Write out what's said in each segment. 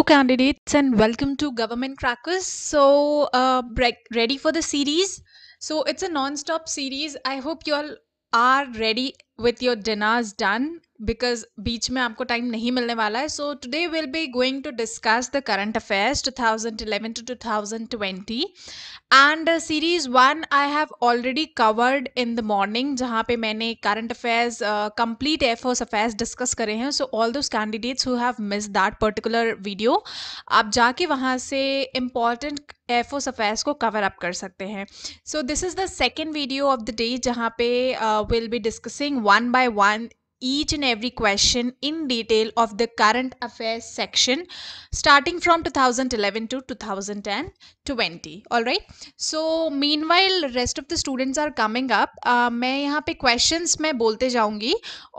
Hello, candidates, and welcome to Government Crackers. So, uh, break, ready for the series? So, it's a non stop series. I hope you all are ready with your dinners done. Because बीच में आपको time नहीं मिलने वाला है so today will be going to discuss the current affairs 2011 to 2020 and series one I have already covered in the morning जहाँ पे मैंने करंट अफेयर्स कंप्लीट एफोर्स अफेयर्स डिस्कस करे हैं so all those candidates who have miss that particular video आप जाके वहाँ से इम्पॉर्टेंट एफ ओ सफैस को कवर अप कर सकते हैं so this is the second video of the day जहाँ पे will be discussing one by one each and every question in detail of the current affairs section starting from 2011 to 2020 all right so meanwhile rest of the students are coming up uh, मैं यहाँ पे questions मैं बोलते जाऊँगी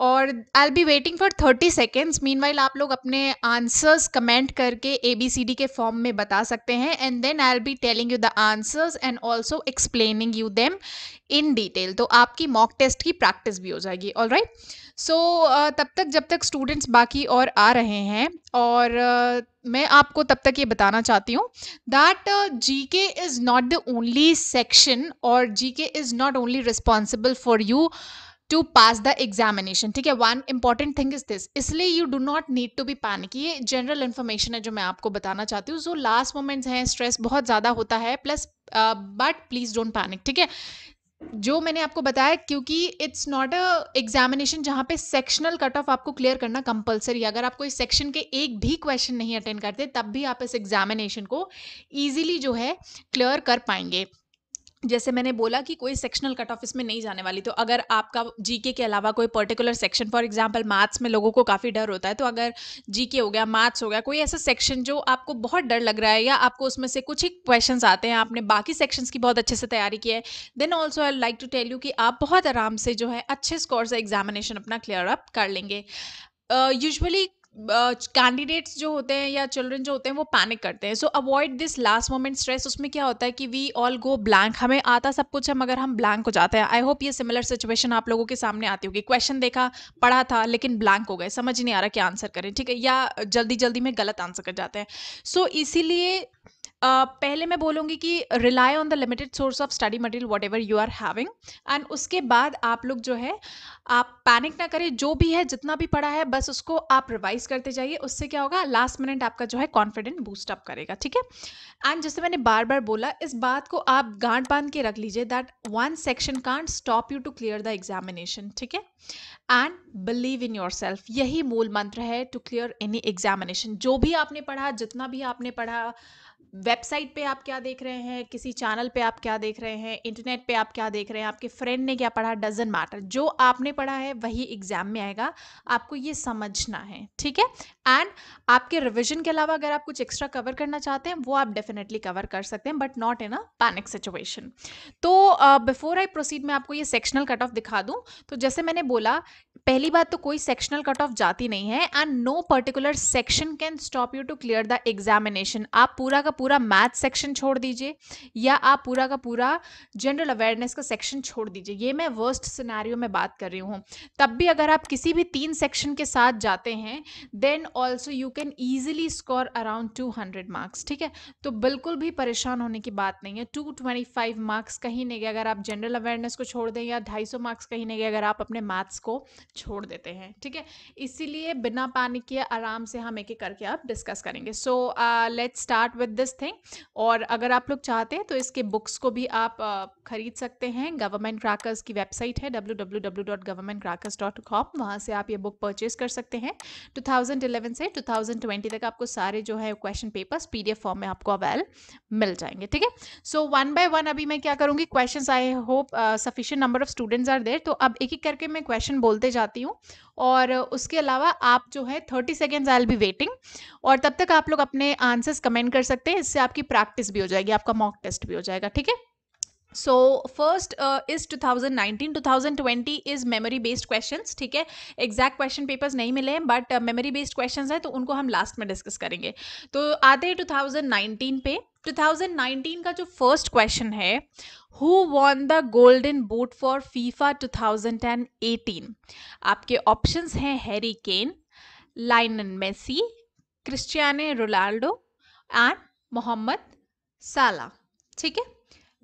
और I'll be waiting for 30 seconds meanwhile आप लोग अपने answers comment करके A B C D के form में बता सकते हैं and then I'll be telling you the answers and also explaining you them in detail तो आपकी मॉक टेस्ट की प्रैक्टिस भी हो जाएगी ऑल राइट सो तब तक जब तक स्टूडेंट्स बाकी और आ रहे हैं और uh, मैं आपको तब तक ये बताना चाहती हूँ that G K is not the only section और G K is not only responsible for you to pass the examination ठीक है one important thing is this इसलिए you do not need to be panic ये general information है जो मैं आपको बताना चाहती हूँ जो लास्ट मोमेंट्स हैं स्ट्रेस बहुत ज़्यादा होता है plus but please don't panic ठीक है जो मैंने आपको बताया क्योंकि इट्स नॉट अ एग्जामिनेशन जहाँ पे सेक्शनल कट ऑफ आपको क्लियर करना कंपलसरी अगर आप कोई सेक्शन के एक भी क्वेश्चन नहीं अटेंड करते तब भी आप इस एग्जामिनेशन को ईजिली जो है क्लियर कर पाएंगे जैसे मैंने बोला कि कोई सेक्शनल कट ऑफ इसमें नहीं जाने वाली तो अगर आपका जीके के अलावा कोई particular section for example maths में लोगों को काफ़ी डर होता है तो अगर जीके हो गया मैथ्स हो गया कोई ऐसा सेक्शन जो आपको बहुत डर लग रहा है या आपको उसमें से कुछ ही क्वेश्चन आते हैं आपने बाकी सेक्शंस की बहुत अच्छे से तैयारी की है then also I like to tell you कि आप बहुत आराम से जो है अच्छे स्कोर से एग्जामिनेशन अपना क्लियर अप कर लेंगे यूजअली uh, कैंडिडेट्स जो होते हैं या चिल्ड्रन जो होते हैं वो पैनिक करते हैं so avoid this last moment stress उसमें क्या होता है कि वी ऑल गो ब्लैंक हमें आता सब कुछ है मगर हम ब्लैंक हो जाते हैं आई होप ये सिमिलर सिचुएशन आप लोगों के सामने आती होगी क्वेश्चन देखा पढ़ा था लेकिन ब्लैंक हो गए समझ नहीं आ रहा कि आंसर करें ठीक है या जल्दी जल्दी में गलत आंसर कर जाते हैं सो so, इसीलिए पहले मैं बोलूँगी कि rely on the limited source of study material whatever you are having and उसके बाद आप लोग जो है आप पैनिक ना करें जो भी है जितना भी पढ़ा है बस उसको आप रिवाइज करते जाइए उससे क्या होगा लास्ट मिनट आपका जो है कॉन्फिडेंट बूस्टअप करेगा ठीक है एंड जैसे मैंने बार बार बोला इस बात को आप गांठ बांध के रख लीजिए that one section can't stop you to clear the examination ठीक है and believe in yourself यही मूल मंत्र है टू क्लियर एनी एग्जामिनेशन जो भी आपने पढ़ा जितना भी आपने पढ़ा वेबसाइट पे आप क्या देख रहे हैं किसी चैनल पे आप क्या देख रहे हैं इंटरनेट पे आप क्या देख रहे हैं आपके फ्रेंड ने क्या पढ़ा डजन मैटर जो आपने पढ़ा है वही एग्जाम में आएगा आपको ये समझना है ठीक है एंड आपके रिविजन के अलावा अगर आप कुछ एक्स्ट्रा कवर करना चाहते हैं वो आप डेफिनेटली कवर कर सकते हैं but not in a panic situation तो बिफोर आई प्रोसीड मैं आपको ये सेक्शनल कट ऑफ दिखा दूँ तो जैसे मैंने बोला पहली बात तो कोई सेक्शनल कट ऑफ जाती नहीं है and no particular section can stop you to clear the examination आप पूरा का पूरा मैथ सेक्शन छोड़ दीजिए या आप पूरा का पूरा जनरल अवेयरनेस का सेक्शन छोड़ दीजिए ये मैं वर्स्ट सिनेरियो में बात कर रही हूँ तब भी अगर आप किसी भी तीन सेक्शन के साथ जाते हैं then also you can easily score around two hundred marks ठीक है तो बिल्कुल भी परेशान होने की बात नहीं है टू ट्वेंटी फाइव मार्क्स कहीं नहीं गए अगर आप जनरल अवेयरनेस को छोड़ दें या ढाई सौ मार्क्स कहीं नहीं गए अगर आप अपने मैथ्स को छोड़ देते हैं ठीक है इसीलिए बिना पानी के आराम से हम एक एक करके आप डिस्कस करेंगे so let's start with this thing और अगर आप लोग चाहते हैं तो इसके बुक्स को भी आप uh, खरीद सकते हैं गवर्नमेंट क्रैकर्स की वेबसाइट है W W W dot government crackers dot com वहाँ से आप ये बुक परचेज कर सकते हैं टू थाउजेंड इलेवन से टू थाउजेंड ट्वेंटी तक आपको सारे जो है question papers P D F form में आपको अवेल मिल जाएंगे ठीक है सो वन बाय वन अभी मैं क्या करूँगी question I hope sufficient number of students are there तो अब एक एक करके मैं क्वेश्चन बोलते जा जाती हूँ और उसके अलावा आप जो है thirty seconds I'll be waiting और तब तक आप लोग अपने आंसर्स कमेंट कर सकते हैं इससे आपकी प्रैक्टिस भी हो जाएगी आपका मॉक टेस्ट भी हो जाएगा ठीक है so first is 2019 2020 is memory based questions ठीक है एग्जैक्ट क्वेश्चन पेपर्स नहीं मिले हैं बट मेमोरी बेस्ड क्वेश्चंस हैं तो उनको हम लास्ट में डिस्कस करेंगे तो आते हैं 2019 पे 2019 का जो फर्स्ट क्वेश्चन है who won the golden boot for FIFA 2018 आपके ऑप्शंस हैं Harry Kane Lionel Messi Cristiano Ronaldo and Mohamed Salah ठीक है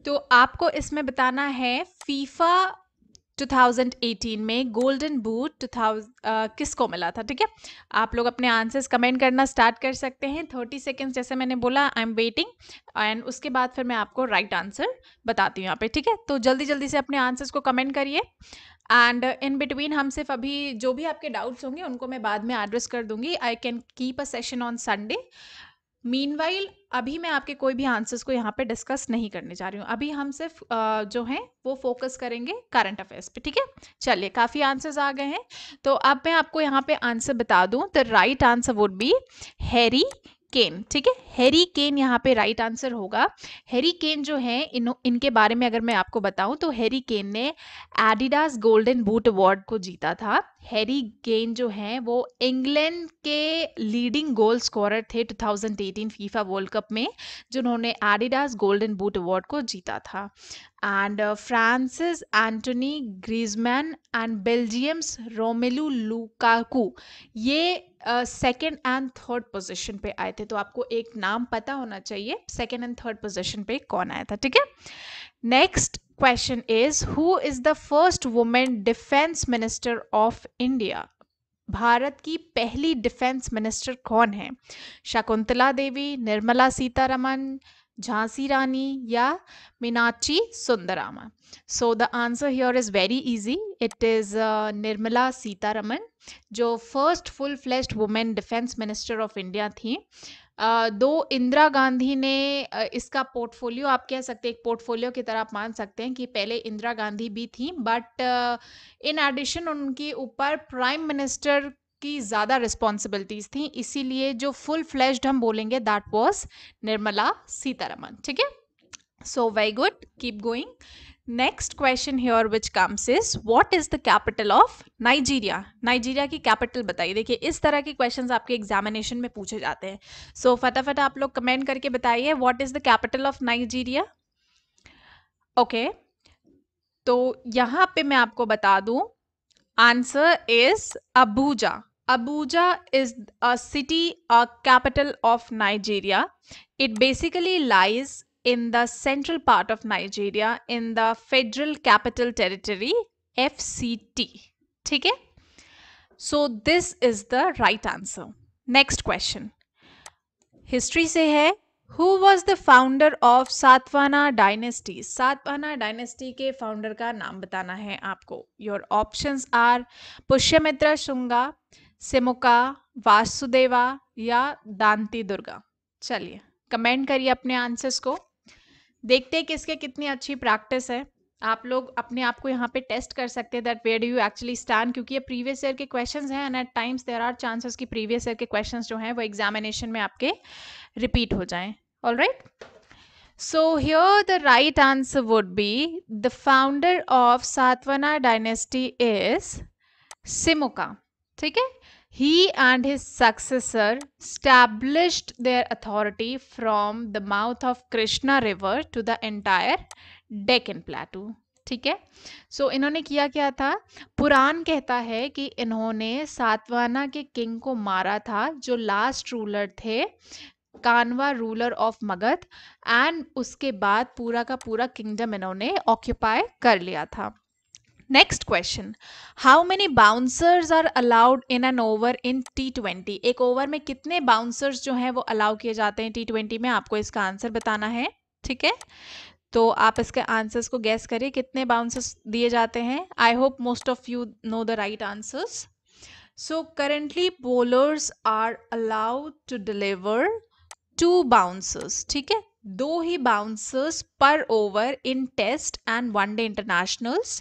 तो आपको इसमें बताना है फीफा 2018 में गोल्डन बूट 2000 किसको मिला था ठीक है आप लोग अपने आंसर्स कमेंट करना स्टार्ट कर सकते हैं 30 सेकेंड्स जैसे मैंने बोला आई एम वेटिंग एंड उसके बाद फिर मैं आपको राइट right आंसर बताती हूँ यहाँ पे ठीक है तो जल्दी जल्दी से अपने आंसर्स को कमेंट करिए एंड इन बिटवीन हम सिर्फ अभी जो भी आपके डाउट्स होंगे उनको मैं बाद में एड्रेस कर दूंगी I can keep a session on Sunday meanwhile अभी मैं आपके कोई भी आंसर्स को यहाँ पे डिस्कस नहीं करने जा रही हूँ अभी हम सिर्फ जो हैं वो फोकस करेंगे करंट अफेयर्स पे ठीक है चलिए काफ़ी आंसर्स आ गए हैं तो अब मैं आपको यहाँ पे आंसर बता दूँ the right answer would be Harry Kane ठीक है हैरी केन यहाँ पे राइट आंसर होगा हैरी केन जो है इन इनके बारे में अगर मैं आपको बताऊं तो हैरी केन ने एडिडास गोल्डन बूट अवार्ड को जीता था हैरी केन जो है वो इंग्लैंड के लीडिंग गोल स्कोरर थे 2018 फीफा वर्ल्ड कप में जिन्होंने एडिडास गोल्डन बूट अवार्ड को जीता था and France's Antoine Griezmann and Belgium's Romelu Lukaku ये सेकेंड एंड थर्ड पोजिशन पे आए थे तो आपको एक नाम पता होना चाहिए सेकेंड एंड थर्ड पोजिशन पे कौन आया था ठीक है next question is who is the first women defence minister of India Bharat की पहली डिफेंस मिनिस्टर कौन है शकुंतला देवी निर्मला सीतारमन झांसी रानी या Meenakshi Sundaram so the answer here is very easy it is Nirmala Sitharaman जो first full fledged women defence minister of India though दो इंदिरा गांधी ने इसका portfolio आप कह सकते हैं एक पोर्टफोलियो की तरह आप मान सकते हैं कि पहले इंदिरा गांधी भी थी बट इन एडिशन उनके ऊपर प्राइम मिनिस्टर की ज़्यादा रिस्पॉन्सिबिलिटीज़ थी इसीलिए जो फुल फ्लैश्ड हम बोलेंगे दैट वॉज निर्मला सीतारमन ठीक है so very good keep going next question here which comes is what is the capital of Nigeria Nigeria की कैपिटल बताइए देखिए इस तरह के क्वेश्चन आपके एग्जामिनेशन में पूछे जाते हैं सो so, फटाफट आप लोग कमेंट करके बताइए what is the capital of Nigeria okay तो यहाँ पे मैं आपको बता दूँ answer is Abuja Abuja is a city, a capital of Nigeria. It basically lies in the central part of Nigeria in the Federal Capital Territory, FCT. ठीक है so this is the right answer next question history से है who was the founder of Satavahana dynasty Satavahana dynasty के founder का नाम बताना है आपको your options are Pushyamitra Shunga Simuka Vasudeva या दांती दुर्गा चलिए कमेंट करिए अपने आंसर्स को देखते हैं कि इसके कितनी अच्छी प्रैक्टिस है आप लोग अपने आप को यहाँ पे टेस्ट कर सकते हैं that where do you actually stand क्योंकि ये प्रीवियस ईयर के क्वेश्चंस हैं and at times there are chances कि प्रीवियस ईयर के क्वेश्चंस जो हैं वो एग्जामिनेशन में आपके रिपीट हो जाएं all right so here the right answer would be the founder of Satavahana dynasty is Simuka ठीक है He and his successor established their authority from the mouth of Krishna river to the entire Deccan plateau. ठीक है so so, इन्होंने किया क्या था पुराण कहता है कि इन्होंने सातवाना के किंग को मारा था जो लास्ट रूलर थे कानवा रूलर ऑफ मगध एंड उसके बाद पूरा का पूरा किंगडम इन्होंने ऑक्यूपाई कर लिया था next question how many bouncers are allowed in an over in T twenty एक ओवर में कितने बाउंसर्स जो हैं वो अलाउ किए जाते हैं टी ट्वेंटी में आपको इसका आंसर बताना है ठीक है तो आप इसके आंसर्स को गैस करिए कितने बाउंसर्स दिए जाते हैं I hope most of you know the right answers so currently bowlers are allowed to deliver two bouncers ठीक है ही bouncers per over in test and one day internationals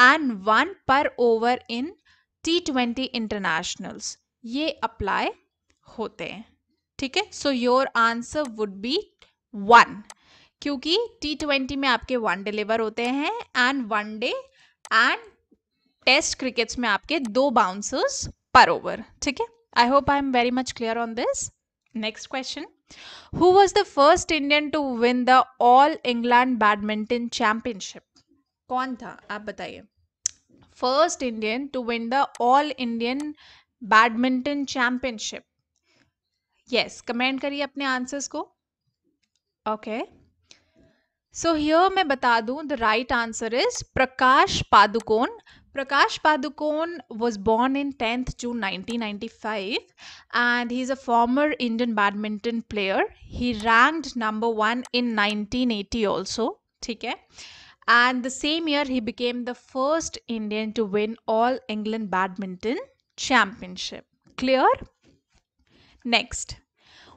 and one per over in T twenty internationals ये apply होते हैं ठीक है so your answer would be one क्योंकि T twenty में आपके वन डिलीवर होते हैं and one day and test crickets में आपके दो बाउंसर्स पर ओवर ठीक है I hope I am very much clear on this next question Who was the first Indian to win the all England badminton championship कौन था आप बताइए first Indian to win the all Indian badminton championship yes comment करिए अपने answers को okay okay. So so here मैं बता दूं the right answer is Prakash Padukone Prakash Padukone was born in 10th June 1995 and he's a former Indian badminton player. He ranked number 1 in 1980 also, okay? And the same year he became the first Indian to win all England badminton championship. Clear? Next.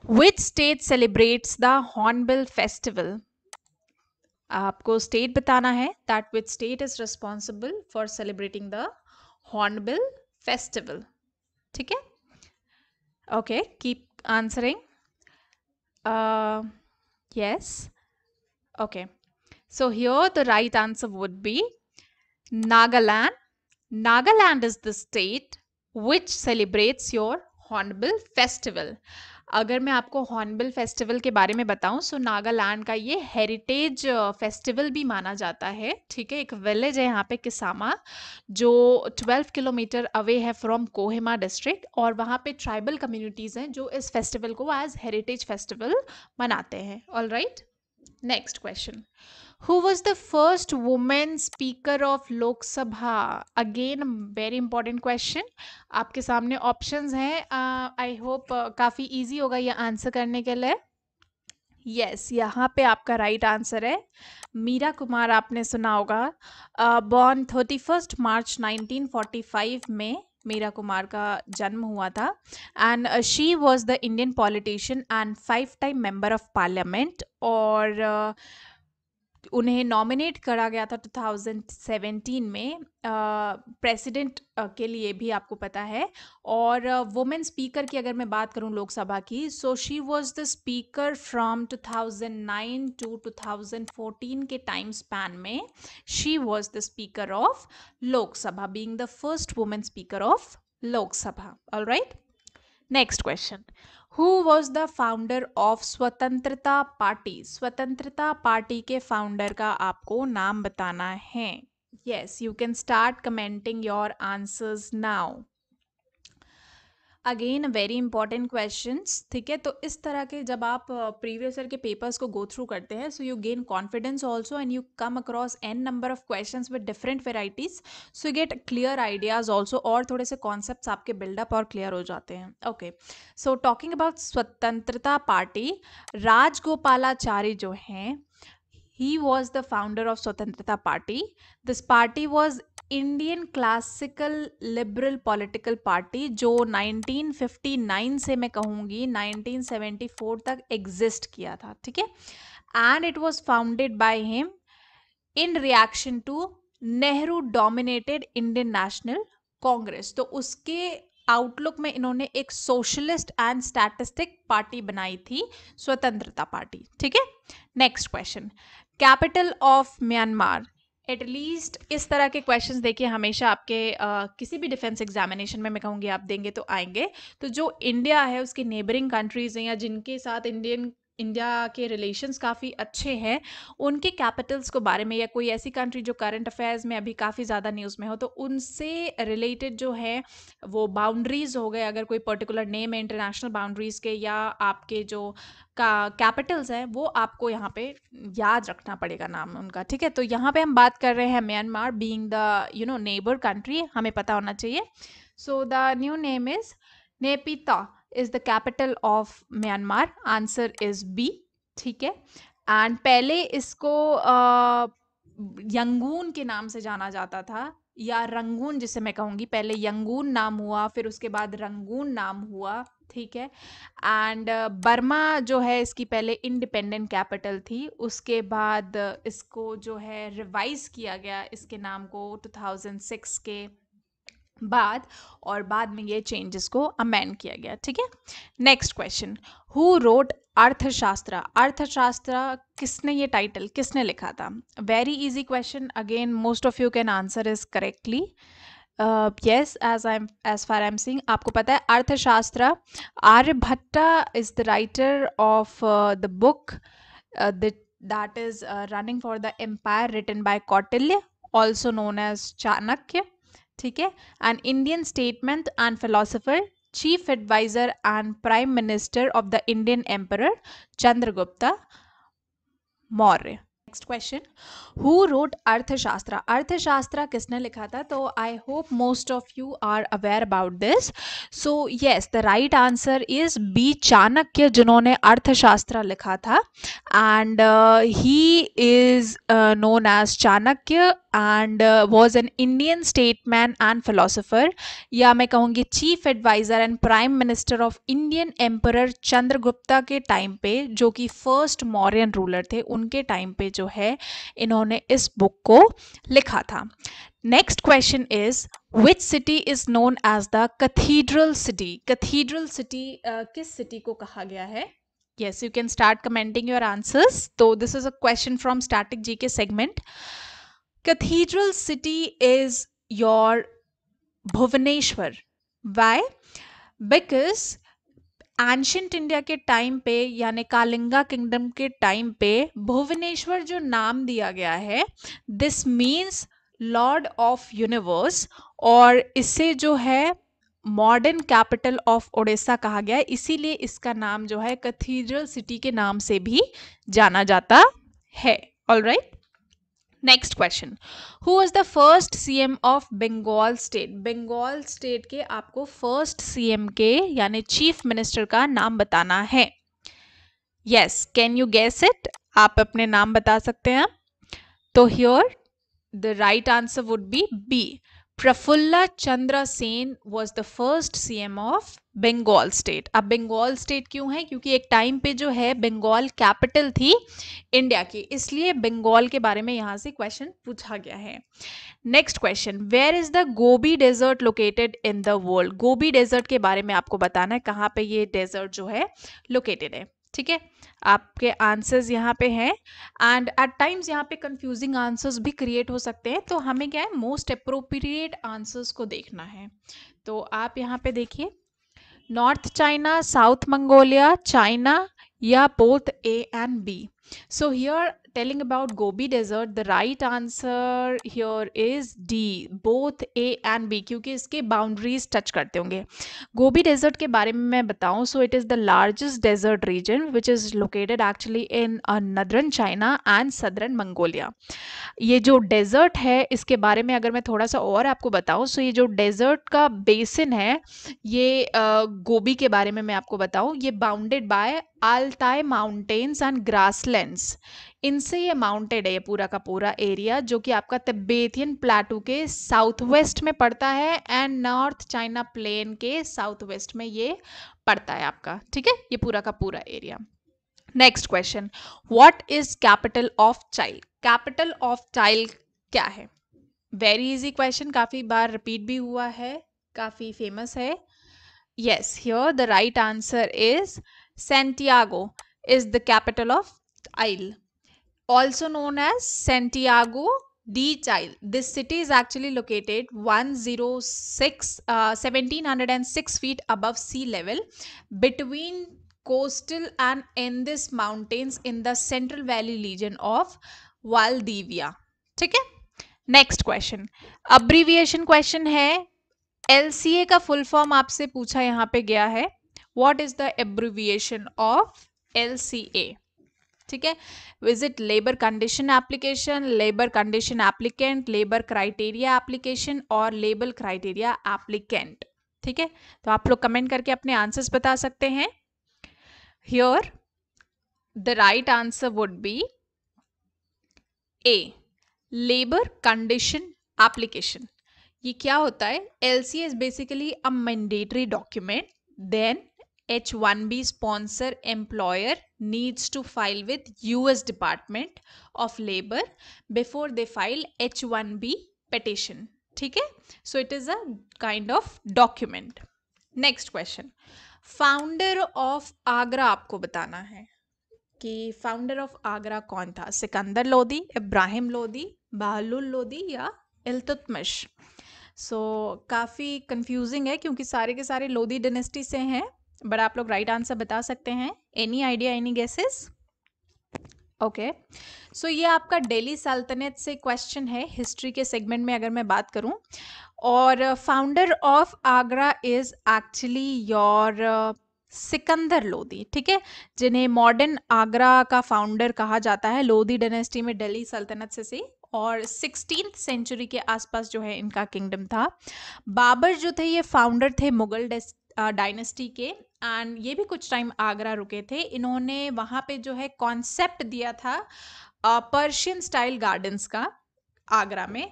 Which state celebrates the Hornbill Festival? आपको state बताना है that which state is responsible for celebrating the hornbill festival ठीक है okay keep answering yes okay so here the right answer would be Nagaland Nagaland is the state which celebrates your hornbill festival अगर मैं आपको hornbill festival के बारे में बताऊं सो नागालैंड का ये हेरिटेज फेस्टिवल भी माना जाता है ठीक है एक विलेज है यहाँ पे किसामा जो 12 किलोमीटर अवे है फ्रॉम कोहिमा डिस्ट्रिक्ट और वहाँ पे ट्राइबल कम्युनिटीज़ हैं जो इस फेस्टिवल को एज हेरिटेज फेस्टिवल मनाते हैं all right next question who was the first woman speaker of lok sabha again very important question आपके सामने options हैं आई होप काफ़ी easy होगा ये आंसर करने के लिए यस yes, यहाँ पे आपका राइट right आंसर है मीरा कुमार आपने सुना होगा बॉर्न थर्टी फर्स्ट मार्च 1945 में मीरा कुमार का जन्म हुआ था and she was the Indian politician and five time member of parliament और uh, उन्हें नॉमिनेट करा गया था 2017 में प्रेसिडेंट के लिए भी आपको पता है और वुमेन स्पीकर की अगर मैं बात करूं लोकसभा की so she was the speaker from 2009 to 2014 के टाइम स्पैन में she was the speaker of Lok Sabha being the first women speaker of Lok Sabha all right next question who was the founder of Swatantrata party Swatantrata party के founder का आपको नाम बताना है yes you can start commenting your answers now again very important question ठीक है तो इस तरह के जब आप प्रीवियस ईयर के पेपर्स को गो थ्रू करते हैं so you gain confidence also and you come across an number of question with different varieties so you get clear ideas also और थोड़े से कॉन्सेप्ट आपके बिल्डअप और क्लियर हो जाते हैं okay so talking about Swatantrata party Rajagopalacharya जो हैं he was the founder of Swatantrata party this party was Indian classical liberal political party जो 1959 से मैं कहूँगी 1974 तक एग्जिस्ट किया था ठीक है and it was founded by him in reaction to Nehru dominated Indian National Congress तो उसके आउटलुक में इन्होंने एक सोशलिस्ट एंड स्टैटिस्टिक पार्टी बनाई थी स्वतंत्रता पार्टी ठीक है next question capital of Myanmar at least इस तरह के क्वेश्चंस देखिए हमेशा आपके आ, किसी भी डिफेंस एग्जामिनेशन में मैं कहूँगी आप देंगे तो आएंगे तो जो इंडिया है उसके नेबरिंग कंट्रीज़ हैं या जिनके साथ इंडियन इंडिया के रिलेशंस काफ़ी अच्छे हैं उनके कैपिटल्स को बारे में या कोई ऐसी कंट्री जो करंट अफेयर्स में अभी काफ़ी ज़्यादा न्यूज़ में हो तो उनसे रिलेटेड जो है वो बाउंड्रीज़ हो गए अगर कोई पर्टिकुलर नेम है इंटरनेशनल बाउंड्रीज़ के या आपके जो का कैपिटल्स हैं वो आपको यहाँ पे याद रखना पड़ेगा नाम उनका ठीक है तो यहाँ पे हम बात कर रहे हैं Myanmar being the you know neighbour country हमें पता होना चाहिए so the new name is Naypyidaw is the capital of Myanmar answer is B ठीक है एंड पहले इसको यंगून के नाम से जाना जाता था या रंगून जिसे मैं कहूँगी पहले यंगून नाम हुआ फिर उसके बाद रंगून नाम हुआ ठीक है एंड बर्मा जो है इसकी पहले इंडिपेंडेंट कैपिटल थी उसके बाद इसको जो है रिवाइज किया गया इसके नाम को 2006 के बाद और बाद में ये चेंजेस को अमेंड किया गया ठीक है next question who wrote Arthashastra Arthashastra किसने ये टाइटल किसने लिखा था very easy question again most of you can answer is correctly yes as I am as far I am sing आपको पता है Arthashastra Aryabhatta is the writer of the book the that is running for the empire written by Kautilya also known as Chanakya ठीक है and Indian statement and philosopher chief adviser and prime minister of the Indian emperor Chandragupta Maurya next question who wrote Arthashastra Arthashastra किसने लिखा था तो I hope most of you are aware about this so yes the right answer is B Chanakya जिन्होंने अर्थशास्त्र लिखा था and he is known as Chanakya and was an Indian statesman and and या uh, मैं कहूँगी chief adviser and prime minister of Indian emperor Chandragupta के time पे जो कि फर्स्ट मॉरियन रूलर थे उनके टाइम पे जो है इन्होंने इस बुक को लिखा था next question is which city is known as the cathedral city cathedral city किस सिटी को कहा गया है you can start commenting your answers तो this is a question from starting G K segment Cathedral city is your Bhuvaneshwar. Why? Because ancient India के time पे यानी Kalinga kingdom के टाइम पे भुवनेश्वर जो नाम दिया गया है this means lord of universe और इसे जो है मॉडर्न कैपिटल ऑफ ओडिशा कहा गया है इसीलिए इसका नाम जो है कथीड्रल सिटी के नाम से भी जाना जाता है all right next question who was the first M of Bengal state Bengal state के आपको फर्स्ट सी एम के यानी चीफ मिनिस्टर का नाम बताना है yes can you guess it आप अपने नाम बता सकते हैं तो here the right answer would be B Prafulla Chandra Sen was the first C M of Bengal state अब बंगाल स्टेट क्यों है क्योंकि एक टाइम पे जो है बंगाल कैपिटल थी इंडिया की इसलिए बंगाल के बारे में यहाँ से क्वेश्चन पूछा गया है next question where is the Gobi desert located in the world Gobi desert के बारे में आपको बताना है कहाँ पे ये डेजर्ट जो है लोकेटेड है ठीक है आपके आंसर्स यहाँ पे हैं एंड एट टाइम्स यहाँ पे कंफ्यूजिंग आंसर्स भी क्रिएट हो सकते हैं तो हमें क्या है मोस्ट अप्रोप्रिएट आंसर्स को देखना है तो आप यहाँ पे देखिए North China, South Mongolia, China, yeah, both A and B. So here telling about Gobi Desert, the right answer here is D. Both A and B क्योंकि इसके boundaries touch करते होंगे Gobi Desert के बारे में मैं बताऊँ so it is the largest desert region which is located actually in northern China and southern Mongolia. ये जो desert है इसके बारे में अगर मैं थोड़ा सा और आपको बताऊँ so ये जो desert का basin है ये uh, Gobi के बारे में मैं आपको बताऊँ ये bounded by Altai mountains and grasslands इनसे ये माउंटेड है ये पूरा का पूरा एरिया जो कि आपका तिब्बेतियन प्लाटू के साउथ वेस्ट में पड़ता है एंड नॉर्थ चाइना प्लेन के साउथ वेस्ट में ये पड़ता है आपका ठीक है ये पूरा का पूरा area next question what is capital of Chile capital of Chile क्या है वेरी इजी क्वेश्चन काफ़ी बार रिपीट भी हुआ है काफ़ी फेमस है yes here the right answer is Santiago is the capital of Isle, also known as Santiago de Chile. This city is actually located 106, uh, 1706 feet above sea level between coastal and Andes mountains in the Central Valley region of Valdivia. Okay. Next question. Abbreviation question is LCA. Full form. Full form आपसे पूछा यहाँ पे गया what is the abbreviation of A ठीक है is it labour condition application labour condition applicant labour criteria application और labour criteria applicant ठीक है तो आप लोग कमेंट करके अपने आंसर्स बता सकते हैं here the right answer would be A labour condition application ये क्या होता है L C is basically a mandatory document then sponsor employer sponsor employer needs to file with US Department of Labor before they file one B petition. ठीक है so it is a kind of document next question founder of Agra आपको बताना है कि founder of Agra कौन था सिकंदर लोधी इब्राहिम लोधी बहलुल लोधी या इलतुतमश सो so, काफ़ी कंफ्यूजिंग है क्योंकि सारे के सारे लोधी डिनेस्टी से हैं बट आप लोग राइट आंसर बता सकते हैं any idea any guesses okay so ये आपका डेली सल्तनत से क्वेश्चन है हिस्ट्री के सेगमेंट में अगर मैं बात करूं और founder of Agra is actually your Sikandar Lodhi ठीक है जिन्हें मॉडर्न आगरा का फाउंडर कहा जाता है लोधी डेनेस्टी में दिल्ली सल्तनत से सी और सिक्सटीन सेंचुरी के आसपास जो है इनका किंगडम था बाबर जो थे ये फाउंडर थे मुगल डायनेस्टी के एंड ये भी कुछ टाइम आगरा रुके थे इन्होंने वहाँ पे जो है कॉन्सेप्ट दिया था पर्शियन स्टाइल गार्डन्स का आगरा में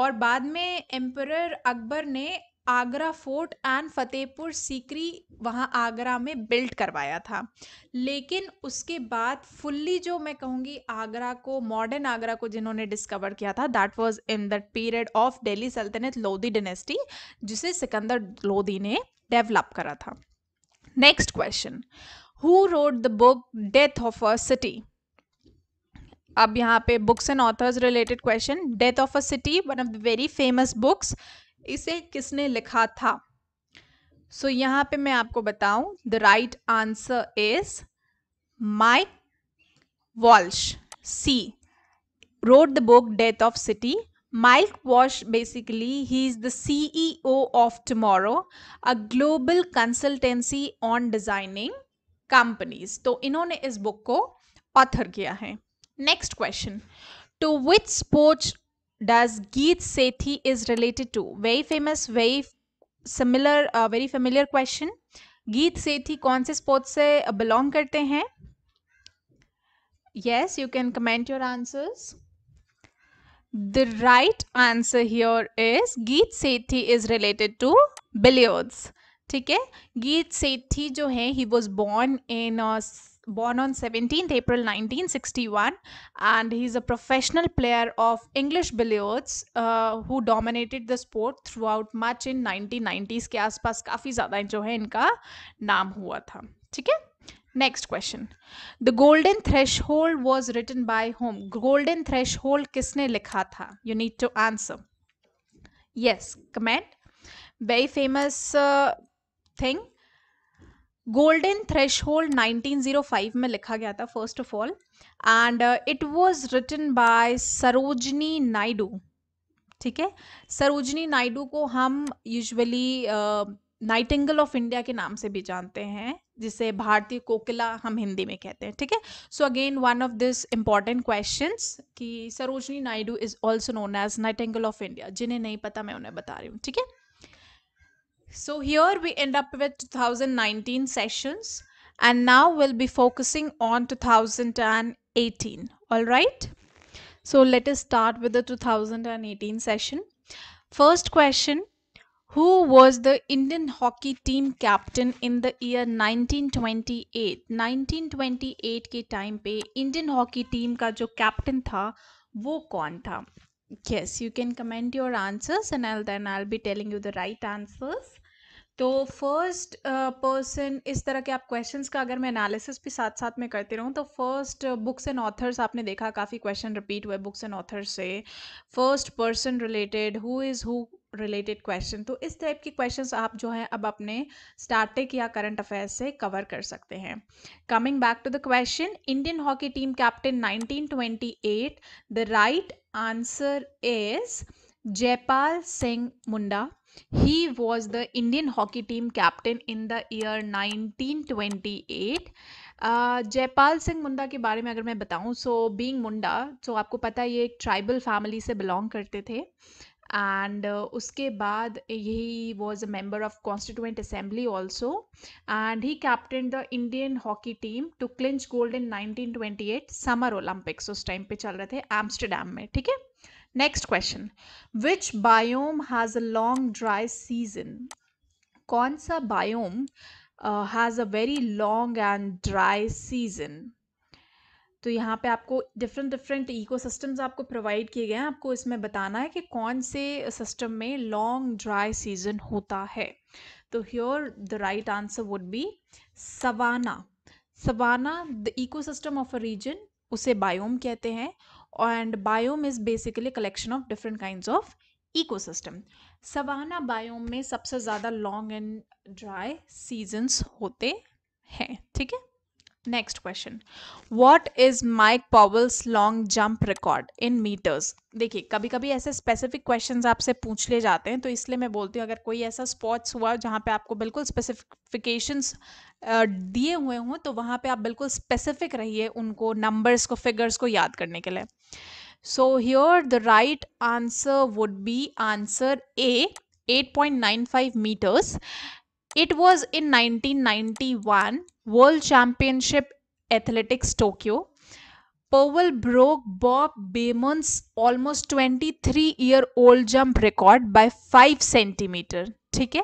और बाद में एम्पर अकबर ने आगरा फोर्ट एंड फतेहपुर सीकरी वहाँ आगरा में बिल्ट करवाया था लेकिन उसके बाद फुल्ली जो मैं कहूँगी आगरा को मॉडर्न आगरा को जिन्होंने डिस्कवर किया था that was in that period of Delhi Sultanate Lodhi dynasty जिसे सिकंदर लोधी ने डेवलप करा था next question who wrote the book death of a city अब यहाँ पे books and authors related question death of a city one of the very famous books इसे किसने लिखा था सो so, यहाँ पे मैं आपको बताऊं the right answer is Mike Walsh see wrote the book death of city Mike Walsh basically he is the CEO of Tomorrow, a global consultancy on designing companies तो इन्होंने इस बुक को ऑथर किया है next question to which sport does Geet Sethi is related to very famous very similar very familiar question Geet Sethi कौन से sport से बिलोंग करते हैं yes you can comment your answers The right answer here is गीत सेठी is related to billiards. ठीक है गीत सेठी जो है he was born in a born on 17th April 1961 and he's a professional player of English billiards uh, who dominated the sport throughout much in 1990s के आसपास काफ़ी ज़्यादा जो है इनका नाम हुआ था ठीक है next question the golden threshold was written by whom golden threshold किसने लिखा था you need to answer yes comment very famous thing golden threshold nineteen zero five में लिखा गया था first of all and it was written by Sarojini Naidu ठीक है सरोजनी नायडू को हम usually uh, nightingale of India के नाम से भी जानते हैं जिसे भारतीय कोकिला हम हिंदी में कहते हैं ठीक है so again one of this important question कि Sarojini Naidu is also known as angle of India जिन्हें नहीं पता मैं उन्हें बता रही हूँ ठीक है So here we end up with 2019 sessions and now we'll be focusing on 2018. All right. Start with the two thousand and eighteen session first question Who was the Indian hockey team captain in the year 1928? 1928 के time पे Indian hockey team का जो captain था वो कौन था yes you can comment your answers and I'll then I be telling you the right answers तो first person uh, इस तरह के आप क्वेश्चंस का अगर मैं एनालिसिस भी साथ साथ में करती रहूँ तो फर्स्ट बुक्स एंड ऑथर्स आपने देखा काफ़ी क्वेश्चन रिपीट हुए बुक्स एंड ऑथर्स से first person related who is who related question तो इस टाइप के क्वेश्चन आप जो है अब अपने स्टार्टिक या करंट अफेयर्स से कवर कर सकते हैं coming back to the question Indian hockey team captain 1928 the right answer is Jaipal Singh Munda he was the indian hockey team captain in the year 1928 Jaipal Singh Munda के बारे में अगर मैं बताऊं सो बीइंग मुंडा सो आपको पता है ये एक ट्राइबल फैमिली से बिलोंग करते थे uh, and uh, uske baad he was a member of constituent assembly also and he captained the indian hockey team to clinch gold in 1928 summer olympics us time pe chal rahe the amsterdam mein theek hai next question which biome has a long dry season kaun sa biome uh, has a very long and dry season तो यहाँ पे आपको different different eco आपको provide किए गए हैं आपको इसमें बताना है कि कौन से सिस्टम में लॉन्ग ड्राई सीजन होता है तो here the right answer would be savanna savanna the system of a region उसे बायोम कहते हैं and biome is basically collection of different kind of ecosystem savanna biome में सबसे ज़्यादा लॉन्ग एंड ड्राई सीजन्स होते हैं ठीक है next question what is Mike Powell's long jump record in metres देखिए कभी कभी ऐसे स्पेसिफिक क्वेश्चंस आपसे पूछ ले जाते हैं तो इसलिए मैं बोलती हूँ अगर कोई ऐसा स्पॉट्स हुआ जहाँ पे आपको बिल्कुल स्पेसिफिकेशंस दिए हुए हों तो वहाँ पे आप बिल्कुल स्पेसिफिक रहिए उनको नंबर्स को फिगर्स को याद करने के लिए so here the right answer would be answer A eight point nine five metres It was in 1991 World Championship Athletics Tokyo. Powell broke Bob Beamon's almost 23 year old jump record by 5 centimeter. Okay,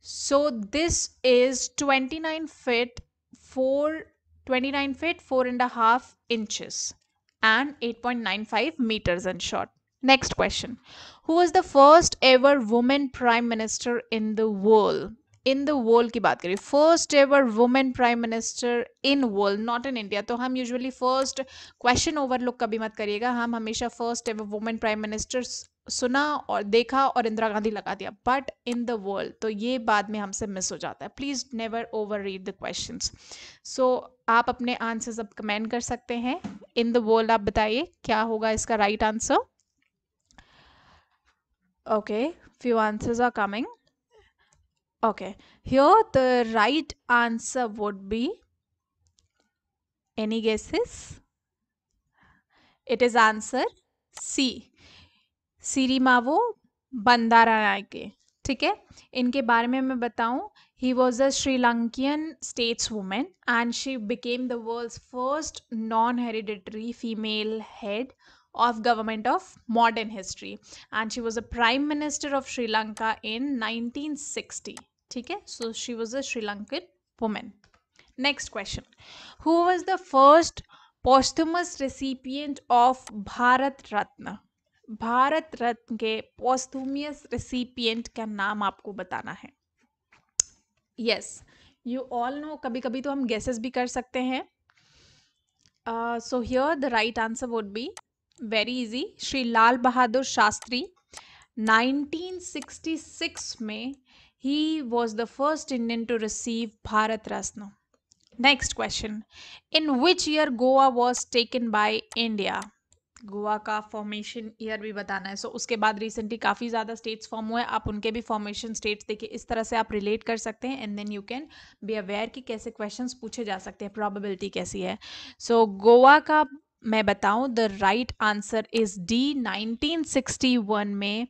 so this is 29 feet 4 29 feet 4 and a half inches and 8.95 meters in short. Next question. Who was the first ever woman prime minister in the world? In the world की बात करें first ever women prime minister in world not in India तो हम usually first question overlook कभी मत करिएगा हम हमेशा first ever women prime minister सुना और देखा और इंदिरा गांधी लगा दिया बट इन द वर्ल्ड तो ये बाद में हमसे मिस हो जाता है please never over read the question so आप अपने आंसर्स अब कमेंट कर सकते हैं इन द वर्ल्ड आप बताइए क्या होगा इसका right answer okay few answers are coming Okay, here the right answer would be any guesses? It is answer C. Sirimavo बंदारा Nike ठीक है इनके बारे में मैं बताऊं he was a Sri Lankan stateswoman and she became the world's first non hereditary female head of government of modern history and she was a prime minister of sri lanka in 1960 ठीक है so she was a Sri Lankan women next question who was the first posthumous recipient of Bharat Ratna Bharat Ratna के posthumous recipient का नाम आपको बताना है yes you all no कभी कभी तो हम गैसेस भी कर सकते हैं so here the right answer would be very easy Shri Lal Bahadur Shastri 1966 में he was the first Indian to receive Bharat Ratna next question in which year Goa was taken by India Goa का फॉर्मेशन ईयर भी बताना है सो so, उसके बाद रिसेंटली काफ़ी ज़्यादा स्टेट्स फॉर्म हुए आप उनके भी फॉर्मेशन स्टेट्स देखिए इस तरह से आप रिलेट कर सकते हैं and then you can be aware कि कैसे क्वेश्चंस पूछे जा सकते हैं प्रॉबिलिटी कैसी है सो so, गोवा का मैं बताऊं the right answer is D 1961 में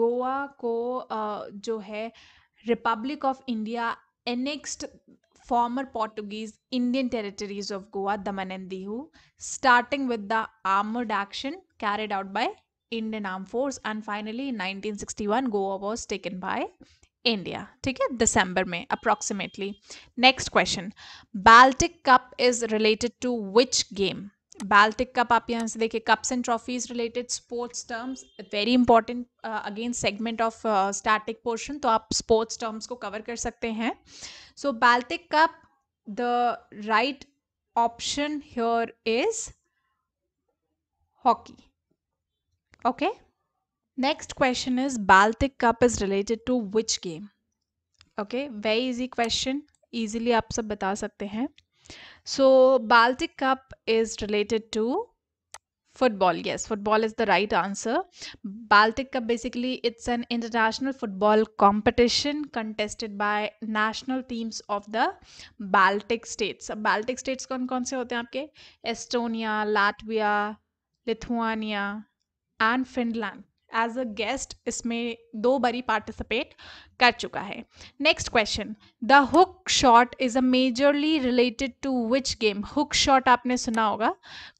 गोवा को uh, जो है Republic of India annexed former Portuguese Indian territories of Goa, Daman and Diu, starting with the armored action carried out by Indian Armed Force and finally in 1961 Goa was taken by India. Okay, December दिसंबर approximately. Next question. Baltic Cup is related to which game? Baltic cup आप यहाँ से देखिए cups and trophies related sports terms very important again segment of static portion तो आप sports terms को cover कर सकते हैं so Baltic cup the right option here is hockey okay next question is Baltic cup is related to which game okay very easy question easily आप सब बता सकते हैं So, Baltic Cup is related to football yes football is the right answer baltic cup basically it's an international football competition contested by national teams of the baltic states baltic states कौन कौन से estonia latvia lithuania and finland as a guest इसमें दो बारी participate कर चुका है next question the hook shot is a majorly related to which game hook shot आपने सुना होगा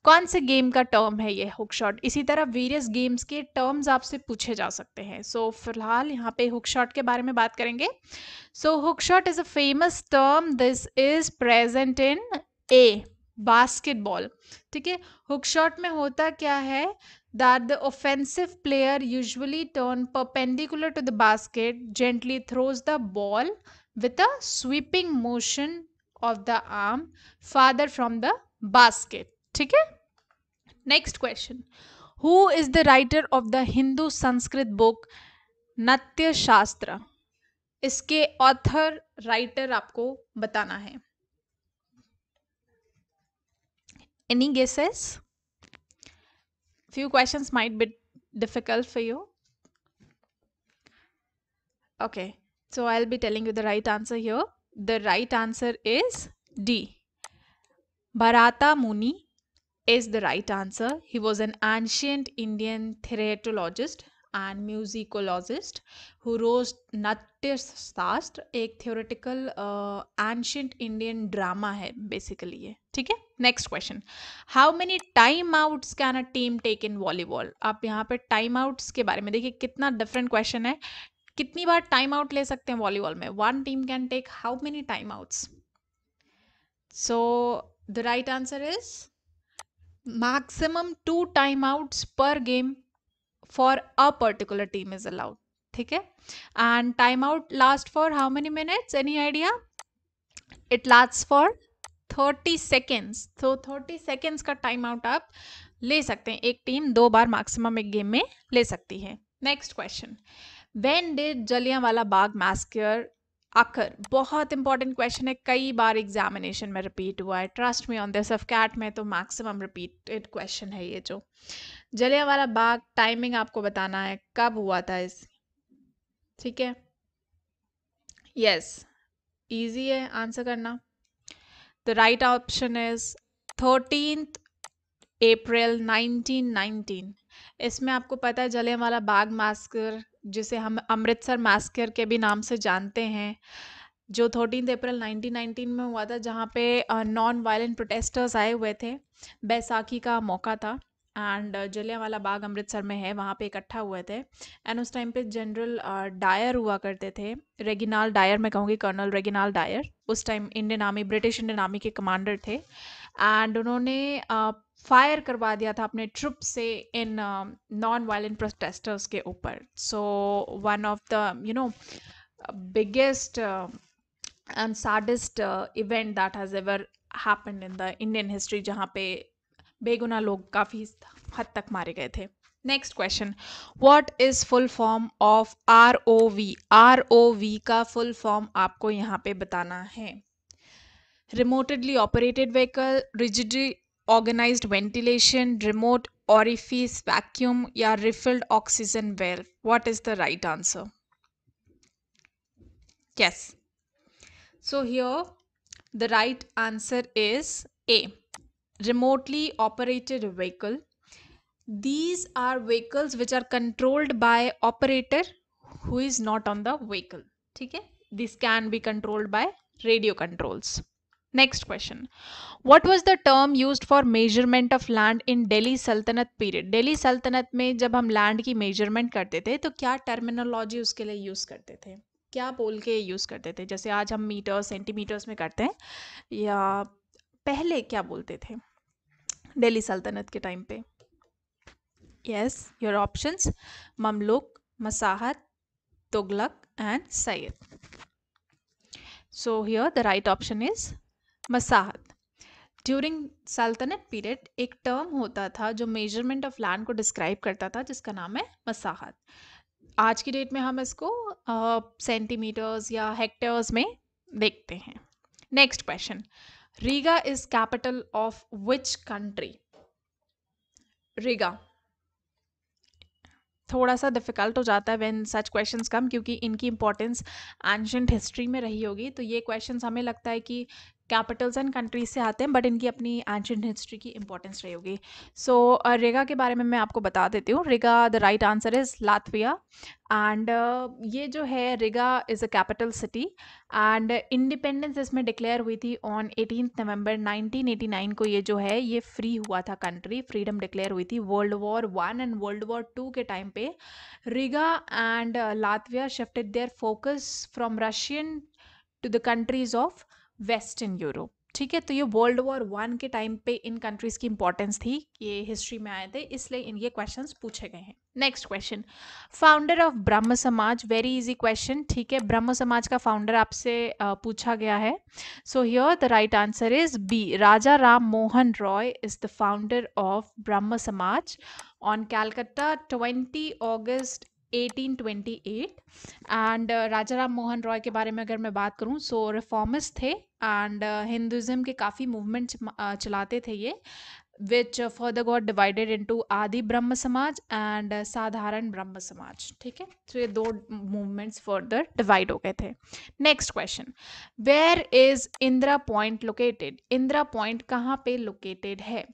कौन से गेम का टर्म है ये हुक शॉट इसी तरह वेरियस गेम्स के टर्म्स आपसे पूछे जा सकते हैं सो so, फिलहाल यहाँ पे हुक शॉट के बारे में बात करेंगे so hook shot is a famous term this is present in a basketball ठीक है हुकशॉट में होता क्या है that the offensive player usually turn perpendicular to the basket gently throws the ball with a sweeping motion of the arm farther from the basket ठीक है next question who is the writer of the Hindu Sanskrit book Nritya Shastra इसके author writer आपको बताना है Any guesses? Few questions might be difficult for you. Okay, so I'll be telling you the right answer here. The right answer is D. Bharata Muni is the right answer. He was an ancient Indian theratologist musicologist who rose wrote Shastra एक theoretical ancient Indian drama है basically ये ठीक है next question how many time outs can a team take in volleyball आप यहाँ पे time outs के बारे में देखिए कितना डिफरेंट क्वेश्चन है कितनी बार टाइम आउट ले सकते हैं वॉलीबॉल में one team can take how many time outs so the right answer is maximum two time outs per game for a particular team is allowed ठीक है and time out last for how many minutes any idea it last for thirty seconds तो thirty seconds का time out आप ले सकते हैं एक team दो बार मैक्सिमम एक गेम में ले सकती है नेक्स्ट क्वेश्चन वेन डिड जलिया वाला बाग मैस्कर आकर बहुत इंपॉर्टेंट क्वेश्चन है कई बार एग्जामिनेशन में रिपीट हुआ है trust me on this of CAT में तो मैक्सिमम रिपीटेड क्वेश्चन है ये जो वाला बाग टाइमिंग आपको बताना है कब हुआ था इस ठीक है यस इजी है आंसर करना the right option is thirteen April 1919 इसमें आपको पता है वाला बाग मास्कर जिसे हम अमृतसर मास्कर के भी नाम से जानते हैं जो थर्टीन अप्रैल 1919 में हुआ था जहाँ पे नॉन वायलेंट प्रोटेस्टर्स आए हुए थे बैसाखी का मौका था एंड जलियांवाला बाग अमृतसर में है वहाँ पे इकट्ठा हुए थे एंड उस टाइम पे जनरल डायर हुआ करते थे रेगिनाल डायर मैं कहूँगी कर्नल रेगिनाल डायर उस time Indian army British Indian army के कमांडर थे एंड उन्होंने फायर करवा दिया था अपने ट्रुप से इन नॉन वायलेंट प्रोटेस्टर्स के ऊपर so one of the you know biggest and saddest event that has ever happen in the Indian history जहाँ पे बेगुना लोग काफ़ी हद तक मारे गए थे next question what is full form of R O V R O V का फुल फॉर्म आपको यहाँ पे बताना है remotedly operated vehicle rigidly organise ventilation remote orifice vacuum या refilled oxygen well what is the right answer yes so here the right answer is A remotely operated vehicle these are vehicles which are controlled by operator who is not on the vehicle okay this can be controlled by radio controls next question what was the term used for measurement of land in delhi sultanate period delhi sultanate mein jab hum land ki measurement karte the to kya terminology uske liye use karte the क्या बोल के use करते थे जैसे आज हम metre centimetres में करते हैं या पहले क्या बोलते थे दिल्ली सल्तनत के टाइम पे यस योर ऑप्शंस ममलुक मसाहत Tughlaq and Sayyid so here the right option is मसाहत ड्यूरिंग सल्तनत पीरियड एक टर्म होता था जो मेजरमेंट ऑफ लैंड को डिस्क्राइब करता था जिसका नाम है मसाहत आज की डेट में हम इसको सेंटीमीटर्स uh, या हेक्टर्स में देखते हैं next question Riga is capital of which country? Riga. थोड़ा सा डिफ़िकल्ट हो जाता है वेन सच क्वेश्चंस कम क्योंकि इनकी इंपॉर्टेंस एंशंट हिस्ट्री में रही होगी तो ये क्वेश्चंस हमें लगता है कि कैपिटल्स एंड कंट्रीज से आते हैं बट इनकी अपनी एंशंट हिस्ट्री की इंपॉर्टेंस रही होगी सो so, रेगा के बारे में मैं आपको बता देती हूँ Riga the right answer is Latvia and ये जो है Riga is a capital city and independence इसमें डिक्लेयर हुई थी ऑन एटीन नवंबर 1989 को ये जो है ये फ्री हुआ था कंट्री फ्रीडम डिक्लेयर हुई थी world war one and world war two के टाइम पे Riga and Latvia shifted their focus from Russian to the countries of western Europe ठीक है तो ये वर्ल्ड वॉर वन के टाइम पे इन कंट्रीज की इंपॉर्टेंस थी ये हिस्ट्री में आए थे इसलिए इन ये क्वेश्चन पूछे गए हैं next question founder of Brahmo समाज वेरी इजी क्वेश्चन ठीक है ब्रह्म समाज का फाउंडर आपसे पूछा गया है so here the right answer is B Raja Ram Mohan Roy is the founder of Brahmo Samaj on Calcutta twenty August 1828 and Rajaram Mohan Roy के बारे में अगर मैं बात करूं सो रिफॉर्मिस्ट थे एंड हिंदुज़म uh, के काफ़ी मूवमेंट uh, चलाते थे ये which further got divided into Adi Brahmo समाज एंड uh, साधारण ब्रह्म समाज ठीक है तो ये दो मूवमेंट्स फर्दर डिवाइड हो गए थे next question where is Indira point located Indira point कहाँ पे लोकेटेड है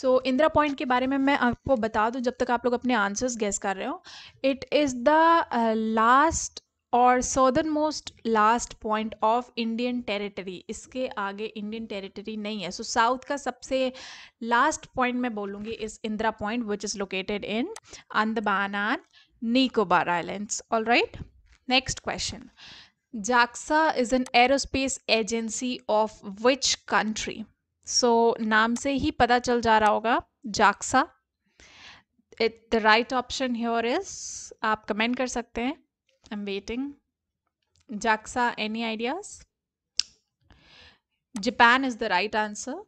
सो इंदिरा पॉइंट के बारे में मैं आपको बता दूं जब तक आप लोग अपने आंसर्स गैस कर रहे हो इट इज़ द लास्ट और southernmost last point of Indian territory इसके आगे इंडियन टेरिटरी नहीं है सो so, साउथ का सबसे लास्ट पॉइंट मैं बोलूँगी इस Indira point which is located in Andaman Nicobar island all right next question JAXA is an aerospace agency of which country so so, नाम से ही पता चल जा रहा होगा JAXA it the right option here is आप कमेंट कर सकते हैं I am waiting JAXA any ideas Japan is the right answer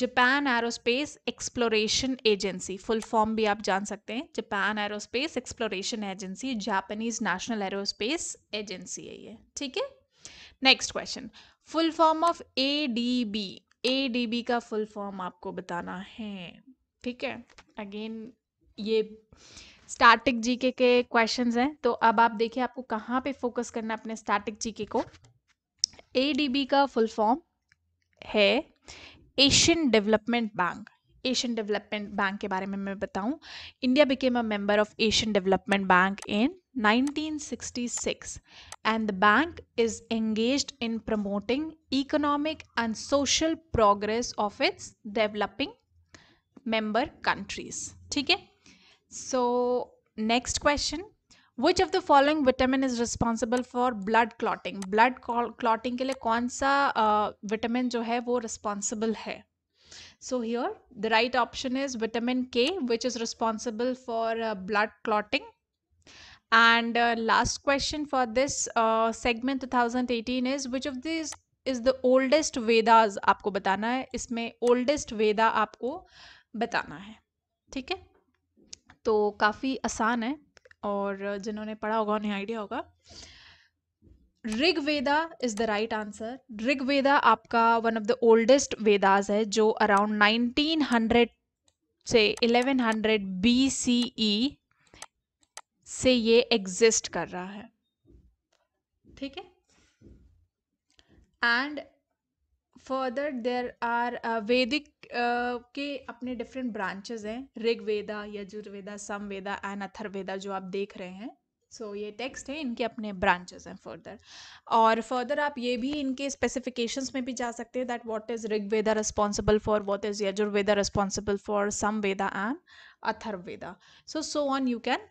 Japan aerospace exploration agency full form भी आप जान सकते हैं Japan aerospace exploration agency Japanese national aerospace agency है ये ठीक है next question full form of A D B A D B का फुल फॉर्म आपको बताना है ठीक है अगेन ये स्टैटिक जीके के क्वेश्चंस हैं तो अब आप देखिए आपको कहाँ पे फोकस करना है अपने स्टैटिक जीके को ए डी बी का फुल फॉर्म है Asian development bank Asian development bank के बारे में मैं बताऊं India became a member of Asian development bank in 1966 and the bank is engaged in promoting economic and social progress of its developing member countries. Okay? So, next question which of the following vitamin is responsible for blood clotting blood clotting के लिए कौन सा vitamin जो है वो responsible है so here the right option is vitamin k which is responsible for uh, blood clotting And uh, last question for this uh, segment 2018 is which of these is the oldest vedas aapko batana hai isme oldest veda aapko batana hai theek hai to kafi आसान hai aur jinhone padha hoga unhe idea hoga Rigveda Veda is the right answer Rigveda आपका one of the oldest Vedas है जो around 1900 से 1100 hundred B से ये exist कर रहा है ठीक है एंड फर्दर देर आर वैदिक के अपने डिफरेंट ब्रांचेज हैं ऋग्वेदा यजुर्वेदा समवेदा एंड अथर्वेदा जो आप देख रहे हैं सो so, ये टेक्स्ट है इनके अपने ब्रांचेस हैं फर्दर और फर्दर आप ये भी इनके स्पेसिफिकेशंस में भी जा सकते हैं that what is Rigveda responsible for what is Yajurveda responsible for Samaveda and Atharvaveda so so on you can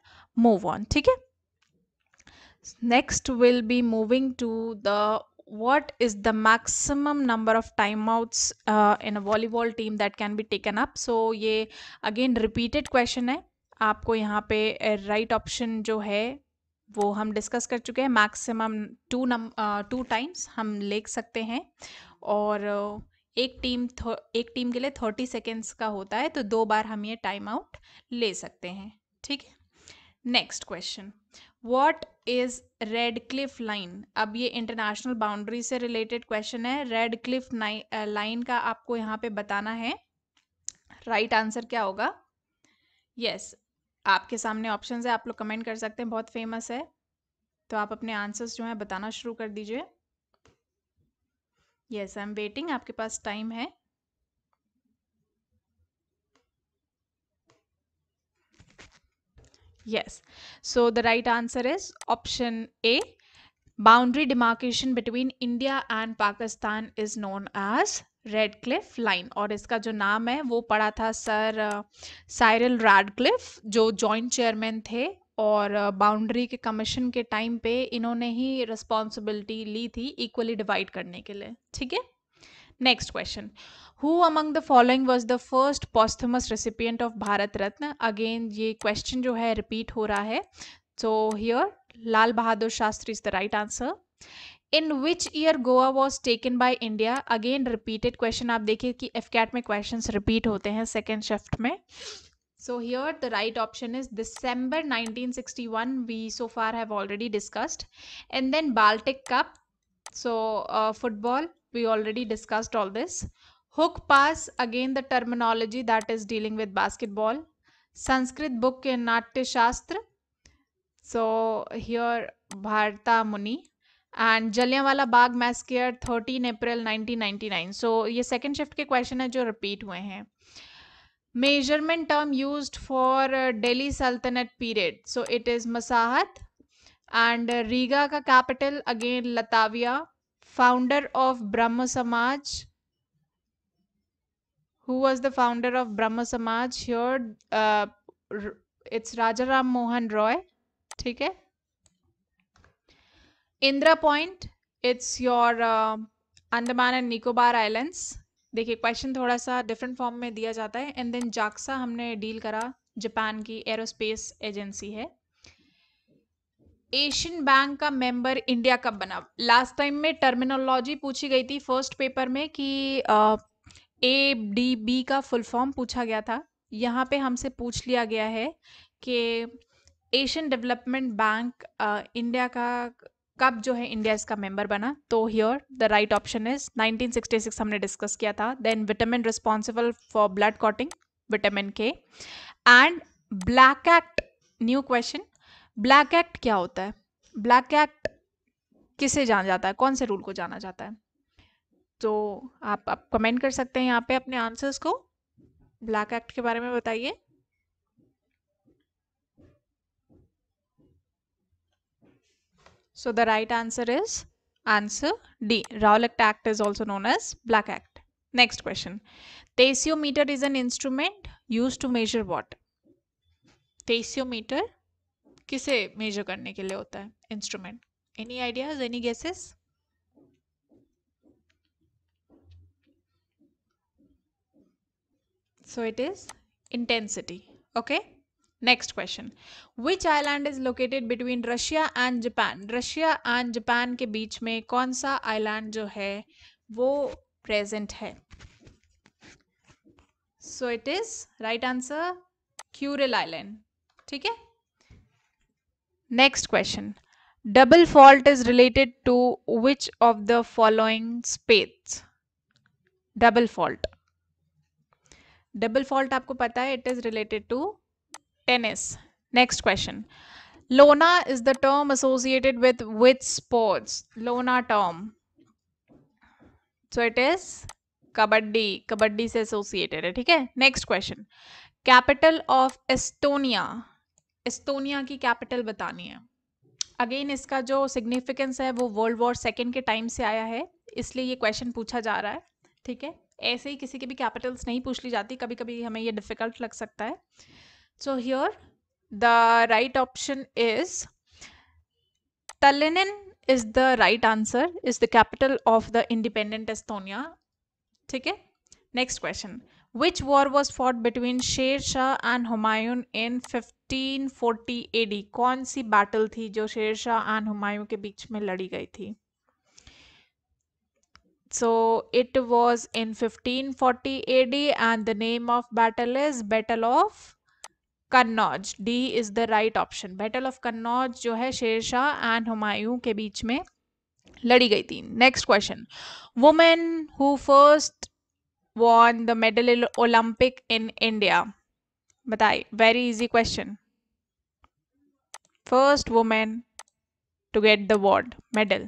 move on ठीक है next we'll be moving to the what is the maximum number of timeouts uh, in a volleyball team that can be taken up so ये again repeated question है आपको यहाँ पे right option जो है वो हम डिस्कस कर चुके हैं maximum two um two times हम ले सकते हैं और एक टीम एक टीम के लिए थर्टी सेकेंड्स का होता है तो दो बार हम ये टाइम आउट ले सकते हैं ठीक है next question what is Radcliffe line अब ये इंटरनेशनल बाउंड्री से रिलेटेड क्वेश्चन है रेड क्लिफ लाइन का आपको यहाँ पे बताना है राइट right आंसर क्या होगा यस yes, आपके सामने ऑप्शन है आप लोग कमेंट कर सकते हैं बहुत फेमस है तो आप अपने आंसर्स जो हैं बताना शुरू कर दीजिए यस आई एम वेटिंग आपके पास टाइम है Yes. So the right answer is option A. Boundary demarcation between India and Pakistan is known as Radcliffe line और इसका जो नाम है वो पड़ा था सर साइरल रेड क्लिफ जो जॉइंट चेयरमैन थे और बाउंड्री के कमीशन के टाइम पे इन्होंने ही रिस्पॉन्सिबिलिटी ली थी इक्वली डिवाइड करने के लिए ठीक है next question who among the following was the first posthumous recipient of Bharat Ratna again ये क्वेश्चन जो है रिपीट हो रहा है. So here Lal Bahadur Shastri is the right answer in which year Goa was taken by India again repeated question आप देखिए कि AFCAT में क्वेश्चन रिपीट होते हैं सेकेंड शिफ्ट में so here the right option is December nineteen sixty one we so far have already discussed and then Baltic cup so football we already discussed all this hook pass again the terminology that is dealing with basketball Sanskrit book के नाट्य शास्त्र so here भारता मुनि and वाला बाग massacre thirteen April 1999 सो ये second shift के question है जो repeat हुए हैं measurement term use for Delhi Sultanate period so it is masahat and Riga का capital again Latvia founder of Brahmo Samaj who was the founder of Brahma Samaj here. Uh, it's Rajaram Mohan Roy. ठीक है Indira point it's your Andaman and Nicobar islands देखिए question थोड़ा सा different form में दिया जाता है एंड देन जाक्सा हमने डील करा जापान की एरोस्पेस एजेंसी है एशियन बैंक का मेंबर इंडिया कब बना लास्ट टाइम में टर्मिनोलॉजी पूछी गई थी फर्स्ट पेपर में कि uh, ए डी बी का फुल फॉर्म पूछा गया था यहाँ पे हमसे पूछ लिया गया है कि एशियन डेवलपमेंट बैंक इंडिया का कब जो है इंडिया इसका मेंबर बना तो here the right option is 1966 हमने डिस्कस किया था then vitamin responsible for blood clotting vitamin K and black act new question black act क्या होता है ब्लैक एक्ट किसे जाना जाता है कौन से रूल को जाना जाता है तो आप आप कमेंट कर सकते हैं यहाँ पे अपने आंसर्स को ब्लैक एक्ट के बारे में बताइए so the right answer is answer D Rowlatt act is also known as black act next question tensiometer is an instrument use to measure what tensiometer किसे मेजर करने के लिए होता है instrument any ideas any guesses So it is intensity. Okay. Next question. Which island is located between Russia and Japan? Russia and Japan के बीच में कौन सा island जो है वो present है So it is right answer Kuril Island. ठीक है Next question. Double fault is related to which of the following spades? Double fault. Double fault आपको पता है it is related to tennis next question lona is the term associated with with sports lona term so it is kabaddi kabaddi से associated है ठीक है next question capital of Estonia Estonia की capital बतानी है अगेन इसका जो सिग्निफिकेंस है वो वर्ल्ड वॉर सेकेंड के टाइम से आया है इसलिए ये क्वेश्चन पूछा जा रहा है ठीक है ऐसे ही किसी की भी कैपिटल्स नहीं पूछ ली जाती कभी कभी हमें ये डिफ़िकल्ट लग सकता है so here the right option is Tallinn is the right answer is the capital of the independent Estonia ठीक है next question which war was fought between Sher Shah and Humayun in fifteen forty AD कौन सी battle थी जो शेर Shah and Humayun के बीच में लड़ी गई थी so it was in 1540 AD and the name of battle is battle of Kannauj D is the right option battle of Kannauj jo hai Sher Shah and Humayun ke beech mein ladi next question woman who first won the medal olympic in india batai very easy question first woman to get the word medal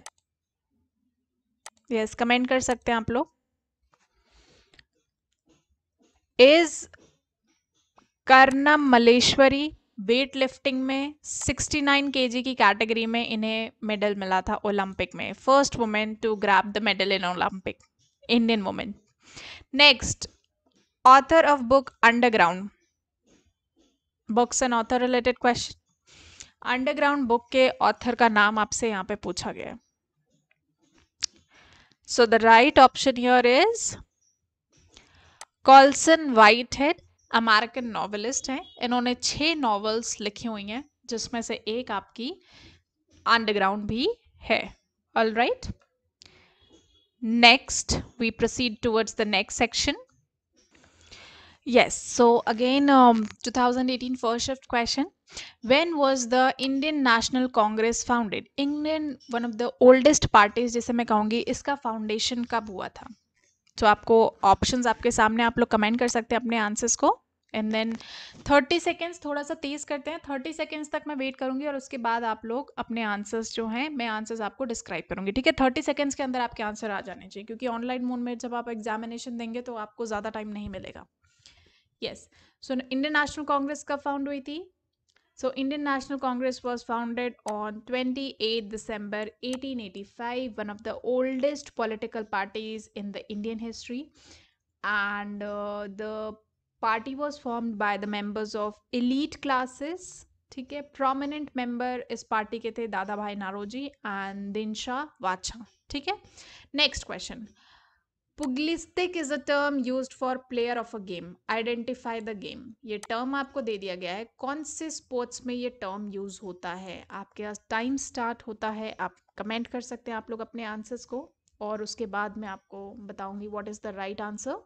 yes comment कर सकते हैं आप लोग is Karnam Malleswari weight lifting में 69 KG की category में इन्हें medal मिला था ओलंपिक में first women to grab the medal in Olympic Indian women next author of book underground books and author related question underground book के ऑथर का नाम आपसे यहाँ पे पूछा गया है So the right option here is Colson Whitehead, American novelist. इन्होंने छह novels लिखी हुई हैं जिसमें से एक आपकी underground भी है All right. Next, we proceed towards the next section. Yes, so again, um, 2018 first shift question. when was the indian national congress founded indian one of the oldest parties जैसे मैं कहूँगी इसका foundation कब हुआ था तो आपको ऑप्शंस आपके सामने आप लोग कमेंट कर सकते हैं अपने आंसर्स को एंड देन थर्टी सेकेंड्स थोड़ा सा तेज़ करते हैं थर्टी सेकेंड्स तक मैं वेट करूंगी और उसके बाद आप लोग अपने आंसर्स जो हैं मैं आंसर्स आपको डिस्क्राइब करूंगी ठीक है थर्टी सेकेंड्स के अंदर आपके आंसर आ जाने चाहिए क्योंकि ऑनलाइन मोड में जब आप एग्जामिनेशन देंगे तो आपको ज़्यादा टाइम नहीं मिलेगा yes so Indian National Congress कब फाउंड हुई थी So Indian National Congress was founded on 28 December 1885, one of the oldest political parties in the Indian history. And uh, the party was formed by the members of elite classes. ठीक है prominent member इस party के थे दादा Dadabhai Naoroji and Dinshaw Wacha ठीक है next question pugilistic is a term use for player of a game identify the game ये term आपको दे दिया गया है कौन से स्पोर्ट्स में ये टर्म यूज होता है आपके पास टाइम स्टार्ट होता है आप कमेंट कर सकते हैं आप लोग अपने आंसर्स को और उसके बाद मैं आपको बताऊंगी what is the right answer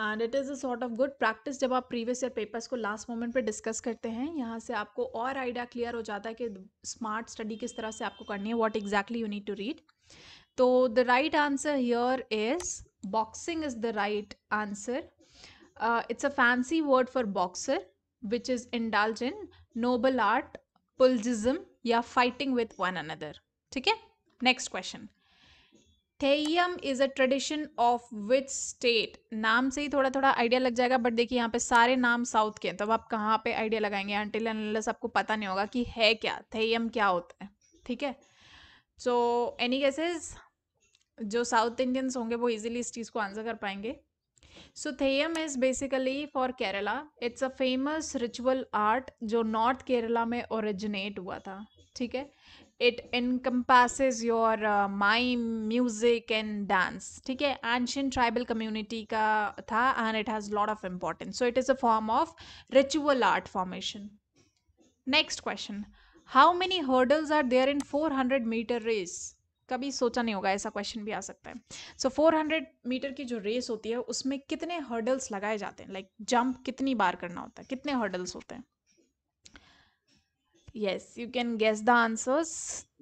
and it is a sort of good practice जब आप प्रीवियस ईयर पेपर्स को लास्ट मोमेंट पे डिस्कस करते हैं यहाँ से आपको और आइडिया क्लियर हो जाता है कि स्मार्ट स्टडी किस तरह से आपको करनी है what exactly you need to read तो the right answer here is boxing is the right answer it's a fancy word for boxer which is indulge in noble art pugilism या fighting with one another ठीक है next question Theyyam is a tradition of which state नाम से ही थोड़ा थोड़ा idea लग जाएगा but देखिए यहाँ पे सारे नाम साउथ के हैं तो अब आप कहाँ पे आइडिया लगाएंगे आंटिल आपको पता नहीं होगा कि है क्या थेयम क्या होता है ठीक है सो एनी गेसेज जो साउथ इंडियंस होंगे वो इजीली इस चीज़ को आंसर कर पाएंगे so Theyyam is basically for Kerala it's a famous ritual art जो नॉर्थ केरला में ओरिजिनेट हुआ था ठीक है it encompasses your mime music and dance ठीक है एंशियन ट्राइबल कम्युनिटी का था and it has lot of importance so it is a form of ritual art formation next question how many hurdles are there in four hundred metre race कभी सोचा नहीं होगा ऐसा question भी आ सकता है सो so, 400 मीटर की जो रेस होती है उसमें कितने हर्डल्स लगाए जाते हैं लाइक like, जंप कितनी बार करना होता है कितने हर्डल्स होते हैं yes you can guess the answers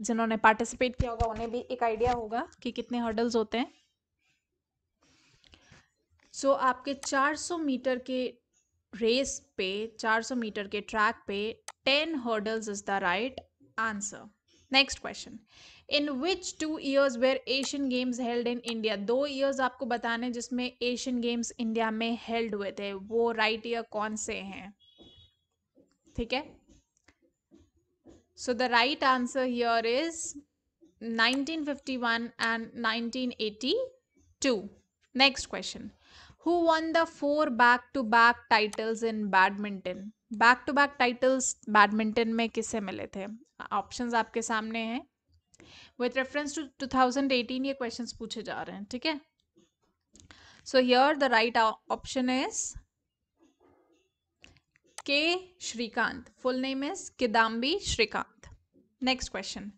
जिन्होंने पार्टिसिपेट किया होगा उन्हें भी एक आइडिया होगा कि कितने हर्डल्स होते हैं सो so, आपके 400 मीटर के रेस पे 400 मीटर के ट्रैक पे 10 hurdles is the right answer next question in which two years were Asian games held in India दो ईयर्स आपको बताने जिसमें एशियन गेम्स इंडिया में हेल्ड हुए थे वो राइट right ईयर कौन से हैं ठीक है so the right answer here is 1951 and 1982 next question who won the four back to back titles in badminton back to back titles badminton में किसे मिले थे options आपके सामने हैं विथ रेफरेंस टू 2018 ये क्वेश्चंस पूछे जा रहे हैं ठीक है so here the right option is K Srikanth full name is Kidambi Srikanth next question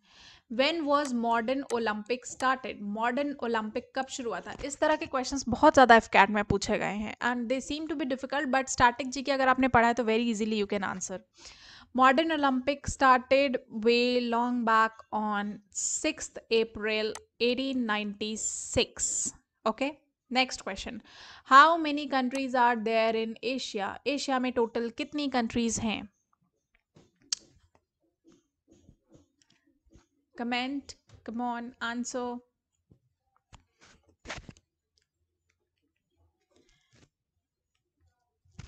when was modern Olympic started modern Olympic कब शुरू हुआ था इस तरह के क्वेश्चंस बहुत ज़्यादा एफ कैट में पूछे गए हैं and they seem to be difficult but starting G K अगर आपने पढ़ा है तो very easily you can answer modern olympics started way long back on 6th april 1896 okay next question how many countries are there in asia asia mein total kitni countries hain comment come on answer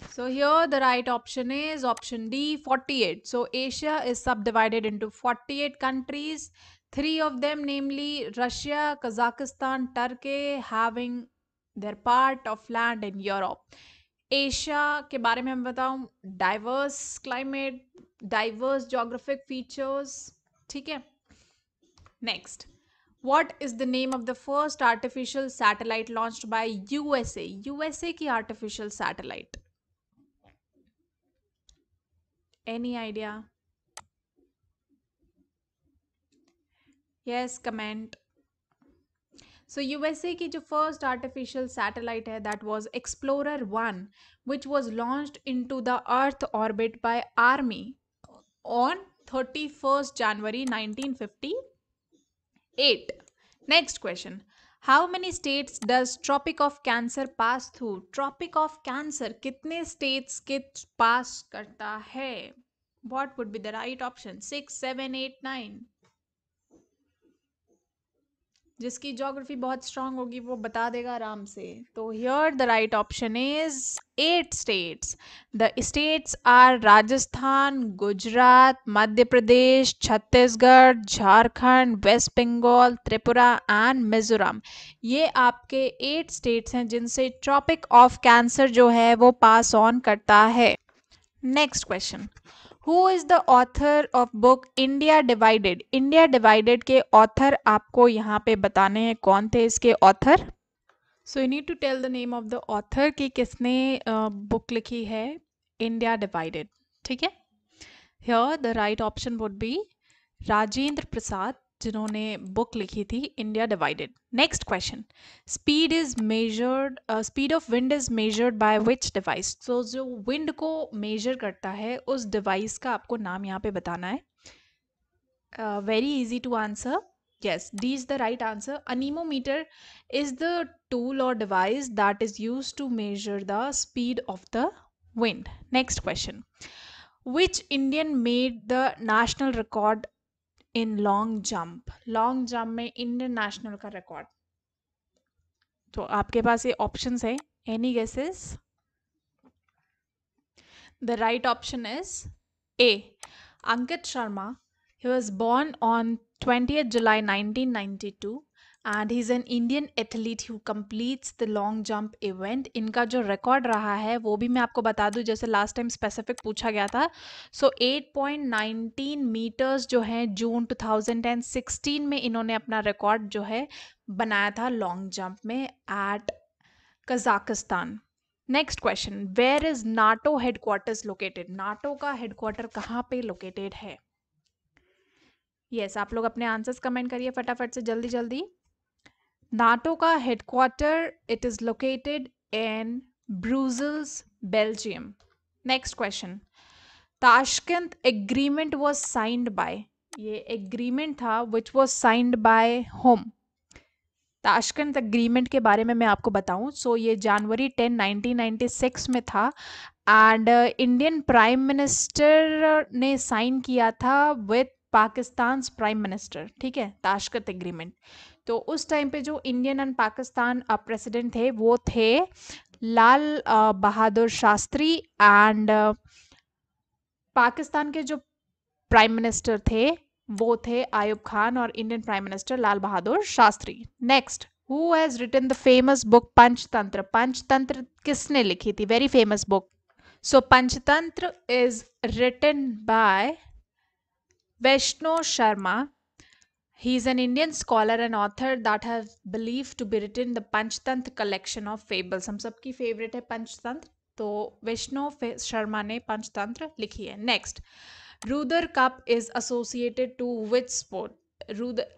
So here the right option is option D 48. So Asia is subdivided into 48 countries. Three of them namely Russia, Kazakhstan, Turkey having their part of land in Europe. Asia के बारे में हम बताऊं diverse climate diverse geographic features ठीक है what is the name of the first artificial satellite launched by USA? USA की artificial satellite. Any idea? Yes, comment. So USA ki jo first artificial satellite hai that was Explorer 1 which was launched into the earth orbit by army on 31st January 1958. Next question. How many states does Tropic of Cancer pass through? Tropic of Cancer, kitne states kit pass karta hai? What would be the right option? Six, seven, eight, nine. जिसकी geography बहुत strong होगी वो बता देगा आराम से तो here the right option is eight states the states are Rajasthan Gujarat Madhya Pradesh Chhattisgarh Jharkhand West Bengal Tripura and Mizoram ये आपके एट स्टेट्स हैं जिनसे ट्रॉपिक ऑफ कैंसर जो है वो पास ऑन करता है next question who is the author of book India divided India divided के ऑथर आपको यहाँ पे बताने हैं कौन थे इसके author so you need to tell the name of the author कि किसने बुक uh, लिखी है इंडिया डिवाइडेड ठीक है here the right option would be Rajendra Prasad जिन्होंने बुक लिखी थी India divided next question speed is measured speed of wind is measured by which device तो जो विंड को मेजर करता है उस डिवाइस का आपको नाम यहाँ पे बताना है very easy to answer yes D is the right answer anemometer is the tool और device that is use to measure the speed of the wind next question which Indian made the national record in long jump long jump में Indian national का record तो आपके पास ये option है any guesses the right option is A Ankit Sharma he was born on twenty July nineteen to and he is an Indian athlete who completes the long jump event इनका जो record रहा है वो भी मैं आपको बता दूँ जैसे लास्ट टाइम स्पेसिफिक पूछा गया था so eight point nineteen meters जो है जून टू थाउजेंड सिक्सटीन में इन्होंने अपना रिकॉर्ड जो है बनाया था लॉन्ग जंप में at Kazakhstan next question where is NATO headquarters located NATO का हेडक्वार्टर कहाँ पे लोकेटेड है यस yes, आप लोग अपने आंसर्स कमेंट करिए फटाफट से जल्दी जल्दी का headquarter it is located in Brussels Belgium next question Tashkent agreement was signed by ये एग्रीमेंट था which was signed by whom Tashkent agreement के बारे में मैं आपको बताऊं सो so, ये जनवरी 10 1996 में था एंड इंडियन प्राइम मिनिस्टर ने साइन किया था विथ पाकिस्तान प्राइम मिनिस्टर ठीक है ताशकत एग्रीमेंट तो उस टाइम पे जो इंडियन एंड पाकिस्तान प्रेसिडेंट थे वो थे Lal uh, Bahadur Shastri and Pakistan uh, के जो प्राइम मिनिस्टर थे वो थे आयुब खान और Indian prime minister Lal Bahadur Shastri next who has written the famous book Panchatantra Panchatantra किसने लिखी थी very famous book so Panchatantra is written by Vishnu Sharma He is an Indian scholar and author that have believed to be written the Panchtantra collection of fables. हम सबकी favorite है पंचतंत्र तो वैष्णव शर्मा ने पंचतंत्र लिखी है next Ryder cup is associated to which sport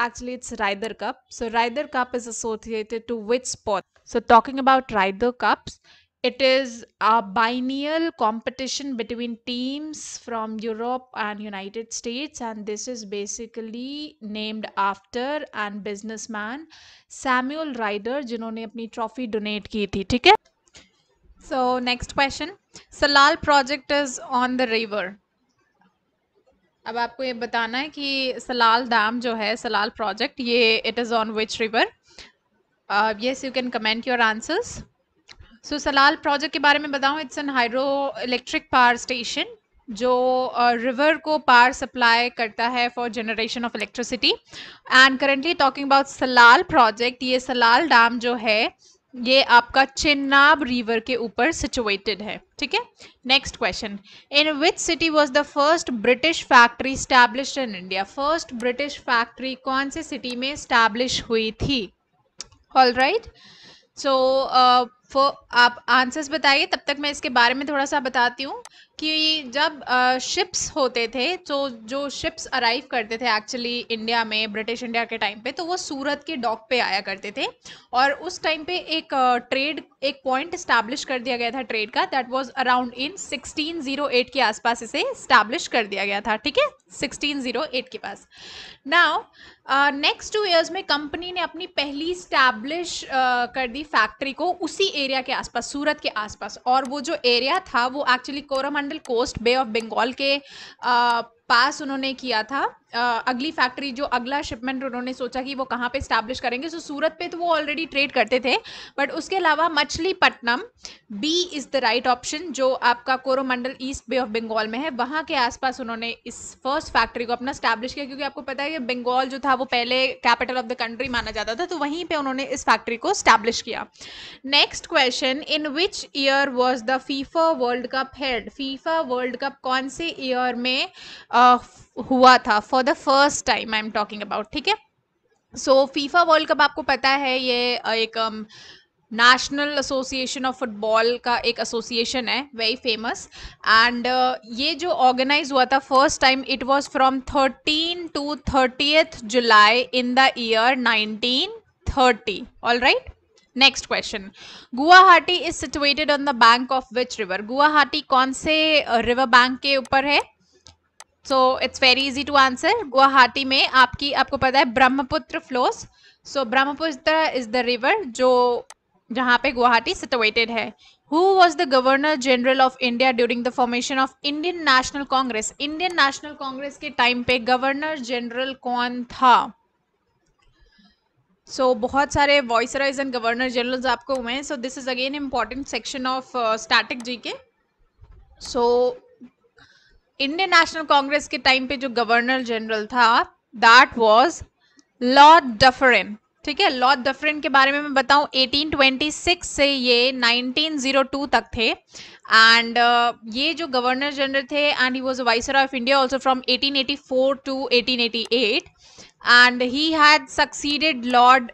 actually it's Ryder Cup. So Ryder Cup is associated to which sport? So talking about Ryder Cups, it is a biennial competition between teams from Europe and United States, and this is basically named after and businessman Samuel Ryder जिन्होंने अपनी trophy donate की थी ठीक है So next question: Salal Project is on the river. अब आपको ये बताना है कि सलाल डैम जो है सलाल प्रोजेक्ट ये it is on which river yes you can comment your answers so so, Salal project के बारे में बताऊँ it's an hydro electric power station जो रिवर uh, को पावर सप्लाई करता है for generation of electricity and currently talking about Salal project ये Salal dam जो है ये आपका चिन्नाब रिवर के ऊपर सिचुएटेड है ठीक है next question in which city was the first British factory establish in India first British factory कौन से सिटी में स्टैब्लिश हुई थी ऑल राइट सो फो आप आंसर्स बताइए तब तक मैं इसके बारे में थोड़ा सा बताती हूँ कि जब शिप्स होते थे तो जो शिप्स अराइव करते थे एक्चुअली इंडिया में ब्रिटिश इंडिया के टाइम पे तो वो सूरत के डॉक पे आया करते थे और उस टाइम पे एक ट्रेड एक पॉइंट इस्टेब्लिश कर दिया गया था ट्रेड का दैट वाज अराउंड इन 1608 के आसपास इसे इस्टेब्लिश कर दिया गया था ठीक है 1608 के पास नाउ नेक्स्ट टू ईयर्स में कंपनी ने अपनी पहली स्टैब्लिश uh, कर दी फैक्ट्री को उसी एरिया के आसपास सूरत के आसपास और वो जो एरिया था वो actually Coromandel coast bay of Bengal के आ, पास उन्होंने किया था आ, अगली फैक्ट्री जो अगला शिपमेंट उन्होंने सोचा कि वो कहाँ पे स्टैब्लिश करेंगे सो so, सूरत पे तो वो ऑलरेडी ट्रेड करते थे बट उसके अलावा Machilipatnam B is the right option जो आपका Coromandel east bay of Bengal में है वहाँ के आसपास उन्होंने इस फर्स्ट फैक्ट्री को अपना स्टैब्लिश किया क्योंकि आपको पता है कि बंगाल जो था वो पहले कैपिटल ऑफ द कंट्री माना जाता था तो वहीं पर उन्होंने इस फैक्ट्री को स्टैब्लिश किया next question in which year was the FIFA world cup held FIFA world cup कौन से ईयर में Uh, हुआ था for the first time I am talking about ठीक है सो फीफा वर्ल्ड कप आपको पता है ये uh, एक नेशनल एसोसिएशन ऑफ फुटबॉल का एक एसोसिएशन है वेरी फेमस एंड ये जो ऑर्गेनाइज हुआ था first time it was from thirteen to thirtieth July in the year thirty all right next question Guwahati is situated on the bank of which river Guwahati कौन से river uh, bank के ऊपर है so it's very easy to answer Guwahati में आपकी आपको पता है Brahmaputra flows so Brahmaputra is the river जो जहाँ पे गुवाहाटी सिटुएटेड है who was the governor general of India during the formation of Indian National Congress Indian National Congress के टाइम पे गवर्नर जनरल कौन था सो so, बहुत सारे वॉइसराइज एंड गवर्नर जनरल आपको हुए हैं so this is again important section of static G K so Indian National Congress के टाइम पे जो गवर्नर जनरल था दैट वाज लॉर्ड डफरिन ठीक है लॉर्ड डफरिन के बारे में मैं बताऊं 1826 से ये 1902 तक थे एंड uh, ये जो गवर्नर जनरल थे and he was a viceroy of India also from 1884 to 1888 and he had succeeded Lord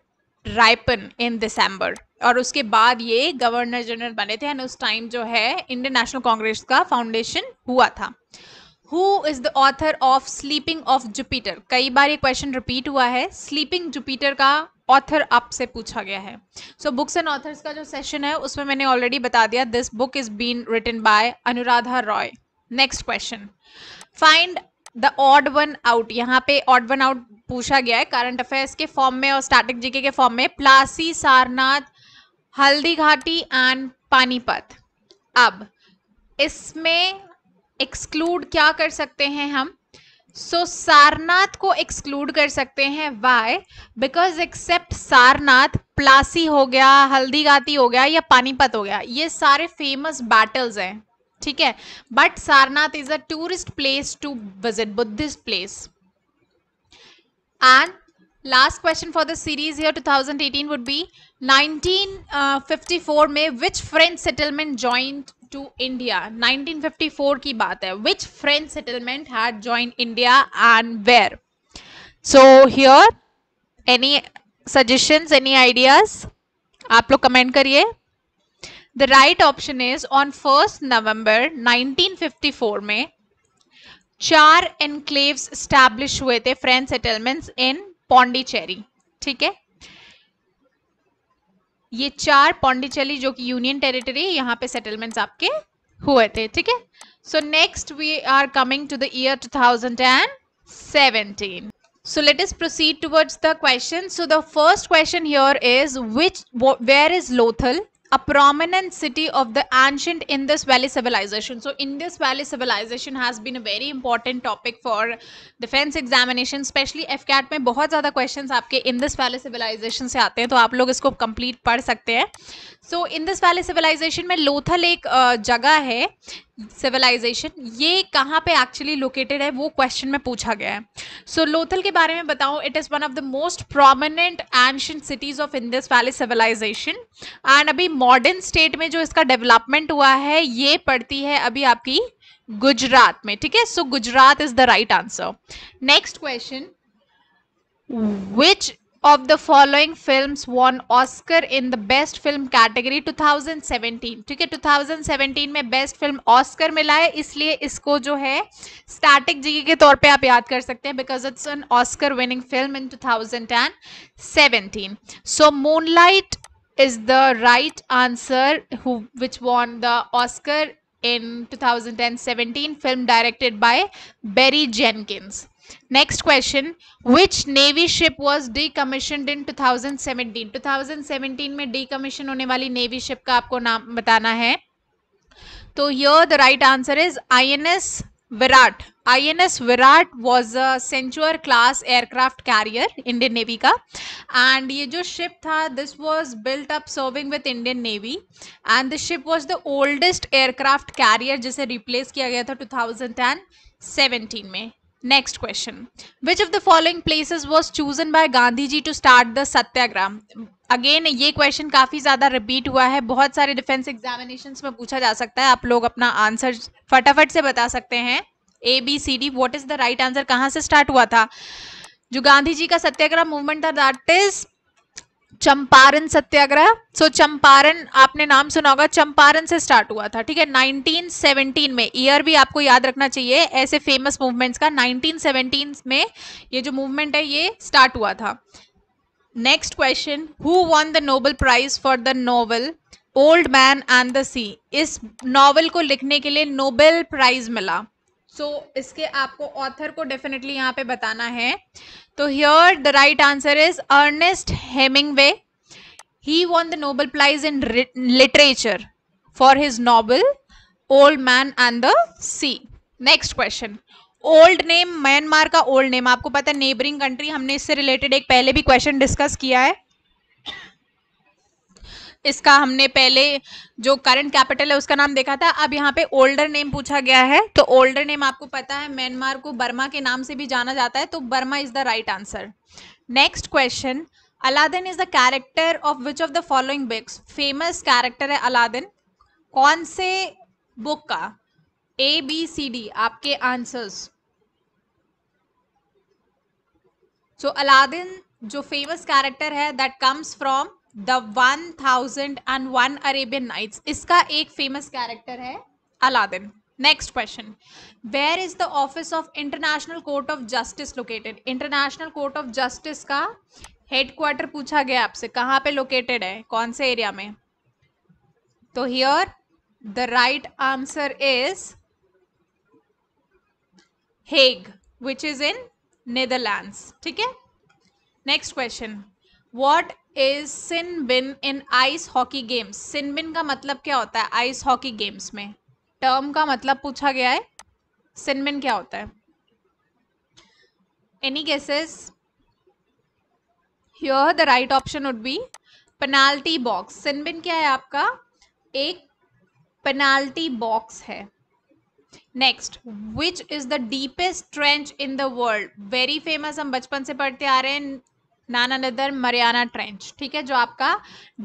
Ripon in December और उसके बाद ये गवर्नर जनरल बने थे एंड उस टाइम जो है इंडियन नेशनल कांग्रेस का फाउंडेशन हुआ था who is the author of sleeping of Jupiter कई बार ये क्वेश्चन रिपीट हुआ है स्लीपिंग जुपिटर का ऑथर आपसे पूछा गया है सो बुक्स एंड ऑथर्स का जो सेशन है उसमें मैंने ऑलरेडी बता दिया this book is been written by Anuradha Roy next question find the odd one out यहाँ पे ऑड वन आउट पूछा गया है करंट अफेयर्स के फॉर्म में और स्टैटिक जीके के फॉर्म में प्लासी सारनाथ हल्दी घाटी एंड पानीपत अब इसमें एक्सक्लूड क्या कर सकते हैं हम सो so, सारनाथ को एक्सक्लूड कर सकते हैं why because except Sarnath Plassey हो गया हल्दीघाती हो गया या पानीपत हो गया ये सारे फेमस बैटल्स हैं ठीक है but Sarnath is a tourist place to visit Buddhist place and last question for the series thousand 2018 would be 1954 में which French settlement joint to India 1954 की बात है which French settlement had join India and where so here any suggestions any ideas आप लोग comment करिए the right option is on first November 1954 में चार enclaves establish हुए थे फ्रेंच सेटलमेंट्स इन पौंडीचेरी ठीक है ये चार पौंडिचेरी जो कि यूनियन टेरिटरी यहाँ पे सेटलमेंट्स आपके हुए थे ठीक है so next we are coming to the year two thousand and seventeen so let us proceed towards the question so the first question here is which where is lothal a prominent city of the ancient Indus Valley civilization. So, Indus Valley civilization has been a very important topic for defense examination, especially FCAT mein bahut zyada questions aapke Indus Valley civilization se aate hain to aap log isko complete pad sakte hain so, Indus Valley civilization mein lotha lake uh, jagah hai civilisation ये कहाँ पे actually located है वो question में पूछा गया है so so, Lothal के बारे में बताओ it is one of the most prominent ancient cities of Indus valley civilisation and अभी मॉडर्न स्टेट में जो इसका डेवलपमेंट हुआ है ये पड़ती है अभी आपकी गुजरात में ठीक है so Gujarat is the right answer next question which of the following films won Oscar in the Best Film category 2017 ठीक है 2017 में Best Film Oscar मिला है इसलिए इसको जो है static जीके के तौर पे आप याद कर सकते हैं because it's an Oscar winning film in 2017 so Moonlight is the right answer who which won the Oscar in 2017 film directed by Barry Jenkins next next question which navy ship was decommissioned in 2017 2017 में decommission होने वाली navy ship का आपको नाम बताना है तो here the right answer is INS Viraat INS Viraat was a centaur class aircraft carrier Indian navy का एंड ये जो शिप था this was built up serving with Indian navy and the ship was the oldest aircraft carrier जिसे replace किया गया था 2017 में Next question Which of the following places was chosen by Gandhi ji to start the satyagrah? Again ये question काफ़ी ज़्यादा repeat हुआ है बहुत सारे डिफेंस एग्जामिनेशन में पूछा जा सकता है आप लोग अपना आंसर फटाफट से बता सकते हैं A B C D what is the right answer कहाँ से स्टार्ट हुआ था जो गांधी जी का सत्याग्रह मूवमेंट था that is Champaran satyagraha so so, Champaran आपने नाम सुना होगा चंपारण से स्टार्ट हुआ था ठीक है 1917 में ईयर भी आपको याद रखना चाहिए ऐसे फेमस मूवमेंट्स का 1917 में ये जो मूवमेंट है ये स्टार्ट हुआ था next question who won the Nobel prize for the novel old man and the sea इस नॉवल को लिखने के लिए नोबेल प्राइज मिला सो so, इसके आपको ऑथर को डेफिनेटली यहाँ पे बताना है तो here the right answer is Ernest वे he won the Nobel prize in literature for his novel old man and the sea next question old name Myanmar का ओल्ड नेम आपको पता है नेबरिंग कंट्री हमने इससे रिलेटेड एक पहले भी क्वेश्चन डिस्कस किया है इसका हमने पहले जो करंट कैपिटल है उसका नाम देखा था अब यहाँ पे ओल्डर नेम पूछा गया है तो ओल्डर नेम आपको पता है म्यांमार को बर्मा के नाम से भी जाना जाता है तो Burma is the right answer next question Aladdin is the character of which of the following books famous character है अलादीन कौन से बुक का ए बी सी डी आपके आंसर्स सो अलादीन जो फेमस कैरेक्टर है that comes from the one thousand and one Arabian night इसका एक famous character है Aladdin next question where is the office of international court of justice located international court of justice का headquarter पूछा गया आपसे कहाँ पे लोकेटेड है कौन से एरिया में तो here the right answer is Hague which is in Netherlands ठीक है next question what is sin bin in ice hockey games sin bin का मतलब क्या होता है आइस हॉकी गेम्स में टर्म का मतलब पूछा गया है सिन बिन क्या होता है any guesses here the right option would be penalty box sin bin क्या है आपका एक पेनाल्टी बॉक्स है next which is the deepest trench in the world very famous हम बचपन से पढ़ते आ रहे हैं नाना नदर मरियाना ट्रेंच ठीक है जो आपका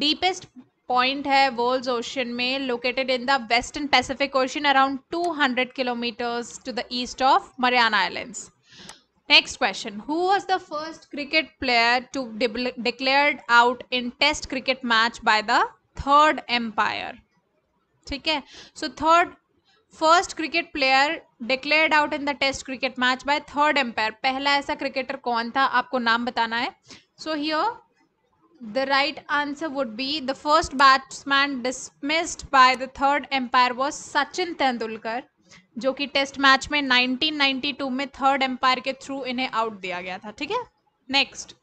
डीपेस्ट पॉइंट है वर्ल्ड ओशन में located in the western Pacific ocean around 200 kilometres to the east of Mariana island next question who was the first cricket player to de out in test cricket match by the third umpire ठीक है so third first cricket player declared out in the test cricket match by third umpire पहला ऐसा cricketer कौन था आपको नाम बताना है so here the right answer would be the first batsman dismissed by the third umpire was Sachin Tendulkar जो कि टेस्ट मैच में 1992 में थर्ड एम्पायर के थ्रू इन्हें आउट दिया गया था ठीक है next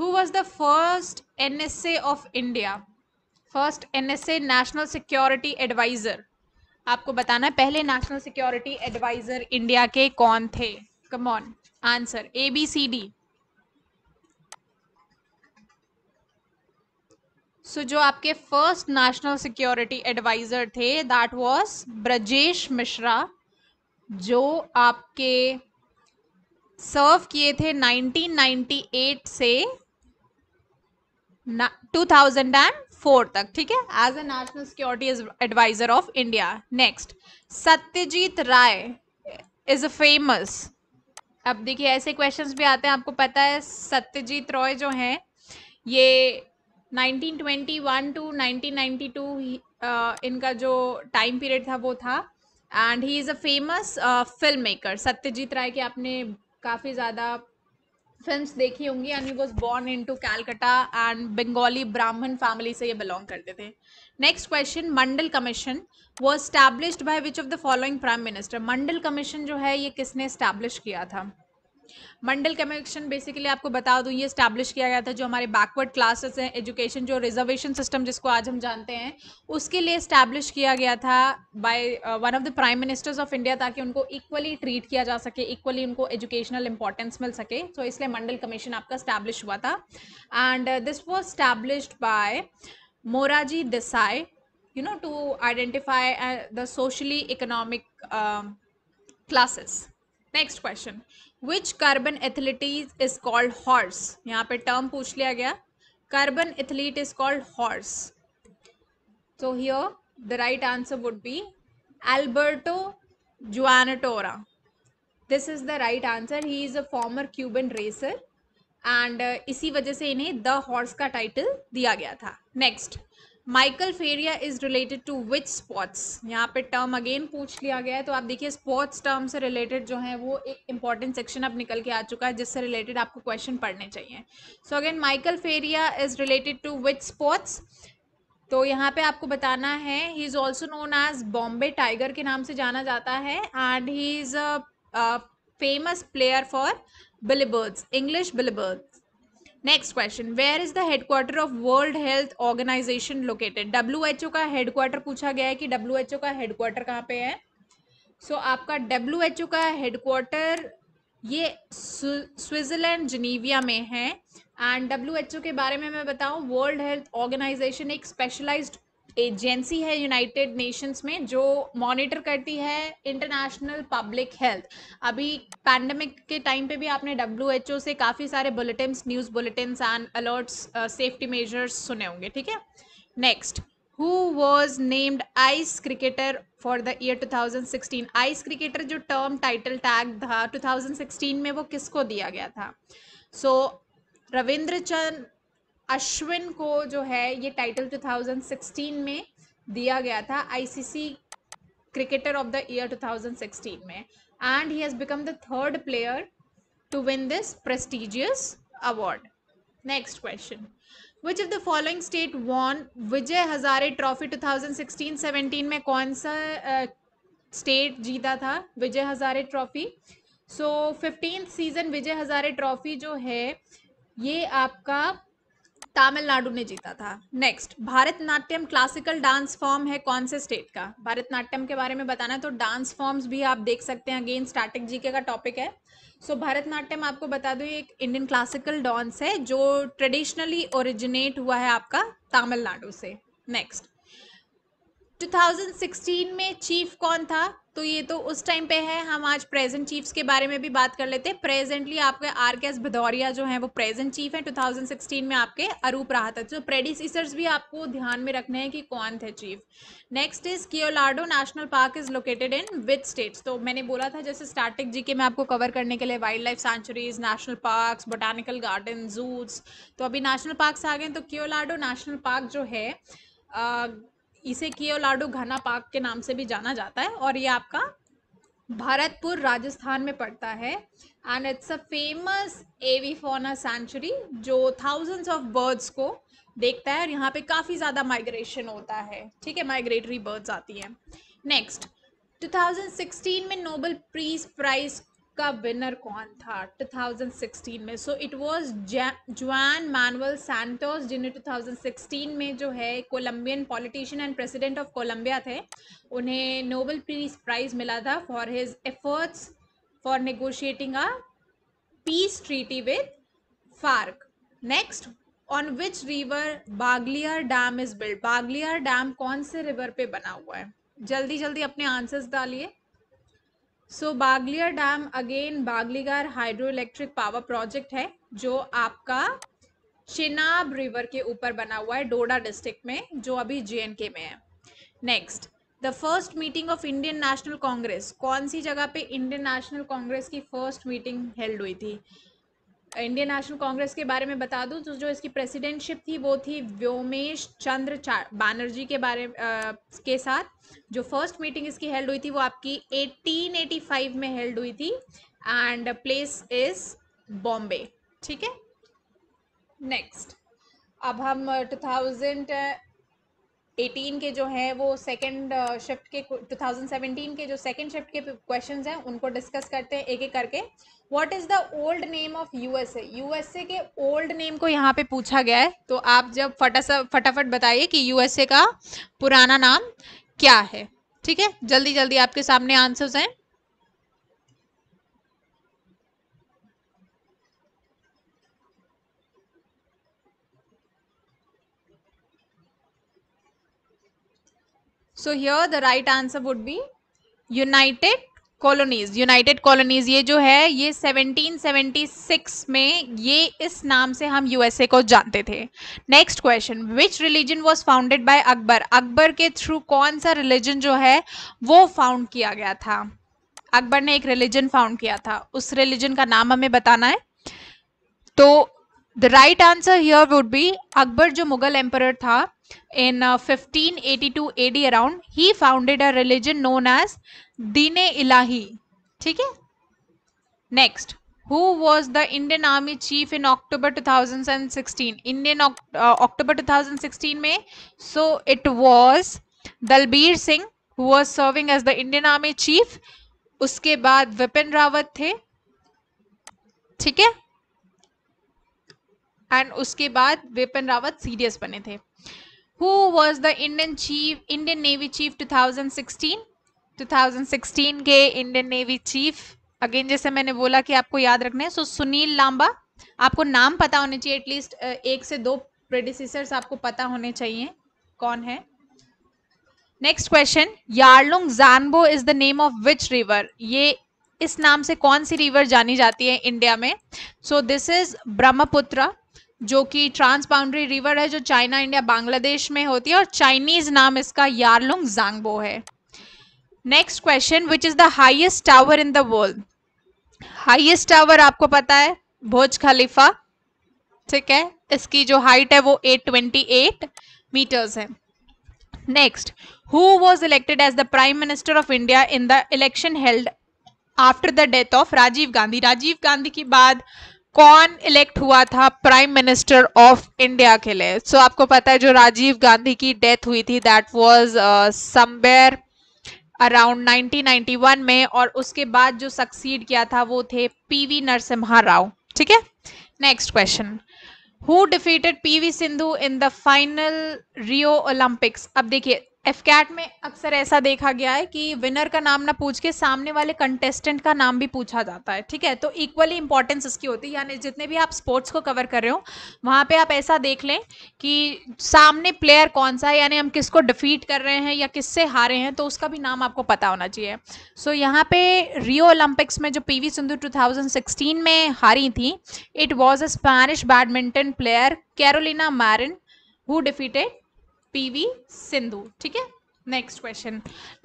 who was the first NSA of India first a national security advisor आपको बताना है पहले नेशनल सिक्योरिटी एडवाइजर इंडिया के कौन थे come on answer A B C D so जो आपके फर्स्ट नेशनल सिक्योरिटी एडवाइजर थे दैट वाज ब्रजेश मिश्रा जो आपके सर्व किए थे 1998 से 2000 एंड फोर तक ठीक है as a national security advisor of India next Satyajit Ray is a famous अब देखिए ऐसे क्वेश्चंस भी आते हैं आपको पता है सत्यजीत रॉय जो हैं ये 1921 टू नाइनटीन इनका जो टाइम पीरियड था वो था and he is a famous film maker Satyajit Ray के आपने काफ़ी ज़्यादा फिल्म्स देखी होंगी and he was born in to Calcutta and Bengali Brahmin family से ये बिलोंग करते थे next question Mandal commission was established by which of the following prime minister Mandal commission जो है ये किसने स्टैब्लिश किया था मंडल कमीशन बेसिकली आपको बता दूं ये स्टैब्लिश किया गया था जो हमारे बैकवर्ड क्लासेस हैं एजुकेशन जो रिजर्वेशन सिस्टम जिसको आज हम जानते हैं उसके लिए स्टैब्लिश किया गया था by one of the prime ministers of India ताकि उनको इक्वली ट्रीट किया जा सके इक्वली उनको एजुकेशनल इंपॉर्टेंस मिल सके सो so, इसलिए मंडल कमीशन आपका स्टैब्लिश हुआ था and this was established by Morarji Desai you know to identify the socially economic classes next question which carbon athletes is called horse यहाँ पे टर्म पूछ लिया गया carbon athlete is called horse so here the right answer would be Alberto Juantorena this is the right answer he is a former Cuban racer and इसी वजह से इन्हें the horse का टाइटल दिया गया था next Michael Ferreira is related to which sports यहाँ पे टर्म अगेन पूछ लिया गया है तो आप देखिए स्पॉट्स टर्म से रिलेटेड जो है वो एक इंपॉर्टेंट सेक्शन अब निकल के आ चुका है जिससे रिलेटेड आपको क्वेश्चन पढ़ने चाहिए so again Michael Ferreira is related to which sports तो यहाँ पे आपको बताना है he is also known as Bombay tiger के नाम से जाना जाता है and he is a famous player for billiards English billiards next question where is the headquarter of World health Organisation located W का हेडक्वार्टर पूछा गया है कि डब्ल्यू एच ओ का हेडक्वार्टर कहाँ पे है सो so, आपका डब्ल्यू का हेडक्वार्टर ये स्विट्जरलैंड जनीविया में है एंड डब्ल्यू एच ओ के बारे में मैं बताऊँ वर्ल्ड हेल्थ ऑर्गेनाइजेशन एक स्पेशलाइज्ड एजेंसी है यूनाइटेड नेशंस में जो मॉनिटर करती है इंटरनेशनल पब्लिक हेल्थ अभी पैंडमिक के टाइम पे भी आपने डब्ल्यू से काफ़ी सारे bulletin news bulletin and alerts safety measures सुने होंगे ठीक है next who was named ICC cricketer for the year 2016 ICC cricketer जो टर्म टाइटल टैग था 2016 में वो किसको दिया गया था सो so, रविंद्र चंद अश्विन को जो है ये टाइटल 2016 में दिया गया था ICC cricketer of the year 2016 में and he has become the third player to win this prestigious award next question which of the following state won Vijay Hazare trophy 2016-17 में कौन सा स्टेट uh, जीता था Vijay Hazare trophy so fifteen season Vijay Hazare trophy जो है ये आपका तमिलनाडु ने जीता था next Bharatanatyam classical dance form है कौन से स्टेट का भारतनाट्यम के बारे में बताना है तो डांस फॉर्म्स भी आप देख सकते हैं अगेन स्टार्टिक जीके का टॉपिक है सो so, भारतनाट्यम आपको बता दूँ एक इंडियन क्लासिकल डांस है जो ट्रेडिशनली ओरिजिनेट हुआ है आपका तमिलनाडु से नेक्स्ट 2016 में चीफ कौन था तो ये तो उस टाइम पे है हम आज प्रेजेंट चीफ्स के बारे में भी बात कर लेते हैं प्रेजेंटली आपके आर के एस भदौरिया जो हैं वो प्रेजेंट चीफ हैं 2016 में आपके अरूप रहा था जो प्रेडिसर्स भी आपको ध्यान में रखने हैं कि कौन थे chief next is Keoladeo national park is located in which states तो मैंने बोला था जैसे स्टार्टिंग जी के मैं आपको कवर करने के लिए wild life sanctuaries national park botanical garden zoos तो अभी नेशनल पार्क आ गए तो कियोलाडो नेशनल पार्क जो है इसे कियो लाडू घना पाक के नाम से भी जाना जाता है और ये आपका भरतपुर राजस्थान में पड़ता है and it's a famous avifauna sanctuary जो थाउजेंड्स ऑफ बर्ड्स को देखता है और यहाँ पे काफ़ी ज़्यादा माइग्रेशन होता है ठीक है माइग्रेटरी बर्ड्स आती हैं नेक्स्ट 2016 में नोबल पीस प्राइज का विनर कौन था 2016 में so it was Juan Manuel Santos जिन्हें 2016 में जो है Colombian politician and president of Colombia थे उन्हें नोबेल पीस प्राइज मिला था for his efforts for negotiating a peace treaty with FARC next on which river Baglihar dam is build Baglihar dam कौन से रिवर पे बना हुआ है जल्दी जल्दी अपने आंसर्स डालिए so Baglihar dam again Baglihar hydro electric power project है जो आपका चिनाब रिवर के ऊपर बना हुआ है डोडा डिस्ट्रिक्ट में जो अभी के में है next the first meeting of Indian National Congress कौन सी जगह पे इंडियन नेशनल कांग्रेस की फर्स्ट मीटिंग हेल्ड हुई थी इंडियन नेशनल कांग्रेस के बारे में बता दूं तो जो इसकी प्रेसिडेंटशिप थी वो थी व्योमेश चंद्र बनर्जी के बारे आ, के साथ जो फर्स्ट मीटिंग इसकी हेल्ड हुई थी वो आपकी 1885 में हेल्ड हुई थी एंड प्लेस इज बॉम्बे ठीक है नेक्स्ट अब हम uh, 18 के जो हैं वो सेकंड शिफ्ट uh, के 2017 के जो सेकंड शिफ्ट के क्वेश्चंस हैं उनको डिस्कस करते हैं एक एक करके what is the old name of USA USA के ओल्ड नेम को यहाँ पे पूछा गया है तो आप जब फटा फटाफट बताइए कि यूएसए का पुराना नाम क्या है ठीक है जल्दी जल्दी आपके सामने आंसर्स हैं so here the right answer would be united colonies united colonies ये जो है ये 1776 में ये इस नाम से हम यूएसए को जानते थे next question which religion was founded by Akbar Akbar के थ्रू कौन सा रिलीजन जो है वो फाउंड किया गया था अकबर ने एक रिलीजन फाउंड किया था उस रिलीजन का नाम हमें बताना है तो the right answer here would be Akbar जो मुगल एम्पर था in uh, 1582 AD around he founded a religion known as Dine Ilahi ठीक है next who was the Indian Army chief in October 2016 Indian uh, October 2016 में so it was Dalbir Singh who was serving as the Indian Army chief उसके बाद विपिन रावत थे ठीक है and उसके बाद विपिन रावत सीरियस बने थे who was the Indian chief, Indian Navy chief 2016? 2016 के इंडियन नेवी चीफ अगेन जैसे मैंने बोला कि आपको याद रखना है सो सुनील लांबा आपको नाम पता होने चाहिए एटलीस्ट एक से दो प्रेडिसिसर्स आपको पता होने चाहिए कौन है next question Yarlung Zangbo is the name of which river ये इस नाम से कौन सी रिवर जानी जाती है इंडिया में सो दिस इज ब्रह्मपुत्र जो कि ट्रांस बाउंड्री रिवर है जो चाइना इंडिया बांग्लादेश में होती है और चाइनीज नाम इसका यारलोंग जांगबो है next question which is the highest tower in the world highest tower आपको पता है भोज खलीफा ठीक है इसकी जो हाइट है वो 828 मीटर्स है next who was elected as the prime minister of India in the election held after the death of Rajiv Gandhi Rajiv Gandhi के बाद कौन इलेक्ट हुआ था प्राइम मिनिस्टर ऑफ इंडिया के लिए सो so, आपको पता है जो राजीव गांधी की डेथ हुई थी दैट वाज समवेयर अराउंड 1991 में और उसके बाद जो सक्सीड किया था वो थे पीवी नरसिम्हा राव ठीक है next question who defeated P V Sindhu in the final Rio Olympics अब देखिए एफ कैट में अक्सर ऐसा देखा गया है कि विनर का नाम ना पूछ के सामने वाले कंटेस्टेंट का नाम भी पूछा जाता है ठीक है तो इक्वली इंपॉर्टेंस इसकी होती है यानी जितने भी आप स्पोर्ट्स को कवर कर रहे हो वहाँ पे आप ऐसा देख लें कि सामने प्लेयर कौन सा है यानी हम किसको डिफीट कर रहे हैं या किससे हारे हैं तो उसका भी नाम आपको पता होना चाहिए सो so, यहाँ पे रियो ओलंपिक्स में जो पी वी सिंधु टू में हारी थी it was a Spanish badminton player Carolina Marin who defeated P V Sindhu ठीक है next question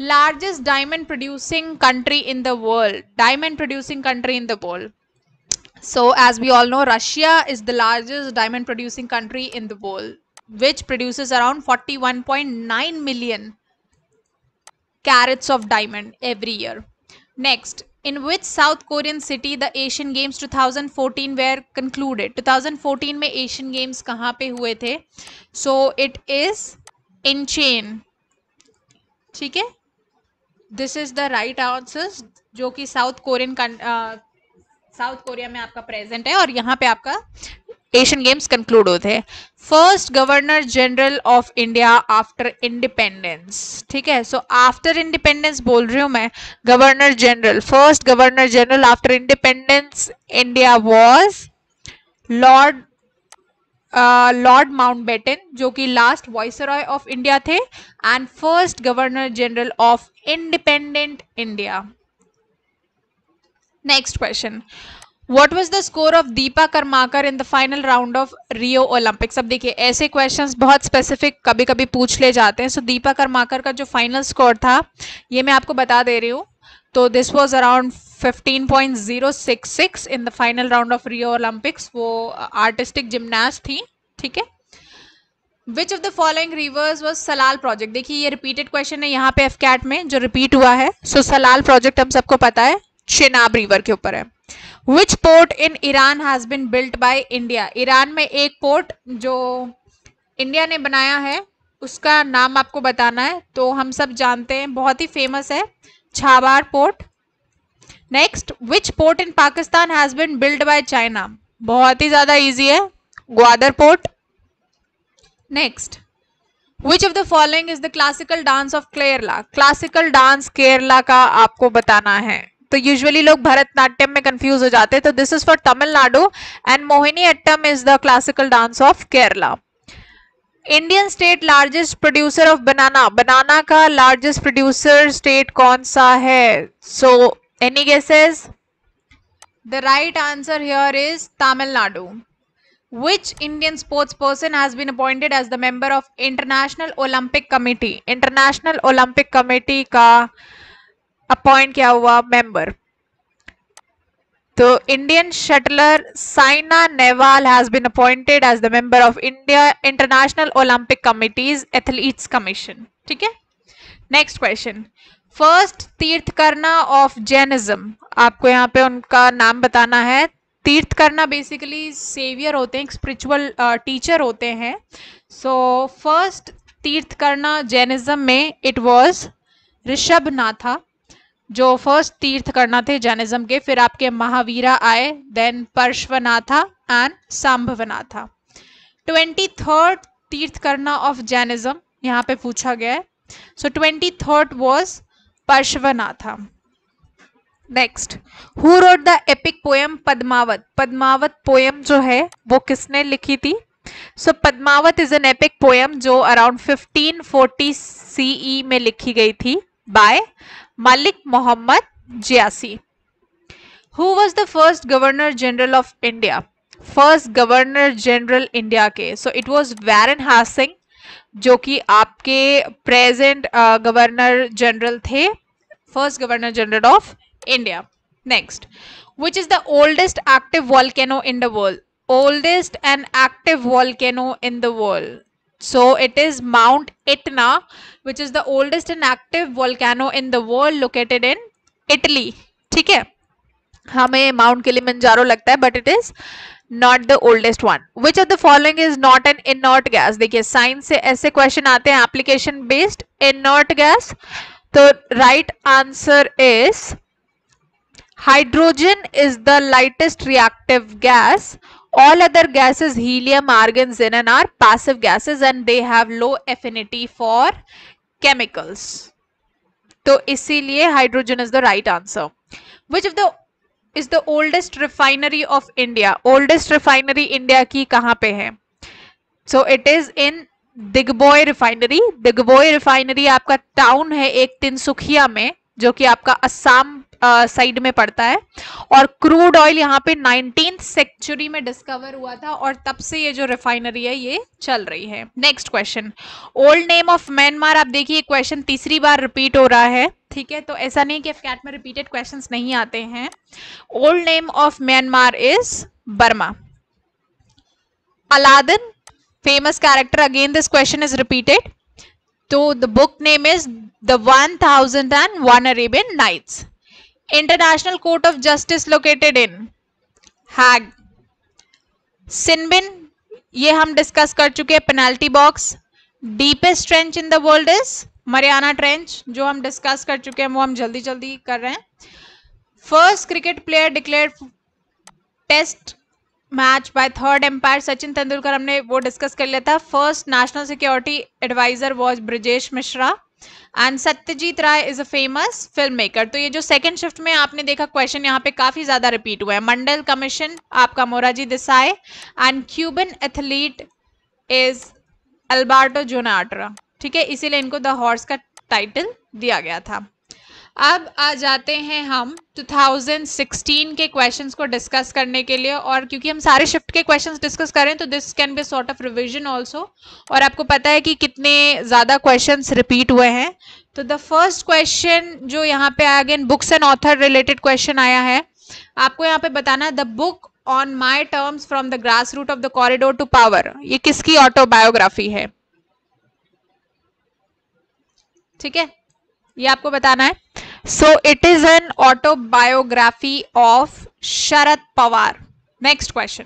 largest diamond producing country in the world diamond producing country in the so as we all know russia is the largest diamond producing country in the world which produces around 41.9 million carats of diamond every year next in which south korean city the asian games 2014 were concluded 2014 mein asian games kahan pe hue the so it is in चेन ठीक है this is the right answer जो कि south Korean south Korea में आपका present है और यहाँ पे आपका एशियन गेम्स कंक्लूड होते हैं first governor general of India after independence ठीक है सो आफ्टर इंडिपेंडेंस बोल रही हूँ मैं governor general first governor general after independence India was lord lord Mountbatten जो कि लास्ट वॉइसरॉय ऑफ इंडिया थे and first governor general of independent India next question what was the score of Dipa Karmakar in the final round of Rio Olympics अब देखिए ऐसे question बहुत specific कभी कभी पूछ ले जाते हैं सो so, दीपा कर्माकर का जो फाइनल स्कोर था ये मैं आपको बता दे रही हूँ तो this was around 15.066 in the final round of Rio Olympics वो आर्टिस्टिक uh, जिमनास्ट थी ठीक है which of the following rivers was Salal project देखिए ये रिपीटेड क्वेश्चन है यहाँ पे एफ कैट में जो रिपीट हुआ है सो so, सलाल प्रोजेक्ट हम सबको पता है चिनाब रिवर के ऊपर है which port in Iran has been built by India Iran में एक पोर्ट जो इंडिया ने बनाया है उसका नाम आपको बताना है तो हम सब जानते हैं बहुत ही फेमस है Chabahar port next which port in Pakistan has been build by China बहुत ही ज्यादा इजी है Gwadar port next which of the following is the classical dance of Kerala classical dance Kerala का आपको बताना है तो यूजुअली लोग भरतनाट्यम में कंफ्यूज हो जाते हैं तो this is for Tamil Nadu and Mohiniyattam is the classical dance of Kerala Indian state largest producer of banana banana का लार्जेस्ट प्रोड्यूसर स्टेट कौन सा है so any guesses the right answer here is Tamil Nadu which indian sports person has been appointed as the member of international olympic committee international olympic committee ka appoint kiya hua member तो Indian shuttler Saina Nehwal has been appointed as the member of India international Olympic committees athletes commission ठीक है next question first तीर्थ tirthankara of Jainism आपको यहाँ पे उनका नाम बताना है तीर्थ करना बेसिकली सेवियर होते हैं स्पिरिचुअल टीचर uh, होते हैं सो फर्स्ट तीर्थ करना जैनिज्म में इट वॉज ऋषभ नाथा जो फर्स्ट तीर्थ करना थे जैनिज्म के फिर आपके महावीरा आए then Parshvanatha and Sambhavanatha twenty third tirthankara of Jainism यहाँ पे पूछा गया है so twenty third was Parshvanatha next who wrote the epic poem Padmavat Padmavat poem जो है वो किसने लिखी थी so Padmavat is an epic poem जो अराउंड 1540 फोर्टी सीई में लिखी गई थी by Malik Muhammad Jiasi, who was the first Governor General of India. First Governor General India ke so it was Warren Haasing जो कि present present uh, Governor General the, first Governor General of India. Next, which is the oldest active volcano in the world oldest and active volcano in the world so it is Mount Etna, which is the oldest and active volcano in the world located in Italy. ठीक है हमें mount Kilimanjaro लगता है but it is not the oldest one which of the following is not an inert gas देखिए science से ऐसे question आते हैं एप्लीकेशन बेस्ड इनॉट गैस तो right answer is hydrogen is the lightest reactive gas All other gases, helium, argon, xenon are passive gases and they have low affinity for chemicals. तो इसीलिए hydrogen is the right answer which of the is the oldest refinery of India oldest refinery India की कहाँ पे है so it is in Digboi refinery Digboi refinery आपका town है एक तिनसुखिया में जो कि आपका असम साइड में पड़ता है और क्रूड ऑयल यहाँ पे नाइनटीन सेंचुरी में डिस्कवर हुआ था और तब से ये जो रिफाइनरी है ये चल रही है next question old name of Myanmar आप देखिए क्वेश्चन तीसरी बार रिपीट हो रहा है ठीक है तो ऐसा नहीं कि कैट में रिपीटेड क्वेश्चंस नहीं आते हैं old name of Myanmar is Burma Aladdin famous character again this question is repeated तो the book name is the one thousand and one Arabian nights international court of justice located in hague sinbin ये हम discuss कर चुके हैं penalty box deepest trench in the world is Mariana trench जो हम discuss कर चुके हैं वो हम जल्दी जल्दी कर रहे हैं first cricket player declare test match by third umpire Sachin Tendulkar हमने वो डिस्कस कर लिया था first national security adviser was Brajesh Mishra and Satyajit Ray is a famous film maker तो ये जो सेकंड शिफ्ट में आपने देखा क्वेश्चन यहाँ पे काफी ज्यादा रिपीट हुआ है मंडल कमीशन आपका Morarji Desai and Cuban athlete is Alberto Juantorena ठीक है इसीलिए इनको द हॉर्स का टाइटल दिया गया था अब आ जाते हैं हम 2016 के क्वेश्चंस को डिस्कस करने के लिए और क्योंकि हम सारे शिफ्ट के क्वेश्चंस डिस्कस करें तो this can be sort of revision also और आपको पता है कि कितने ज़्यादा क्वेश्चंस रिपीट हुए हैं तो द फर्स्ट क्वेश्चन जो यहाँ पे आया again books and author related question आया है आपको यहाँ पे बताना है the book on my terms from the grass root of the corridor to power ये किसकी ऑटोबायोग्राफी है ठीक है ये आपको बताना है so it is an autobiography of Sharad Pawar next question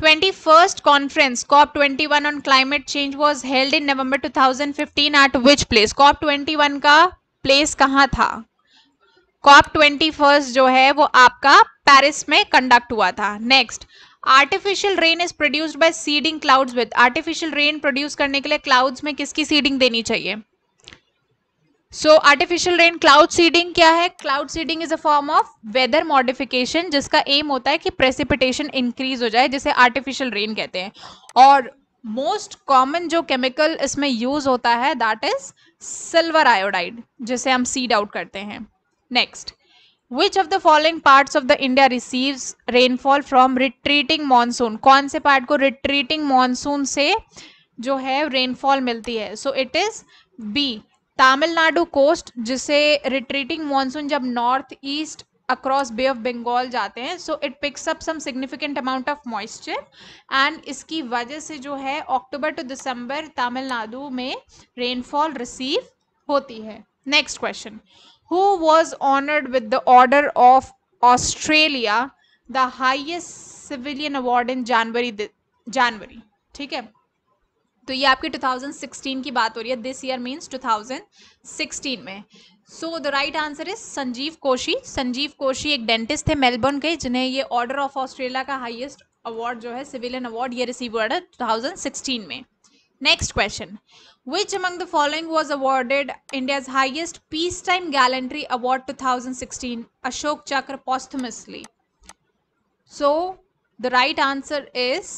twenty twenty first conference COP one on climate change was held in November two thousand fifteen at which place COP twenty one का place कहाँ था? COP twenty first जो है वो आपका Paris में conduct हुआ था next artificial rain is produced by seeding clouds with artificial rain produce करने के लिए क्लाउड्स में किसकी सीडिंग देनी चाहिए so artificial rain cloud seeding क्या है cloud seeding is a form of weather modification जिसका एम होता है कि प्रेसिपिटेशन इंक्रीज हो जाए जिसे आर्टिफिशियल रेन कहते हैं और मोस्ट कॉमन जो केमिकल इसमें यूज होता है दैट इज सिल्वर आयोडाइड जिसे हम सीड आउट करते हैं next which of the following parts of the India receive rainfall from retreating monsoon कौन से पार्ट को रिट्रीटिंग मानसून से जो है रेनफॉल मिलती है so it is B Tamil Nadu coast जिसे रिट्रीटिंग मॉनसून जब north east across bay of Bengal जाते हैं so it picks up some significant amount of moisture and इसकी वजह से जो है अक्टूबर टू दिसंबर तमिलनाडु में रेनफॉल रिसीव होती है next question who was honoured with the order of Australia the highest civilian award in January January ठीक है तो ये आपकी 2016 की बात हो रही है दिस ईयर मीन्स 2016 में so the right answer is Sanjeev Koshy Sanjeev Koshy एक डेंटिस्ट थे मेलबर्न के जिन्हें ये ऑर्डर ऑफ ऑस्ट्रेलिया का हाईएस्ट अवार्ड जो है सिविलियन अवार्ड ये रिसीव हुआ था टू में next question which among the following was awarded India's highest peace time gallantry award to Ashok Chakra posthumously so the right answer is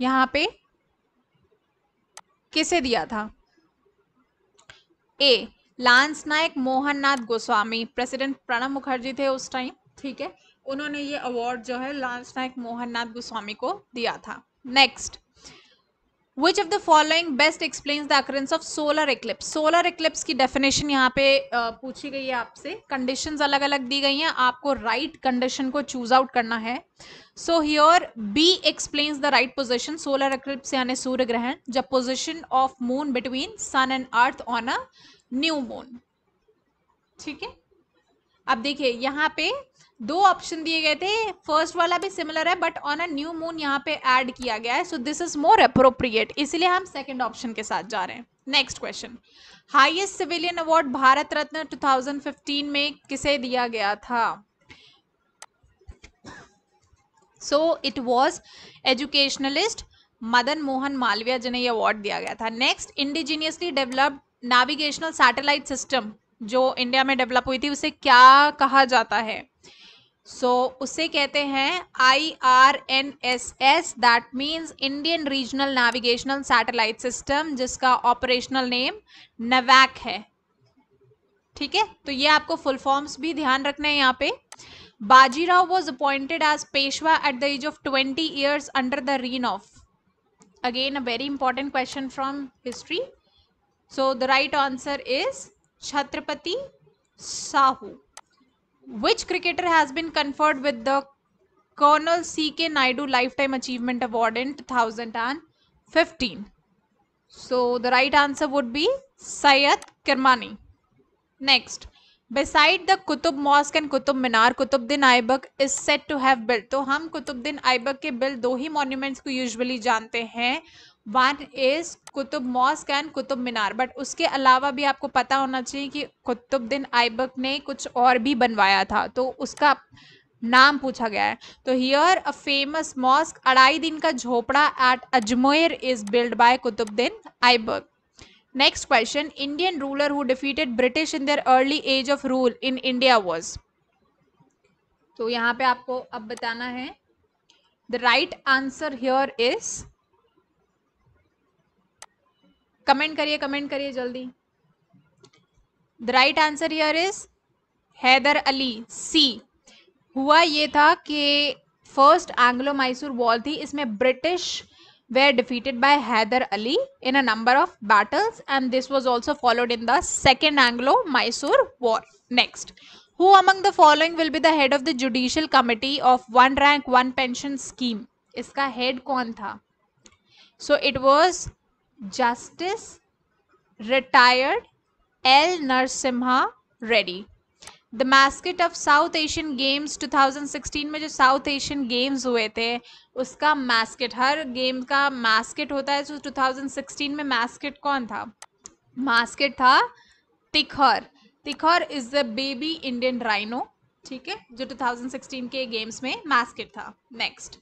यहाँ पे किसे दिया था a lance Naik Mohan Nath Goswami president Pranab Mukherjee थे उस टाइम ठीक है उन्होंने ये अवार्ड जो है लांस नायक मोहन नाथ गोस्वामी को दिया था next which of the following best explain the occurrence of solar eclipse solar eclipse की डेफिनेशन यहाँ पे पूछी गई है आपसे कंडीशन अलग अलग दी गई हैं आपको राइट right कंडीशन को चूज आउट करना है so here B explains the right position solar eclipse यानी सूर्य ग्रहण जब position of moon between sun and earth on a new moon ठीक है अब देखिए यहाँ पे दो ऑप्शन दिए गए थे फर्स्ट वाला भी सिमिलर है but on a new moon यहाँ पे ऐड किया गया है so this is more appropriate इसलिए हम सेकंड ऑप्शन के साथ जा रहे हैं next question highest civilian award Bharat Ratna 2015 में किसे दिया गया था so it was educationalist Madan Mohan Malaviya जिन्हें यह अवार्ड दिया गया था next indigenously developed navigational satellite system जो इंडिया में डेवलप हुई थी उसे क्या कहा जाता है सो so, उसे कहते हैं I R N S S that means Indian regional navigational satellite system जिसका ऑपरेशनल नेम नवैक है ठीक है तो ये आपको फुल फॉर्म्स भी ध्यान रखना है यहाँ पे Bajirao was appointed as Peshwa at the age of twenty years under the reign of again a very important question from history so the right answer is Chhatrapati Shahu which cricketer has been conferred with the colonel C K Naidu lifetime achievement award in two thousand and fifteen so the right answer would be Syed Kirmani next beside the Qutub mosque and Qutub Minar Qutbuddin Aibak is said to have built तो हम कुतुबद्दीन आइबक के bill दो ही monuments को usually जानते हैं one is Qutub mosque and Qutub Minar but उसके अलावा भी आपको पता होना चाहिए कि कुतुबद्दीन ऐबक ने कुछ और भी बनवाया था तो उसका नाम पूछा गया है तो here a famous mask Adhai Din Ka Jhonpra at Ajmer is build by Qutubuddin Aibak next question Indian ruler who defeated British in their early age of rule in India was तो यहाँ पे आपको अब बताना है the right answer here is comment करिए कमेंट करिए जल्दी the right answer here is Hyder Ali सी हुआ ये था कि फर्स्ट एंग्लो मैसूर वॉर थी इसमें British were defeated by Hyder Ali in a number of battles and this was also followed in the second Anglo Mysore war next who among the following will be the head of the judicial committee of one rank one pension scheme इसका head कौन था so it was justice retired L Narasimha Reddy the mascot of South Asian games 2016 में जो south Asian games हुए थे उसका मैस्किट हर game का mascot होता है जो 2016 में मैस्किट कौन था मास्किट था Tikhor Tikhor is the baby Indian rhino ठीक है जो 2016 के गेम्स में मैस्किट था next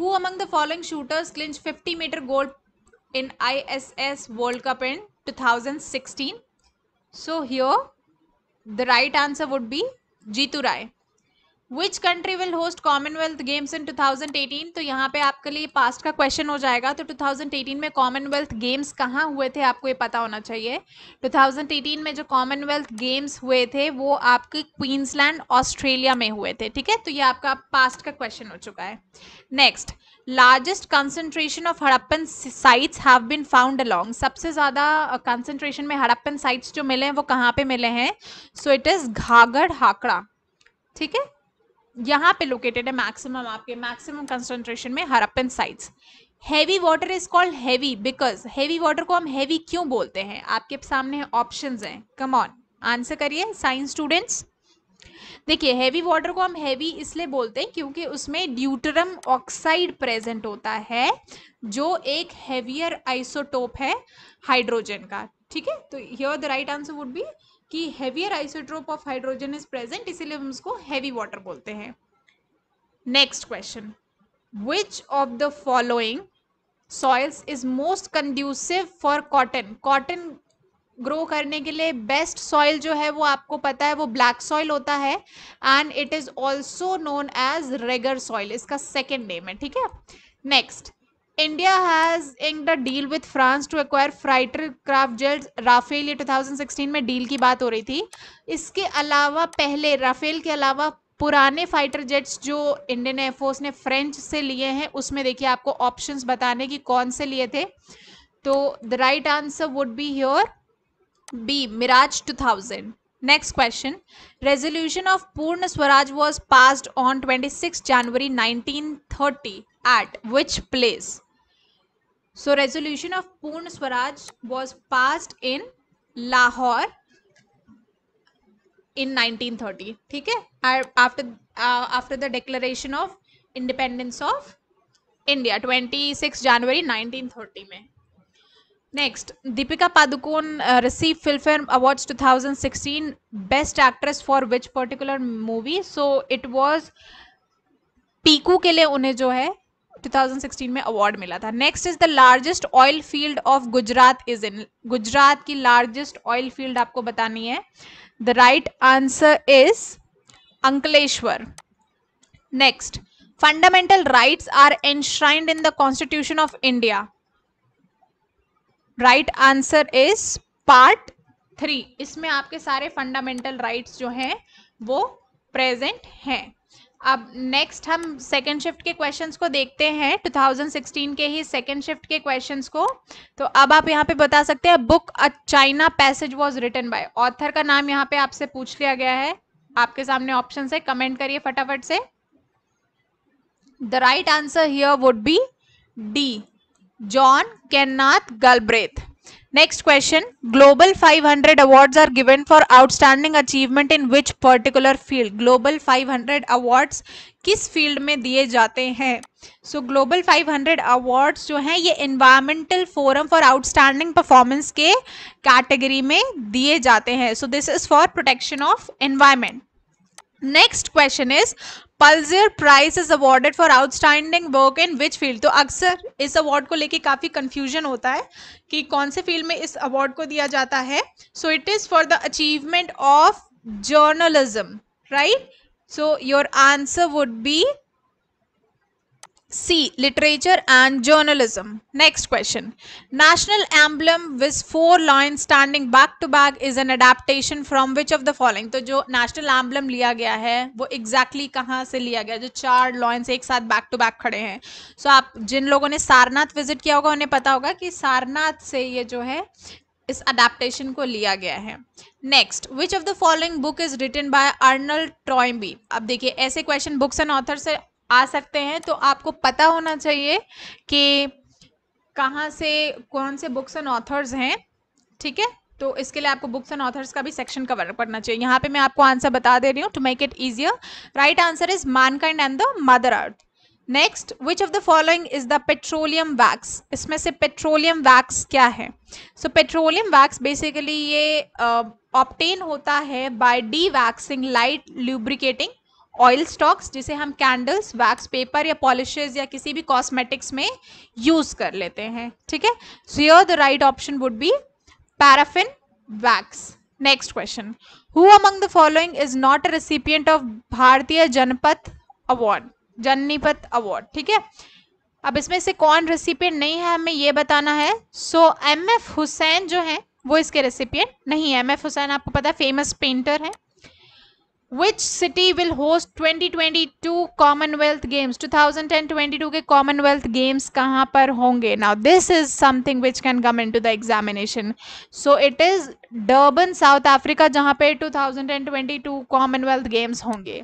who among the following shooters clinch 50 metre gold in ISS World Cup in 2016. So here the right answer would be Jitu Rai. Which country will host Commonwealth games in 2018 तो यहाँ पे आपके लिए past का question हो जाएगा तो 2018 में कॉमनवेल्थ गेम्स कहाँ हुए थे आपको ये पता होना चाहिए 2018 में जो कॉमनवेल्थ गेम्स हुए थे वो आपके क्वींसलैंड ऑस्ट्रेलिया में हुए थे ठीक है तो ये आपका पास्ट का क्वेश्चन हो चुका है next largest concentration of Harappan sites have been found along सबसे ज़्यादा कंसनट्रेशन में हड़प्पन साइट्स जो मिले हैं वो कहाँ पे मिले हैं सो इट इज़ घाघड़ हाकड़ा ठीक है यहाँ पे लोकेटेड है मैक्सिमम आपके मैक्सिमम कंसंट्रेशन में Harappan sites heavy water is called heavy because heavy water को हम हैवी क्यों बोलते हैं आपके सामने ऑप्शन हैं कम ऑन आंसर करिए साइंस स्टूडेंट्स देखिए हैवी वाटर को हम हैवी इसलिए बोलते हैं क्योंकि उसमें ड्यूटरम ऑक्साइड प्रेजेंट होता है जो एक हैवियर आइसोटोप है हाइड्रोजन का ठीक है तो here the right answer would be कि heavier isotope of hydrogen is present इसीलिए हम उसको हैवी वाटर बोलते हैं next question which of the following soils is most conducive for cotton cotton grow करने के लिए बेस्ट सॉइल जो है वो आपको पता है वो ब्लैक सॉइल होता है and it is also known as regur soil इसका सेकेंड नेम है ठीक है next India has in the deal with France to acquire fighter craft jet Rafale ये 2016 में डील की बात हो रही थी इसके अलावा पहले राफेल के अलावा पुराने फाइटर जेट्स जो इंडियन एयरफोर्स ने फ्रेंच से लिए हैं उसमें देखिए आपको ऑप्शंस बताने की कौन से लिए थे तो the right answer would be your B Mirage 2000 Next question. Resolution of Purna Swaraj was passed on 26 January 1930 at which place? So resolution of Purna Swaraj was passed in Lahore in 1930. Okay, after uh, after the declaration of independence of India 26 January 1930 Next, Deepika Padukone uh, award two thousand 2016 best actress for which particular movie so it was Piku के लिए उन्हें जो है 2016 में award मिला था next is the largest oil field of Gujarat is in Gujarat की largest oil field आपको बतानी है the right answer is Ankleshwar next fundamental rights are enshrined in the constitution of India right answer is part three इसमें आपके सारे fundamental rights जो हैं वो प्रेजेंट हैं अब नेक्स्ट हम सेकेंड शिफ्ट के क्वेश्चंस को देखते हैं 2016 के ही सेकेंड शिफ्ट के क्वेश्चंस को तो अब आप यहाँ पे बता सकते हैं book a China passage was written by author का नाम यहाँ पे आपसे पूछ लिया गया है आपके सामने ऑप्शन है कमेंट करिए फटाफट से the right answer here would be D John Kenneth Galbraith. Next question. Global 500 awards are given for outstanding achievement in which particular field? Global 500 awards किस फील्ड में दिए जाते हैं सो ग्लोबल 500 अवार्ड्स जो हैं ये environmental forum for outstanding performance के category में दिए जाते हैं so this is for protection of environment next question is Pulitzer prize is awarded for outstanding work in which field तो अक्सर इस अवार्ड को लेके काफ़ी कन्फ्यूजन होता है कि कौन से फील्ड में इस अवार्ड को दिया जाता है so it is for the achievement of journalism right so your answer would be C. Literature and journalism. Next question. National emblem with four lions standing back to back is an adaptation from which of the following? तो जो national emblem लिया गया है वो exactly कहाँ से लिया गया जो चार lions एक साथ back to back खड़े हैं so, आप जिन लोगों ने सारनाथ visit किया होगा उन्हें पता होगा कि सारनाथ से ये जो है इस adaptation को लिया गया है next which of the following book is written by Arnold Toynbee अब देखिए ऐसे क्वेश्चन बुक्स एंड ऑथर से आ सकते हैं तो आपको पता होना चाहिए कि कहाँ से कौन से बुक्स एंड ऑथर्स हैं ठीक है तो इसके लिए आपको बुक्स एंड ऑथर्स का भी सेक्शन कवर करना चाहिए यहाँ पे मैं आपको आंसर बता दे रही हूँ to make it easier right answer is mankind and the mother earth next which of the following is the petroleum wax इसमें से पेट्रोलियम वैक्स क्या है सो पेट्रोलियम वैक्स बेसिकली ये ऑप्टेन uh, होता है by dewaxing light lubricating oil stocks जिसे हम candles wax paper या पॉलिशेज या किसी भी कॉस्मेटिक्स में यूज कर लेते हैं ठीक है so your the right option would be paraffin wax next question who among the following is not a recipient of Bharatiya Jnanpith award जननीपत award ठीक है अब इसमें से कौन रेसिपियंट नहीं है हमें ये बताना है सो एम एफ हुसैन जो है वो इसके रेसिपियंट नहीं है एम एफ हुसैन आपको पता है फेमस पेंटर है which city will host 2022 commonwealth games 2010-22 ke commonwealth games kahan par honge? now this is something which can come into the examination so it is durban south africa जहाँ पे 2022 commonwealth games honge.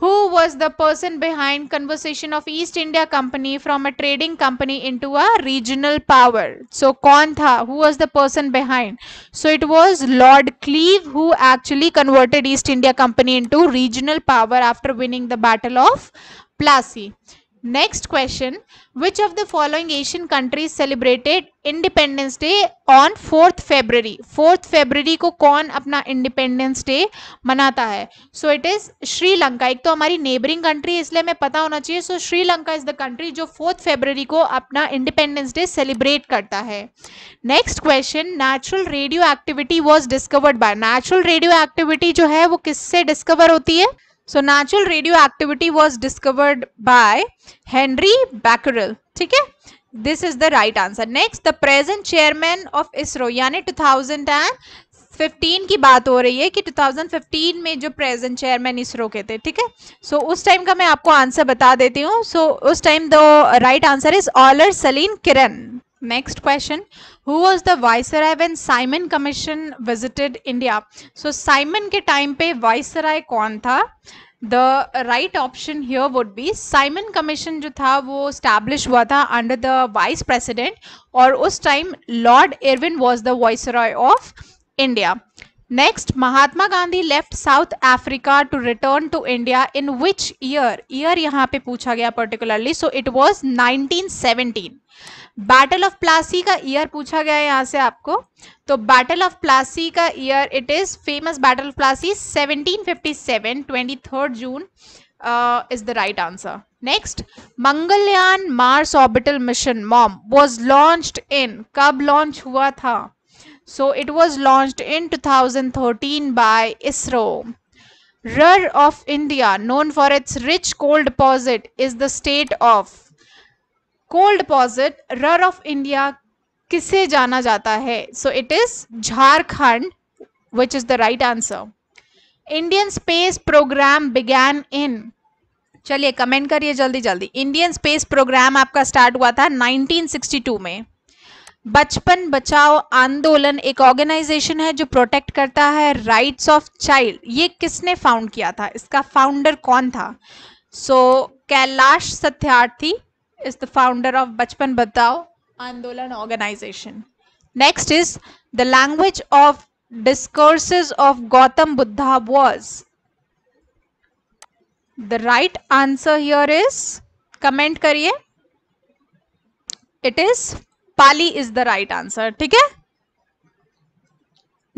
Who was the person behind conversion of East India Company from a trading company into a regional power? So, kaun Who was the person behind? So, it was Lord Cleve who actually converted East India Company into regional power after winning the Battle of Plassey. Next question which of the following Asian countries celebrated independence day on fourth February fourth February को कौन अपना independence day मनाता है so it is Sri Lanka एक तो हमारी neighbouring country है इसलिए हमें पता होना चाहिए so Sri Lanka is the country जो फोर्थ फेबररी को अपना इंडिपेंडेंस डे सेलिब्रेट करता है next question natural radio activity was discovered by natural radio radioactivity जो है वो किससे डिस्कवर होती है so natural radio activity was discovered by Henri Becquerel ठीक है this is the right answer next the present chairman of ISRO यानी fifteen की बात हो रही है कि फिफ्टीन में जो प्रेजेंट चेयरमैन इसरो के थे ठीक है सो उस टाइम का मैं आपको आंसर बता देती हूँ सो so, उस time the right answer is ऑलर सलीन Kiran next question who was the viceroy when Simon commission visited India so Simon के टाइम पे वाइसराय कौन था the right option here would be Simon commission जो था वो स्टैब्लिश हुआ था अंडर द वाइस प्रेसिडेंट और उस time Lord Irwin was the viceroy of India next Mahatma Gandhi left South Africa to return to India in which year year यहाँ पे पूछा गया particularly so it was nineteen seventeen battle of Plassey का year पूछा गया है यहाँ से आपको तो बैटल ऑफ प्लासी का year it is famous battle of Plassey 1757 23rd June is the right answer next Mangalyaan Mars orbital mission MOM was launched in कब लॉन्च हुआ था so it was launched in 2013 by ISRO Ruhr of India known for its rich coal deposit is the state of coal deposit Ruhr of India किसे जाना जाता है so it is Jharkhand which is the right answer Indian space programme began in चलिए comment करिए जल्दी जल्दी Indian space programme आपका start हुआ था 1962 में बचपन बचाओ आंदोलन एक ऑर्गेनाइजेशन है जो प्रोटेक्ट करता है राइट्स ऑफ चाइल्ड ये किसने फाउंड किया था इसका फाउंडर कौन था so so, Kailash Satyarthi is the founder of Bachpan Batao Andolan organization. Next is the language of discourses of Gautam Buddha was. The right answer here is comment करिए. It is Pali is the right answer. ठीक है?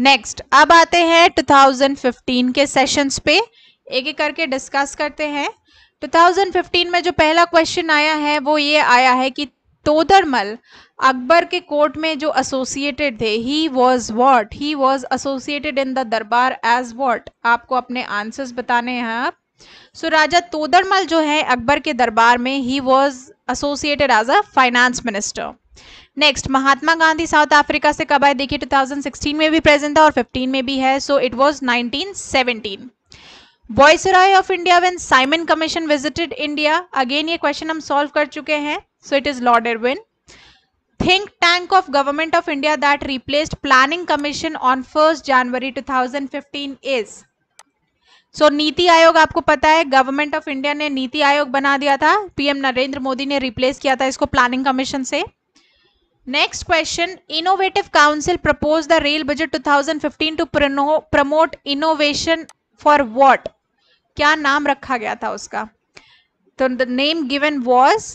Next अब आते हैं 2015 के sessions पे एक एक करके डिस्कस करते हैं 2015 में जो पहला क्वेश्चन आया है वो ये आया है कि तोदरमल अकबर के कोर्ट में जो एसोसिएटेड थे he was what he was associated in the darbar as what आपको अपने आंसर्स बताने हैं आप सो so, राजा तोदरमल जो है अकबर के दरबार में he was associated as a finance minister next Mahatma Gandhi South Africa से कब आए देखिए 2016 में भी प्रेजेंट था और 15 में भी है so it was 1917 viceroy of India when Simon commission visited India again ये क्वेश्चन हम सॉल्व कर चुके हैं so it is Lord Edwin think tank of government of india that replaced planning commission on 1st january 2015 is so so, Niti आयोग आपको पता है government of India ने नीति आयोग बना दिया था पीएम नरेंद्र मोदी ने रिप्लेस किया था इसको प्लानिंग कमीशन से next question innovative council propose the rail budget 2015 to promote innovation for what क्या नाम रखा गया था उसका तो द नेम गिवन वॉज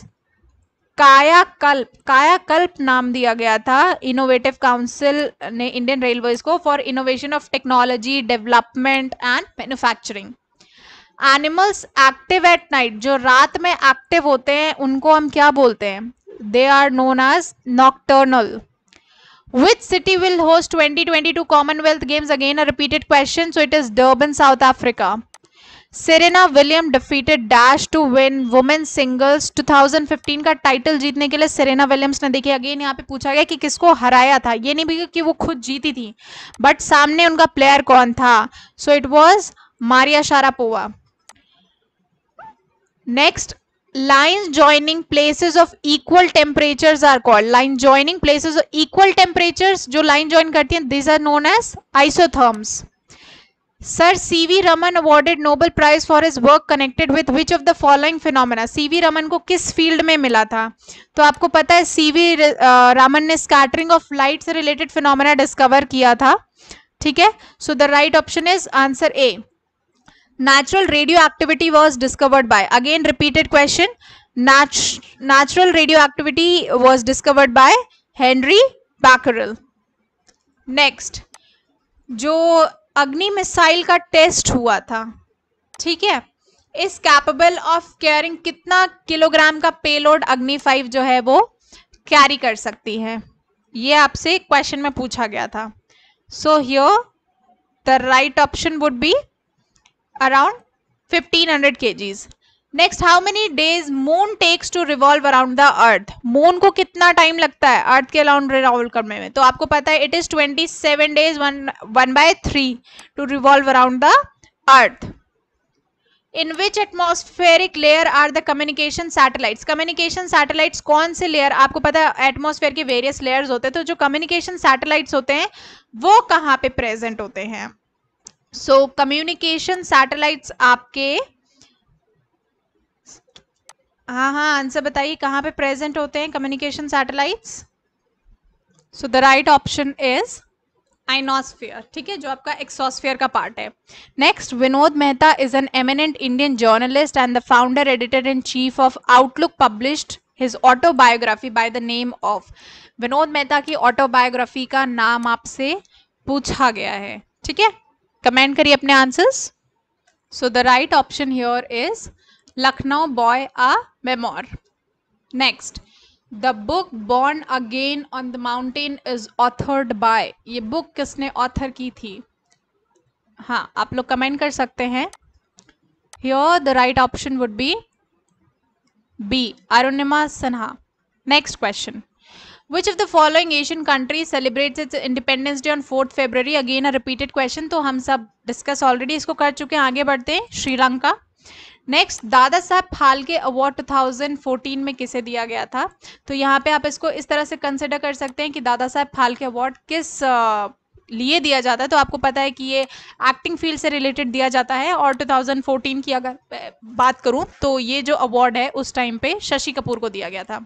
कायाकल्प कायाकल्प नाम दिया गया था इनोवेटिव काउंसिल ने इंडियन रेलवेज को for innovation of technology development and manufacturing animals active at night जो रात में एक्टिव होते हैं उनको हम क्या बोलते हैं they are known as nocturnal which city will host 2022 commonwealth games again a repeated question so it is Durban South Africa Serena William defeated dash to win women singles 2015 का टाइटल जीतने के लिए सेरेना विलियम्स ने देखिए again यहाँ पे पूछा गया कि किसको हराया था ये नहीं भी कि वो खुद जीती थी बट सामने उनका प्लेयर कौन था so it was Maria Sharapova next line joining places of equal temperature are called line joining places of equal temperature जो लाइन ज्वाइन करती है this are known as isotherms sir C V Raman awarded Nobel prize for his work connected with which of the following phenomena C V Raman को किस field में मिला था तो आपको पता है सीवी रमन ने स्कैटरिंग ऑफ लाइट से रिलेटेड फिनोमेना डिस्कवर किया था ठीक है so the right option is answer A natural radio activity was discovered by again repeated question natural radio activity was discovered by Henri Becquerel next जो Agni missile का test हुआ था ठीक है इस कैपेबल ऑफ कैरिंग कितना kilogram का payload Agni five जो है वो कैरी कर सकती है ये आपसे क्वेश्चन में पूछा गया था so here the right option would be around 1500 hundred next how many days moon takes to revolve around the earth moon को कितना टाइम लगता है अर्थ के अलाउंड रिवॉल्व करने में तो आपको पता है it is twenty seven days one one by three to revolve around the earth in which atmospheric layer are the communication satellites communication satellites कौन से लेयर आपको पता है एटमोसफेयर के वेरियस लेयर्स होते हैं तो जो कम्युनिकेशन सैटेलाइट्स होते हैं वो कहाँ पे प्रेजेंट होते हैं सो कम्युनिकेशन सैटेलाइट्स आपके हाँ हाँ आंसर बताइए कहाँ पे प्रेजेंट होते हैं communication satellites so the right option is ionosphere ठीक है जो आपका एक्सोस्फियर का पार्ट है next Vinod Mehta is an eminent Indian journalist and the founder editor in chief of Outlook published his autobiography by the name of Vinod Mehta की autobiography का नाम आपसे पूछा गया है ठीक है कमेंट करिए अपने answers so the right option here is Lucknow Boy a Memoir. Next, the book born again on the mountain is authored by ये बुक किसने ऑथर की थी हाँ आप लोग कमेंट कर सकते हैं here the right option would be B Arunima Sinha next question Which of the following Asian country celebrates its Independence Day on 4th February? Again a repeated question. तो हम सब डिस्कस ऑलरेडी इसको कर चुके हैं आगे बढ़ते हैं श्रीलंका नेक्स्ट दादा साहब फालके अवार्ड 2014 में किसे दिया गया था तो यहाँ पे आप इसको इस तरह से कंसिडर कर सकते हैं कि दादा साहब फालके अवार्ड किस लिए दिया जाता है तो आपको पता है कि ये एक्टिंग फील्ड से रिलेटेड दिया जाता है और 2014 की अगर बात करूं तो ये जो अवार्ड है उस टाइम पे शशि कपूर को दिया गया था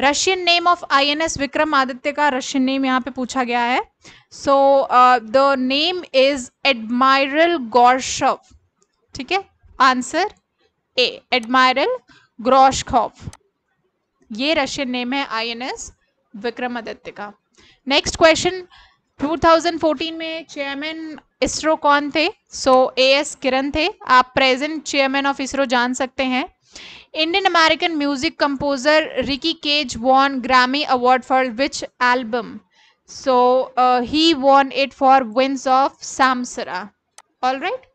Russian name of INS Vikram Aditya का रशियन नेम यहाँ पे पूछा गया है so the name is Admiral Gorshkov ठीक है आंसर ए एडमायरल ग्रोशखॉफ ये रशियन नेम है आईएनएस विक्रमादित्य का नेक्स्ट क्वेश्चन 2014 में चेयरमैन इसरो कौन थे सो ए एस किरण थे आप प्रेजेंट चेयरमैन ऑफ इसरो जान सकते हैं Indian American music composer Ricky Kej won Grammy award for which album so he won it for winds of Samsara all right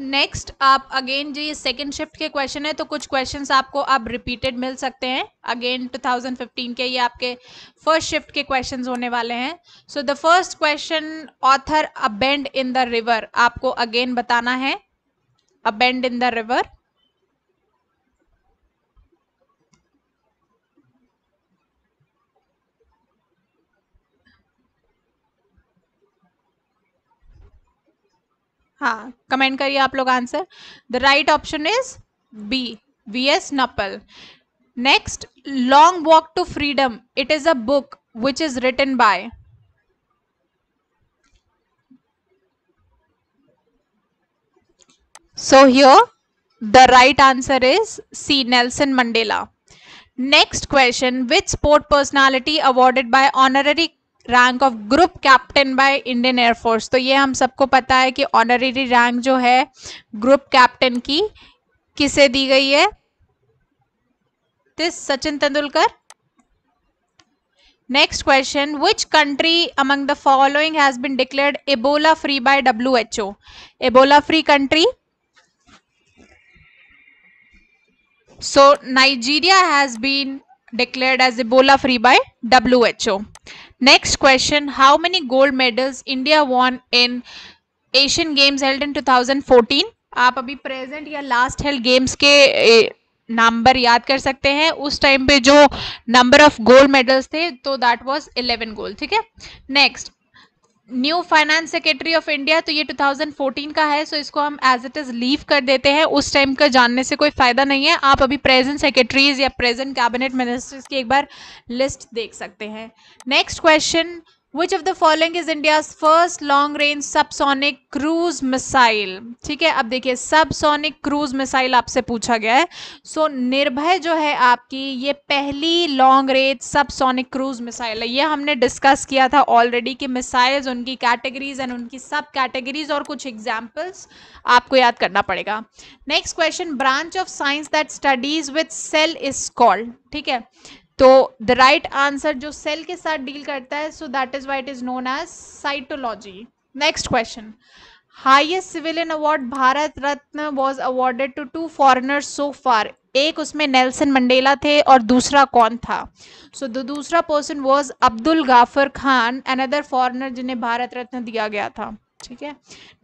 next आप अगेन जो ये सेकेंड शिफ्ट के क्वेश्चन है तो कुछ क्वेश्चंस आपको अब रिपीटेड मिल सकते हैं अगेन 2015 के ये आपके फर्स्ट शिफ्ट के क्वेश्चंस होने वाले हैं so the first question author a bend in the river आपको अगेन बताना है a bend in the river हाँ कमेंट करिए आप लोग answer the right option is B V S Naipaul next long walk to freedom it is which is written by so here the right answer is c nelson mandela next question which sport personality awarded by honorary rank of group captain by Indian air force तो ये हम सबको पता है कि honorary rank जो है group captain की किसे दी गई है this Sachin Tendulkar next question which country among the following has been declared Ebola free by W H O Ebola free country so Nigeria has been declared as Ebola free by W H O Next question, how many gold medals India won in Asian Games held in 2014? आप अभी present या last held games के number याद कर सकते हैं उस time पे जो नंबर ऑफ गोल्ड मेडल्स थे तो दैट वाज 11 गोल्ड ठीक है next new finance secretary of India तो ये 2014 का है सो इसको हम एज इट इज लीव कर देते हैं उस टाइम का जानने से कोई फायदा नहीं है आप अभी प्रेजेंट सेक्रेटरीज या प्रेजेंट कैबिनेट मिनिस्टर्स की एक बार लिस्ट देख सकते हैं next question which of the following is India first long range subsonic cruise missile ठीक है अब देखिए सबसोनिक क्रूज मिसाइल आपसे पूछा गया है सो so, निर्भय जो है आपकी ये पहली long range subsonic cruise missile है ये हमने डिस्कस किया था ऑलरेडी कि मिसाइल्स उनकी कैटेगरीज एंड उनकी सब कैटेगरीज और कुछ एग्जाम्पल्स आपको याद करना पड़ेगा next question branch of science that studies with cell is called ठीक है तो द राइट आंसर जो सेल के साथ डील करता है so that is why it is known as cytology next question highest civilian award Bharat Ratna was awarded to two foreigner so far एक उसमें नेल्सन मंडेला थे और दूसरा कौन था सो so, दूसरा person was Abdul Ghaffar Khan N other foreigner जिन्हें भारत रत्न दिया गया था ठीक है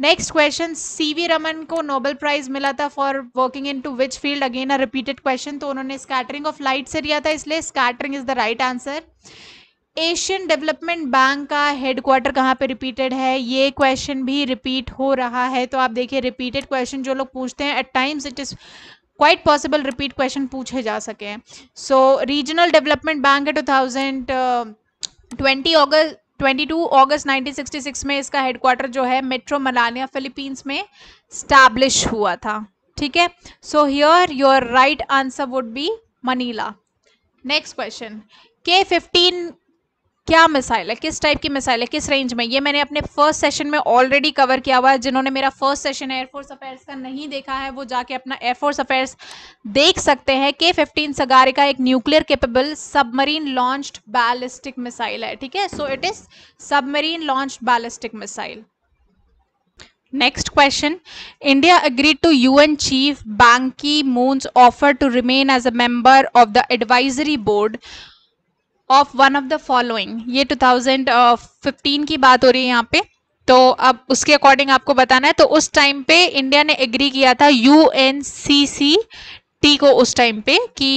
नेक्स्ट क्वेश्चन सीवी रमन को नोबेल प्राइज मिला था for working in to which field again a repeated question तो उन्होंने स्कैटरिंग ऑफ लाइट से लिया था इसलिए scattering is the right answer Asian development bank का हेडक्वार्टर कहाँ पे रिपीटेड है ये क्वेश्चन भी रिपीट हो रहा है तो आप देखिए रिपीटेड क्वेश्चन जो लोग पूछते हैं at times it is quite possible repeat question पूछे जा सके सो रीजनल डेवलपमेंट बैंक है two thousand twenty August 22 August 1966 में इसका हेडक्वार्टर जो है मेट्रो मलानिया फिलीपींस में स्टैब्लिश हुआ था ठीक है so here your right answer would be Manila next question K fifteen क्या मिसाइल है किस टाइप की मिसाइल है किस रेंज में ये मैंने अपने फर्स्ट सेशन में ऑलरेडी कवर किया हुआ है जिन्होंने मेरा फर्स्ट सेशन एयरफोर्स अफेयर्स का नहीं देखा है वो जाके अपना एयरफोर्स अफेयर्स देख सकते हैं के फिफ्टीन का एक nuclear capable submarine launched ballistic missile है ठीक है so it is submarine launch ballistic missile next question India agreed to U N chief Ban Ki moon's offer to remain as a member of the advisory of one of the following ये 2015 की बात हो रही है यहाँ पे तो अब उसके अकॉर्डिंग आपको बताना है तो उस टाइम पे इंडिया ने एग्री किया था U N C C T को उस टाइम पे कि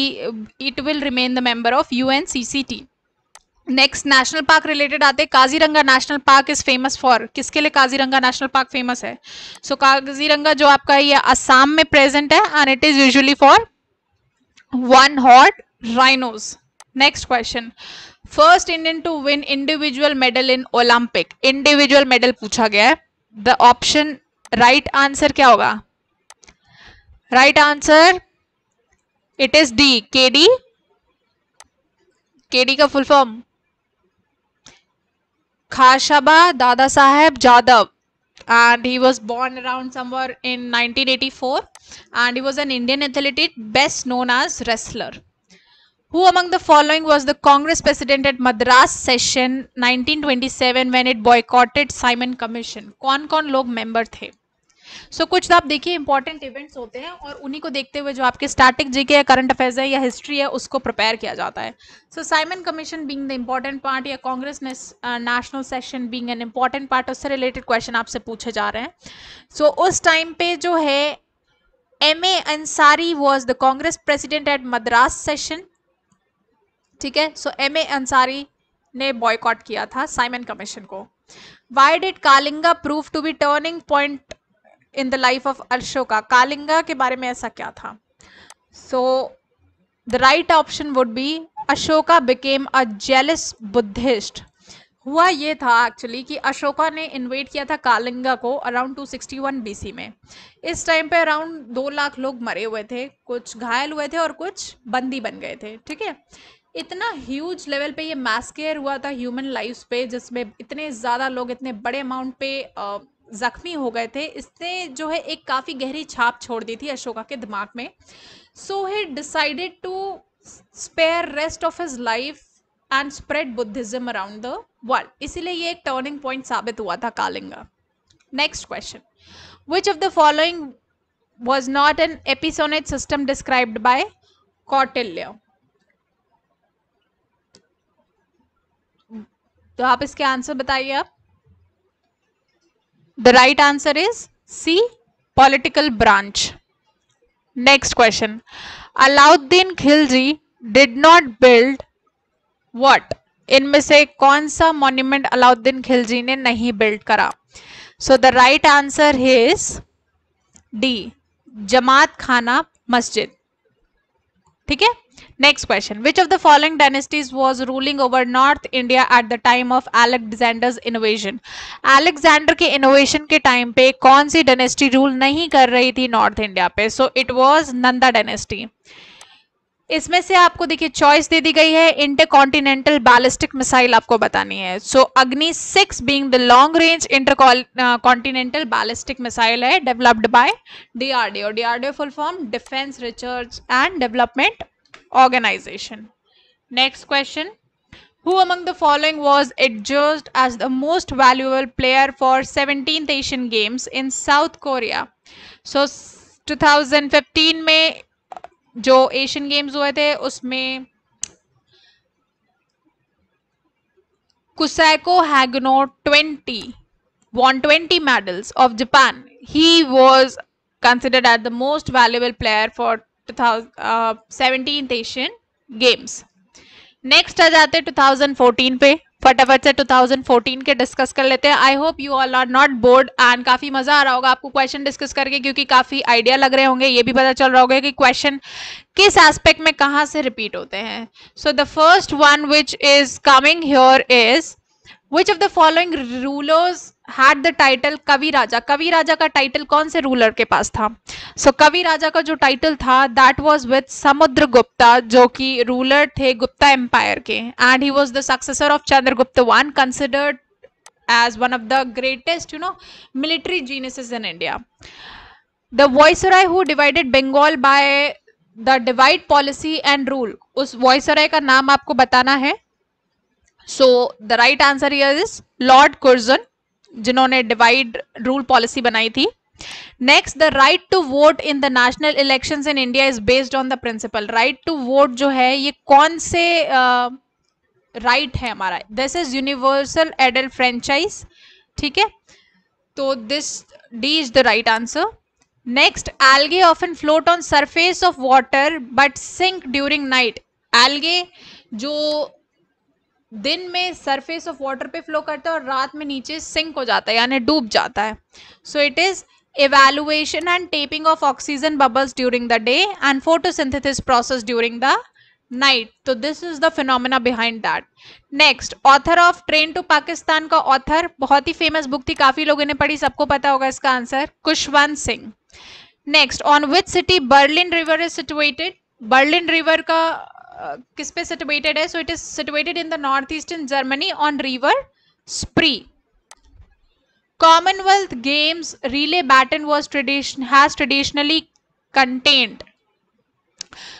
it will remain the member of U N C C T next national park related आते Kaziranga national park is famous for किसके लिए काजीरंगा नेशनल पार्क फेमस है सो so, काजीरंगा जो आपका ये असम में प्रेजेंट है and it is usually for one हॉट rhinos next question first Indian to win individual medal in Olympic individual medal पूछा गया है द ऑप्शन राइट आंसर क्या होगा right answer it is D K D K D का full form Khashaba Dada Saheb Jadav and he was born around somewhere in 1984 and he was an indian athlete best known as wrestler Who among the following was the Congress president at Madras session 1927 when it boycotted Simon Commission? कौन कौन लोग member थे सो so, कुछ तो आप देखिए important events होते हैं और उन्हीं को देखते हुए जो आपके स्टैटिक जीके या करंट अफेयर्स है या हिस्ट्री है उसको प्रिपेयर किया जाता है so Simon commission being the important part या Congress national session being an important part उससे रिलेटेड क्वेश्चन आपसे पूछे जा रहे हैं सो so, उस टाइम पे जो है M A Ansari was the Congress president at Madras session ठीक है सो एम ए अंसारी ने बॉयकॉट किया था साइमन कमीशन को why did Kalinga prove to be turning point in the life of Ashoka Kalinga के बारे में ऐसा क्या था so the right option would be Ashoka became a zealous Buddhist हुआ ये था एक्चुअली कि अशोका ने इन्वेट किया था कालिंगा को अराउंड 261 बीसी में इस टाइम पे अराउंड दो लाख लोग मरे हुए थे कुछ घायल हुए थे और कुछ बंदी बन गए थे ठीक है इतना ह्यूज लेवल पे ये मैस्केयर हुआ था ह्यूमन लाइफ पे जिसमें इतने ज़्यादा लोग इतने बड़े अमाउंट पे ज़ख्मी हो गए थे इसने जो है एक काफ़ी गहरी छाप छोड़ दी थी अशोका के दिमाग में so he decided to spare rest of his life and spread Buddhism around the world इसीलिए ये एक टर्निंग पॉइंट साबित हुआ था Kalinga next question which of the following was not an एपिसोनेट सिस्टम डिस्क्राइब्ड बाय कौटिल्य तो आप इसके आंसर बताइए आप the right answer is C political branch next question Alauddin Khilji did not build what इनमें से कौन सा मॉन्यूमेंट अलाउद्दीन खिलजी ने नहीं बिल्ड करा so the right answer is D Jamat Khana Masjid ठीक है next question which of the following dynasties was ruling over north India at the time of Alexander invasion Alexander के इनोवेशन के टाइम पे कौन सी डायनेस्टी रूल नहीं कर रही थी नॉर्थ इंडिया पे so it was Nanda dynasty इसमें से आपको देखिए चॉइस दे दी गई है इंटर कॉन्टिनेंटल बैलिस्टिक मिसाइल आपको बतानी है so Agni six being the long range intercontinental ballistic missile है developed by DRDO DRDO full form defence research and development organization. Next question. Who among the following was adjudged as the most valuable player for 17th Asian Games in South Korea? So 2015 में जो Asian Games हुए थे उसमें Kusako हैगनो 20 won 20 medals of Japan. He was considered as the most valuable player for seventeen Asian Games next आ जाते हैं 2014 पे फटाफट से 2014 के डिस्कस कर लेते हैं I hope you all are not bored and काफ़ी मज़ा आ रहा होगा आपको क्वेश्चन डिस्कस करके क्योंकि काफ़ी आइडिया लग रहे होंगे ये भी पता चल रहा होगा कि क्वेश्चन किस एस्पेक्ट में कहाँ से रिपीट होते हैं so the first one which is coming here is which of the following rulers had the title Kavi Raja कवि राजा का टाइटल कौन से रूलर के पास था सो so, कवि राजा का जो टाइटल था दैट वाज विद समुद्र गुप्ता जो कि रूलर थे गुप्ता एम्पायर के and he was the successor of Chandragupta one considered as one of the greatest you know military geniuses in India the राय who divided Bengal by the divide policy and rule उस राय का नाम आपको बताना है so the right answer is lord Curzon जिन्होंने divide rule policy बनाई थी next the right to vote in the national elections in India is based on the principle right to vote जो है ये कौन से राइट uh, right है हमारा this is universal adult franchise ठीक है तो this D is the right answer next algae often float on surface of water but sink during night algae जो दिन में सरफेस ऑफ वाटर पे फ्लो करता है और रात में नीचे सिंक हो जाता है यानी डूब जाता है so it is evolution and trapping of oxygen bubbles during the day and photosynthesis process during the night तो this is the phenomena behind that next author of train to Pakistan का ऑथर बहुत ही फेमस बुक थी काफी लोगों ने पढ़ी सबको पता होगा इसका answer Khushwant Singh next on which city Berlin river is situated Berlin river का किस situated है so it is situated in the northeastern Germany on river Spree. Commonwealth Games relay baton was tradition has traditionally contained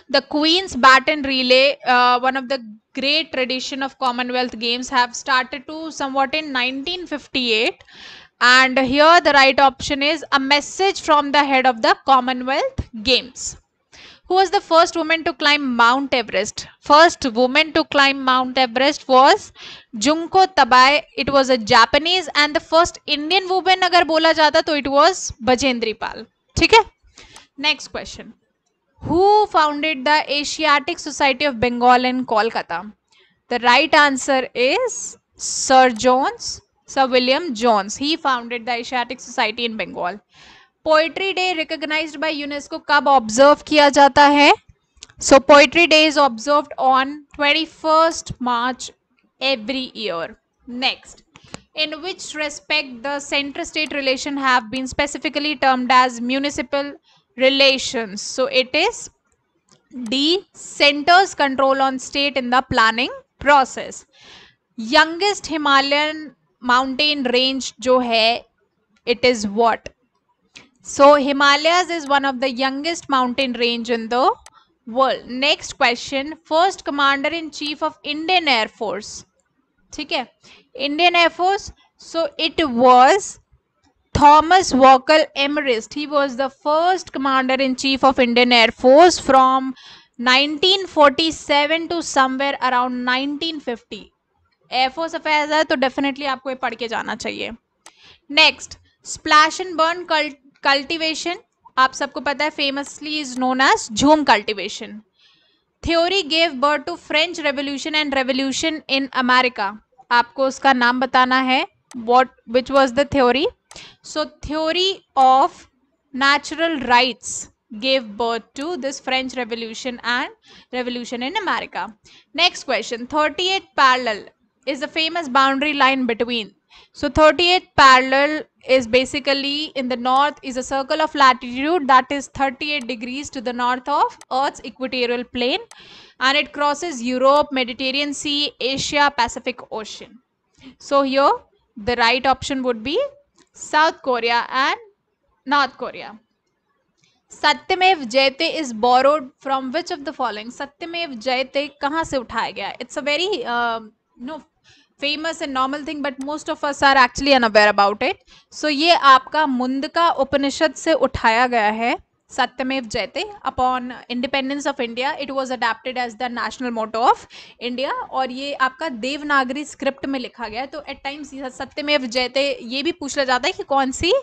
the Queen's baton relay, uh, one of the great tradition of Commonwealth Games, have started to somewhat in 1958. And here the right option is a message from the head of the Commonwealth Games. Who was the first woman to climb Mount Everest? First woman to climb Mount Everest was Junko Tabai. It was a Japanese and the first Indian woman अगर बोला जाता तो it was Bajendri Pal. Okay. Next question. Who founded the Asiatic Society of Bengal in Kolkata? The right answer is Sir Jones, Sir William Jones. He founded the Asiatic Society in Bengal. Poetry day recognise by UNESCO कब observe किया जाता है so poetry day is observe on twenty first March every year next in which respect the central state relation have been specifically termed as municipal relations so it is D centre's control on state in the planning process youngest Himalayan mountain range जो है it is what So Himalayas is one of the youngest mountain range in the world. Next question. First commander-in-chief of Indian Air Force. Okay. Indian Air Force. So it was Thomas Walker Emerist. He was the first commander-in-chief of Indian Air Force from 1947 to somewhere around 1950. Air Force है तो definitely आपको ये पढ़ के जाना चाहिए next slash and burn cultivation आप सबको पता है famously is known as jhum cultivation theory gave birth to French revolution and revolution in America आपको उसका नाम बताना है what which was the theory so theory of natural rights gave birth to this French revolution and revolution in America next question thirty eight parallel is the famous boundary line between So 38th parallel is basically in the north is a circle of latitude that is 38 degrees to the north of Earth's equatorial plane and it crosses Europe, Mediterranean Sea, Asia, Pacific Ocean. So here the right option would be South Korea and North Korea. Satyamev Jayate is borrowed from which of the following? Satyamev Jayate कहाँ से उठाया गया? It's a very uh, no famous and normal thing but most of us are actually unaware about it so ये आपका मुंद का उपनिषद से उठाया गया है Satyameva Jayate upon independence of India it was adapted as the national motto of India और ये आपका देवनागरी स्क्रिप्ट में लिखा गया है तो एट टाइम्स सत्यमेव जयते ये भी पूछ जाता है कि कौन सी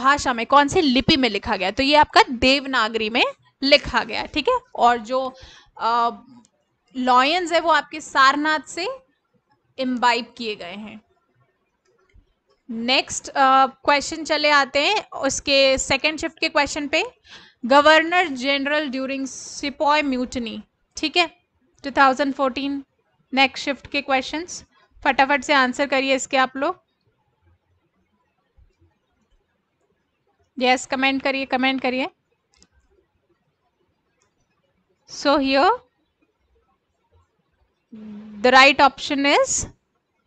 भाषा में कौन सी लिपि में लिखा गया तो ये आपका देवनागरी में लिखा गया है ठीक है और जो लॉयंस है वो आपके सारनाथ से इम्बाइब किए गए हैं नेक्स्ट क्वेश्चन uh, चले आते हैं उसके सेकेंड शिफ्ट के क्वेश्चन पे governor general during sepoy mutiny ठीक है 2014 नेक्स्ट शिफ्ट के क्वेश्चंस फटाफट से आंसर करिए इसके आप लोग यस कमेंट करिए कमेंट करिए so here the right option is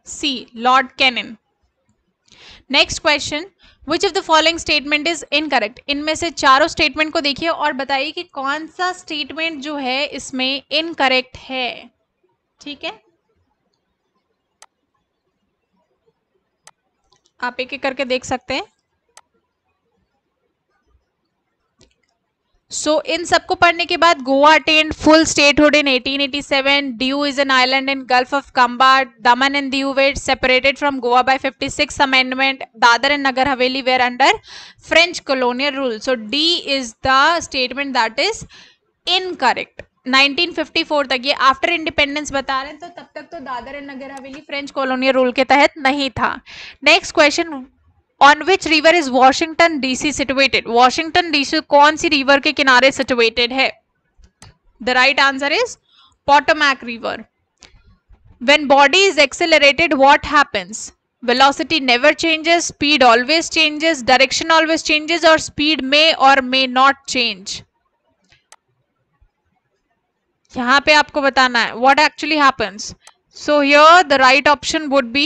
C lord Cannon. Next question which of the following statement is incorrect इनमें से चारों स्टेटमेंट को देखिए और बताइए कि कौन सा स्टेटमेंट जो है इसमें इनकरेक्ट है ठीक है आप एक एक करके देख सकते हैं सो so, इन सबको पढ़ने के बाद Goa attained full statehood in 1887 Diu is an island in gulf of Cambay Daman and Diu were separated from Goa by 56 amendment Dadra and Nagar Haveli were under French colonial rule so D is the statement that is incorrect 1954 तक ये after independence बता रहे हैं तो तब तक तो Dadar and Nagar हवेली फ्रेंच कॉलोनियल रूल के तहत नहीं था next question On which river is Washington DC situated? Washington DC कौन सी रिवर के किनारे situated The right answer is Potomac River. when body is accelerated what happens velocity never changes speed always changes direction always changes or speed may or may not change यहाँ पे आपको बताना है what actually happens so here the right option would be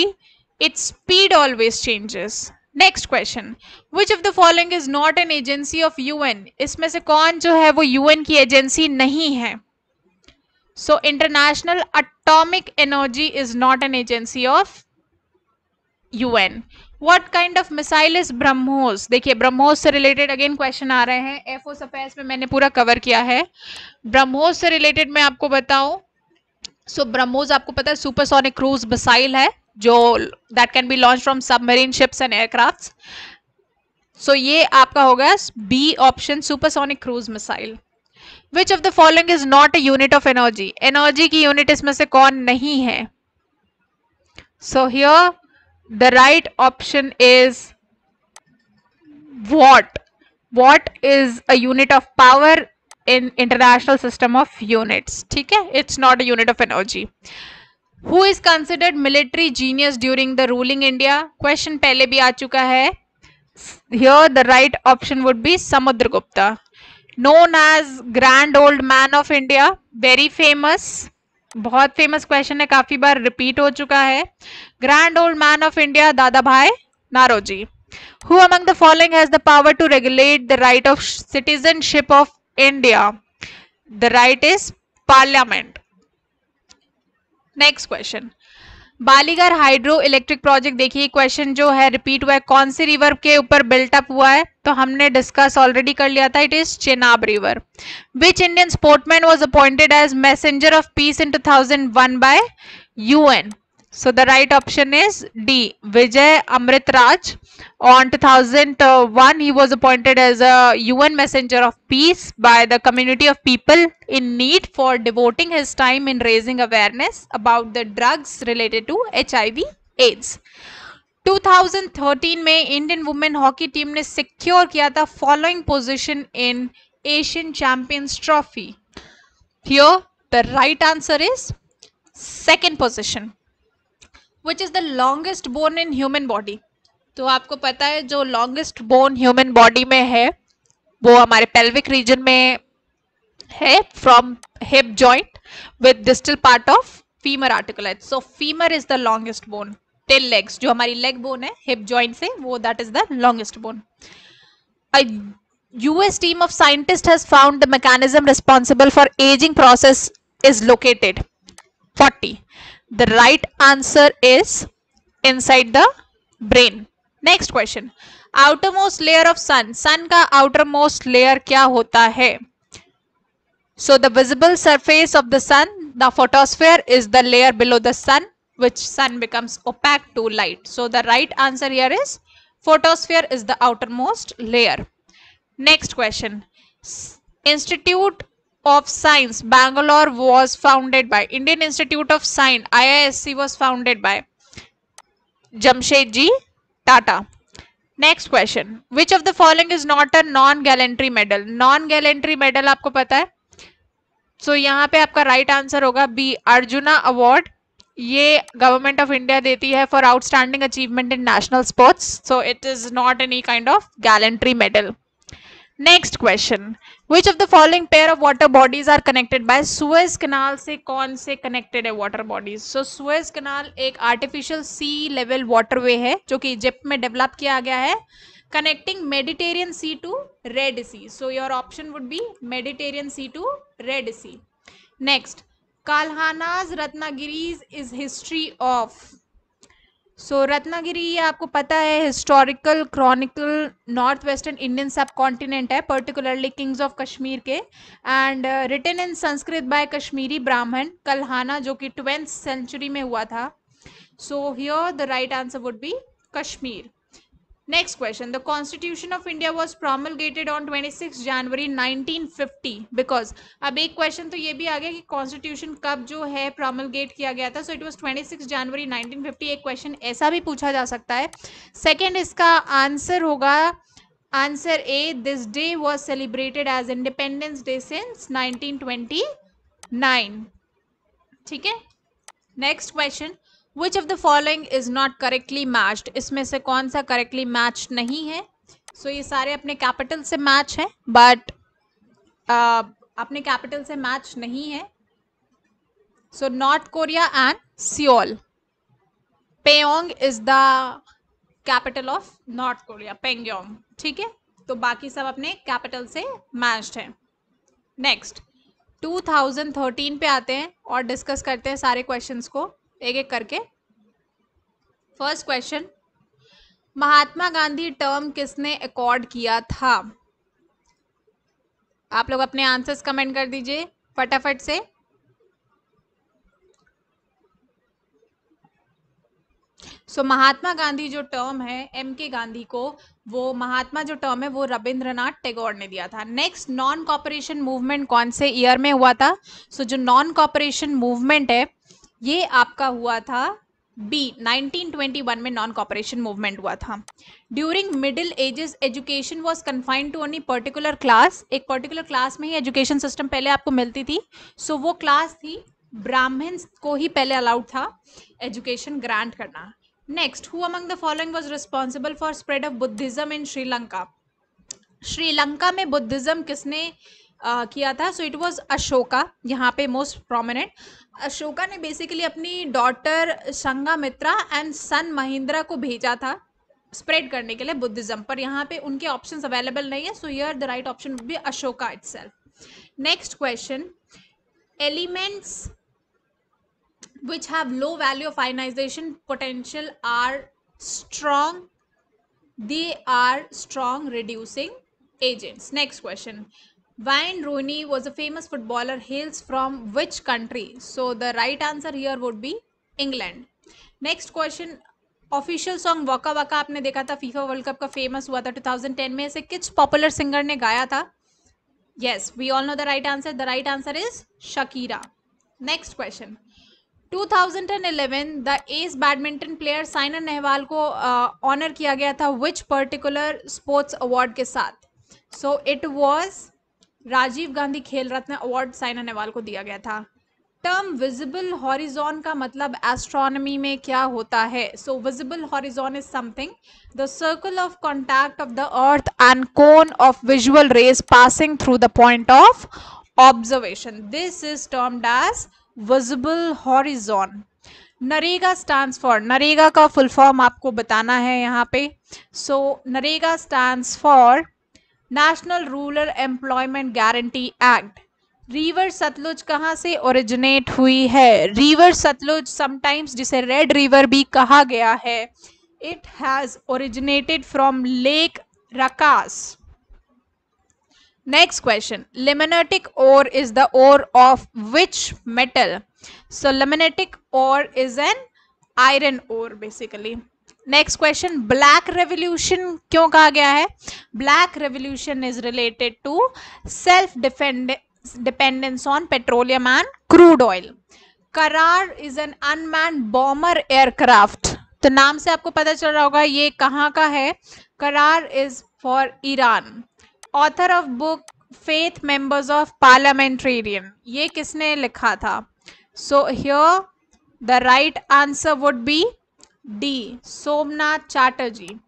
its speed always changes next question which of the following is not an agency of UN इसमें से कौन जो है वो यूएन की एजेंसी नहीं है so international atomic energy is not an agency of UN what kind of missile is BrahMos देखिए ब्रह्मोस से रिलेटेड अगेन क्वेश्चन आ रहे हैं एफ ओ सफेस में मैंने पूरा कवर किया है ब्रह्मोस से रिलेटेड मैं आपको बताऊं सो so, ब्रह्मोस आपको पता है सुपरसोनिक क्रूज मिसाइल है that can be launched from submarine ships and aircrafts. So ये आपका होगा B option supersonic cruise missile. Which of the following is not a unit of energy? Energy की unit इसमें से कौन नहीं है? So here the right option is watt. Watt is a unit of power in international system of units. ठीक है? It's not a unit of energy. Who is considered military genius during the ruling India question पहले भी आ चुका है here the right option would be Samudra Gupta known as grand old man of India very famous बहुत famous question है काफी बार repeat हो चुका है grand old man of India Dadabhai Naoroji who among the following has the power to regulate the right of citizenship of India the right is parliament next question Baglihar hydroelectric project देखिए question जो है repeat हुआ है कौन से river के ऊपर built up हुआ है तो हमने डिस्कस ऑलरेडी कर लिया था it is Chenab river which Indian sportsman was appointed as messenger of peace in two thousand one by UN the right option is D Vijay Amritraj Raj on 2001 he was appointed as a un messenger of peace by the community of people in need for devoting his time in raising awareness about the drugs related to hiv aids 2013 may indian women hockey team ne secure kiya following position in asian champions trophy here the right answer is second position which is the longest bone in human body तो आपको पता है जो longest bone human body में है वो हमारे pelvic region में है from hip joint with distal part of femur articulate so femur is the longest bone tell legs जो हमारी लेग बोन है हिप जॉइंट से वो that is the longest bone US team of scientist has found the mechanism responsible for ageing process is located 40 the right answer is inside the brain Next question: Outermost layer of sun. Sun outermost layer. Layer क्या होता है so the visible surface of the sun the photosphere is the layer below the which sun becomes opaque to light so the right answer here is photosphere is the outermost layer next question institute of science bangalore was founded by indian institute of science iisc was founded by jamshedji Tata next question which of the following is not a non gallantry medal non gallantry medal आपको पता है so so, यहाँ पे आपका right right answer होगा B Arjuna award ये government of India देती है for outstanding achievement in national sports so it is not any kind of gallantry medal next question which of the following pair of water bodies are connected by Suez कनाल से कौन से connected है water bodies so Suez canal एक artificial सी level waterway है जो कि Egypt में develop किया गया है connecting Mediterranean sea to red sea so your option would be Mediterranean sea to red sea next Kalhana's रत्नागिरीज is history of so so, रत्नागिरी ये आपको पता है historical chronicle north western Indian subcontinent है पर्टिकुलरली किंग्स ऑफ कश्मीर के and written in Sanskrit by Kashmiri Brahmin Kalhana जो कि ट्वेंथ सेंचुरी में हुआ था so here the right answer would be Kashmir next question the constitution of India was promulgated on twenty six January nineteen fifty because अब एक question तो ये भी आ गया कि कॉन्स्टिट्यूशन कब जो है प्रोमलगेट किया गया था so it was twenty six January nineteen fifty एक क्वेश्चन ऐसा भी पूछा जा सकता है सेकेंड इसका आंसर होगा answer A this day was celebrated as independence day since 1929 ठीक है next question which of the following is not correctly matched इसमें से कौन सा करेक्टली मैच नहीं है सो so, ये सारे अपने कैपिटल से मैच है बट अपने कैपिटल से मैच नहीं है so north Korea and Seoul Pyongyang is the capital of north Korea Pyongyang ठीक है तो बाकी सब अपने कैपिटल से मैच्ड हैं नेक्स्ट 2013 पे आते हैं और डिस्कस करते हैं सारे क्वेश्चंस को एक एक करके first question Mahatma Gandhi term किसने अकॉर्ड किया था आप लोग अपने आंसर्स कमेंट कर दीजिए फटाफट से सो so, महात्मा गांधी जो टर्म है एम के गांधी को वो महात्मा जो टर्म है वो रविंद्रनाथ टैगोर ने दिया था नेक्स्ट नॉन कॉपरेशन मूवमेंट कौन से ईयर में हुआ था सो so, जो नॉन कॉपरेशन मूवमेंट है ये आपका हुआ था बी 1921 में नॉन कॉपरेशन मूवमेंट हुआ था during middle ages education was confined to only particular class एक पर्टिकुलर क्लास में ही एजुकेशन सिस्टम पहले आपको मिलती थी सो so, वो क्लास थी ब्राह्मण्स को ही पहले अलाउड था एजुकेशन ग्रांट करना next who among the following was responsible for spread of Buddhism in Sri Lanka Sri Lanka में बुद्धिज्म किसने किया था सो इट वॉज अशोका यहाँ पे मोस्ट प्रोमिनेंट अशोका ने बेसिकली अपनी daughter Sanghamitra and son Mahindra को भेजा था स्प्रेड करने के लिए बुद्धिज्म पर यहाँ पे उनके ऑप्शन अवेलेबल नहीं है so here the right option would be Ashoka it next question elements which have low value of ionization potential are strong they are strong reducing agents next question Wayne Rooney was a famous footballer hails from which country? So the right answer here would be England. Next question official song Waka Waka आपने देखा था FIFA world cup का famous हुआ था 2010 में इसे किस popular singer ने गाया था yes we all know the right answer the right answer is Shakira next question 2011 the ace badminton player Saina Nehwal को ऑनर uh, किया गया था विच पर्टिकुलर स्पोर्ट्स अवार्ड के साथ so it was Rajiv Gandhi Khel Ratna award Saina Nehwal को दिया गया था टर्म विजिबल हॉरिजोन का मतलब एस्ट्रोनॉमी में क्या होता है so visible horizon is something the circle of contact of the earth and cone of visual rays passing through the point of observation this is termed as visible horizon NREGA stand for NREGA का full form आपको बताना है यहाँ पे so NREGA stand for national rural employment guarantee act river Sutlej कहाँ से ओरिजिनेट हुई है रिवर सतलुज समटाइम्स जिसे रेड रिवर भी कहा गया है it has originated from lake Rakas next question limonitic ore is the ore of which metal so limonitic ore is an iron ore basically next question black revolution क्यों कहा गया है black revolution is related to self dependence on petroleum and crude oil Karrar is an unmanned bomber aircraft तो नाम से आपको पता चल रहा होगा ये कहाँ का है Karrar is for Iran author of book faith members of parliamentarian ये किसने लिखा था so here the right answer would be D. Somnath Chatterjee.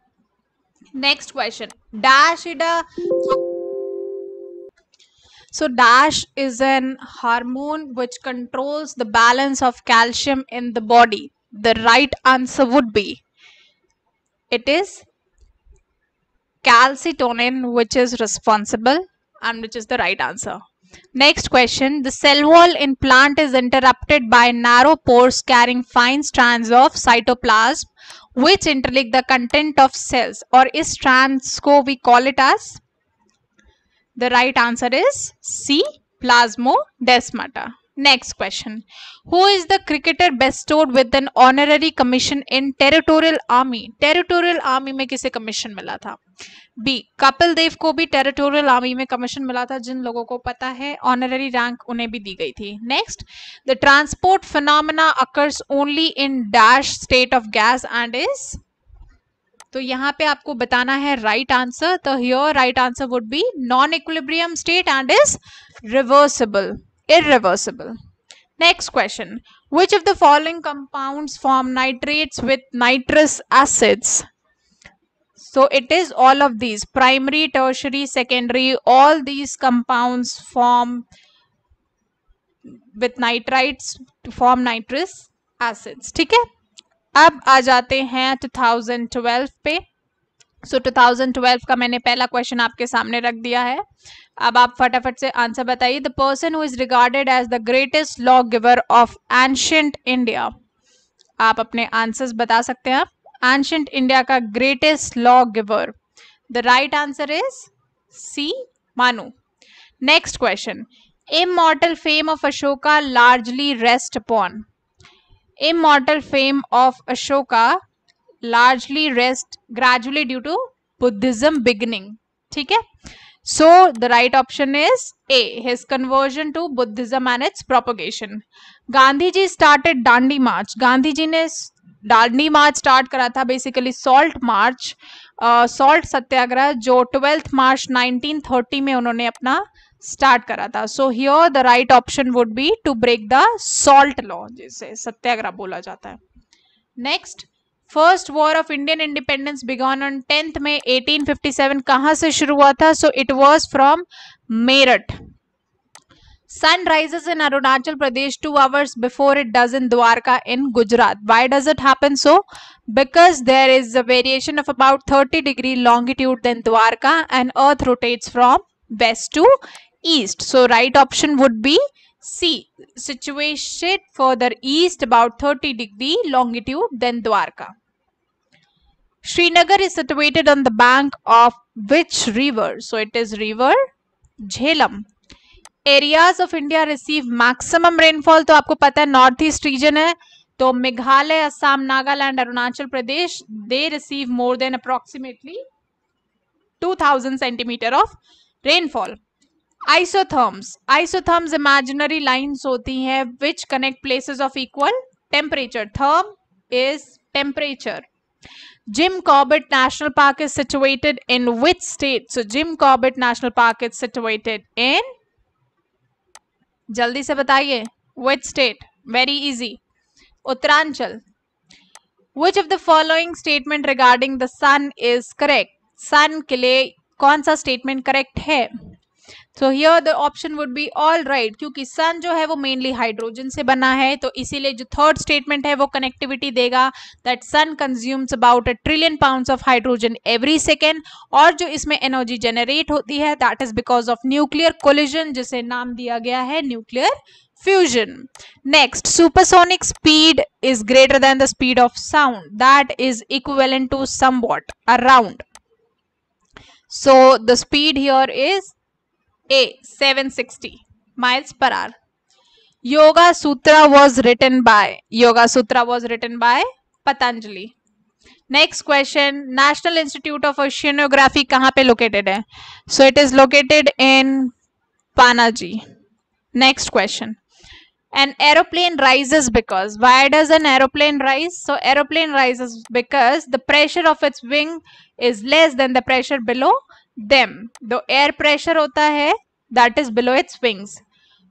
Next question. Dash is a so dash is an hormone which controls the balance of calcium in the body. The right answer would be it is calcitonin which is responsible and which is the right answer. Next question. The cell wall in plant is interrupted by narrow pores carrying fine strands of cytoplasm which interlink the content of cells or is strands we call it as? The right answer is C. Plasmodesmata. Next question. Who is the cricketer bestowed with an honorary commission in territorial army? Territorial army में किसे commission मिला था? B Kapil देव को भी territorial army में commission मिला था जिन लोगों को पता है ऑनररी रैंक उन्हें भी दी गई थी next the transport phenomena occurs only in dash state of gas and is तो यहाँ पे आपको बताना है राइट आंसर तो here right answer would be non equilibrium state and is reversible irreversible next question which of the following compound form nitrates with nitrous acids So it is all of these primary, tertiary, secondary, all these compounds form with nitrites to form nitrous acids. ठीक है अब आ जाते हैं 2012 पे सो so, 2012 का मैंने पहला क्वेश्चन आपके सामने रख दिया है अब आप फटाफट से आंसर बताइए the person who is regarded as the greatest law giver of ancient India आप अपने आंसर्स बता सकते हैं एंशंट इंडिया का greatest law giver the right answer is C Manu next question immortal fame of Ashoka largely rest upon immortal fame of Ashoka largely rest gradually due to Buddhism beginning ठीक है so the right option is A his conversion to Buddhism and its propagation Gandhi ji started Dandi march Gandhi ji ने Dandi march start करा था basically salt march salt satyagraha जो twelfth मार्च 1930 में उन्होंने अपना start करा था so here the right option would be to break the salt law जिसे सत्याग्रह बोला जाता है next first war of Indian independence began on tenth में 1857 कहाँ से शुरू हुआ था so it was from Meerut Sun rises in Arunachal Pradesh 2 hours before it does in Dwarka in Gujarat. Why does it happen so? Because there is a variation of about 30 degree longitude than Dwarka and earth rotates from west to east. So right option would be C. Situated further east about 30 degree longitude than Dwarka. Srinagar is situated on the bank of which river? So it is river Jhelum. Areas of India receive maximum rainfall तो आपको पता है north east region है तो Meghalaya Assam Nagaland Arunachal Pradesh they receive more than approximately 2000 centimetre of rainfall isotherms isotherms imaginary lines होती हैं which connect places of equal temperature therm is temperature Jim Corbett National Park is situated in which state? So Jim Corbett National Park is situated in जल्दी से बताइए which state very easy Uttaranchal which of the following statement regarding the sun is correct sun के लिए कौन सा statement correct है so here the option would be all right क्योंकि sun जो है वो मेनली हाइड्रोजन से बना है तो इसीलिए जो थर्ड स्टेटमेंट है वो कनेक्टिविटी देगा that sun consumes about a trillion pound of hydrogen every second और जो इसमें एनर्जी जनरेट होती है that is because of nuclear collision जिसे नाम दिया गया है nuclear next supersonic speed is greater than the speed of sound that is is to some somewhat around so the speed here is A. 760 miles per hour. Yoga Sutra was written by. Yoga Sutra was written by Patanjali. Next question: National Institute of Oceanography, कहाँ पे located है So it is located in Panaji. Next question: an aeroplane rises because why does an aeroplane rise so aeroplane rises because the pressure of its wing is less than the pressure below them The air pressure hota hai that is below its wings.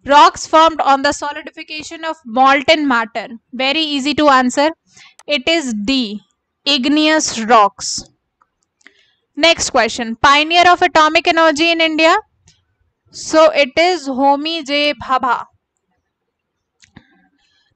Rocks formed on the solidification of molten matter. Very easy to answer. It is D. Igneous rocks. Next question. Pioneer of atomic energy in India. So it is Homi J. Bhabha.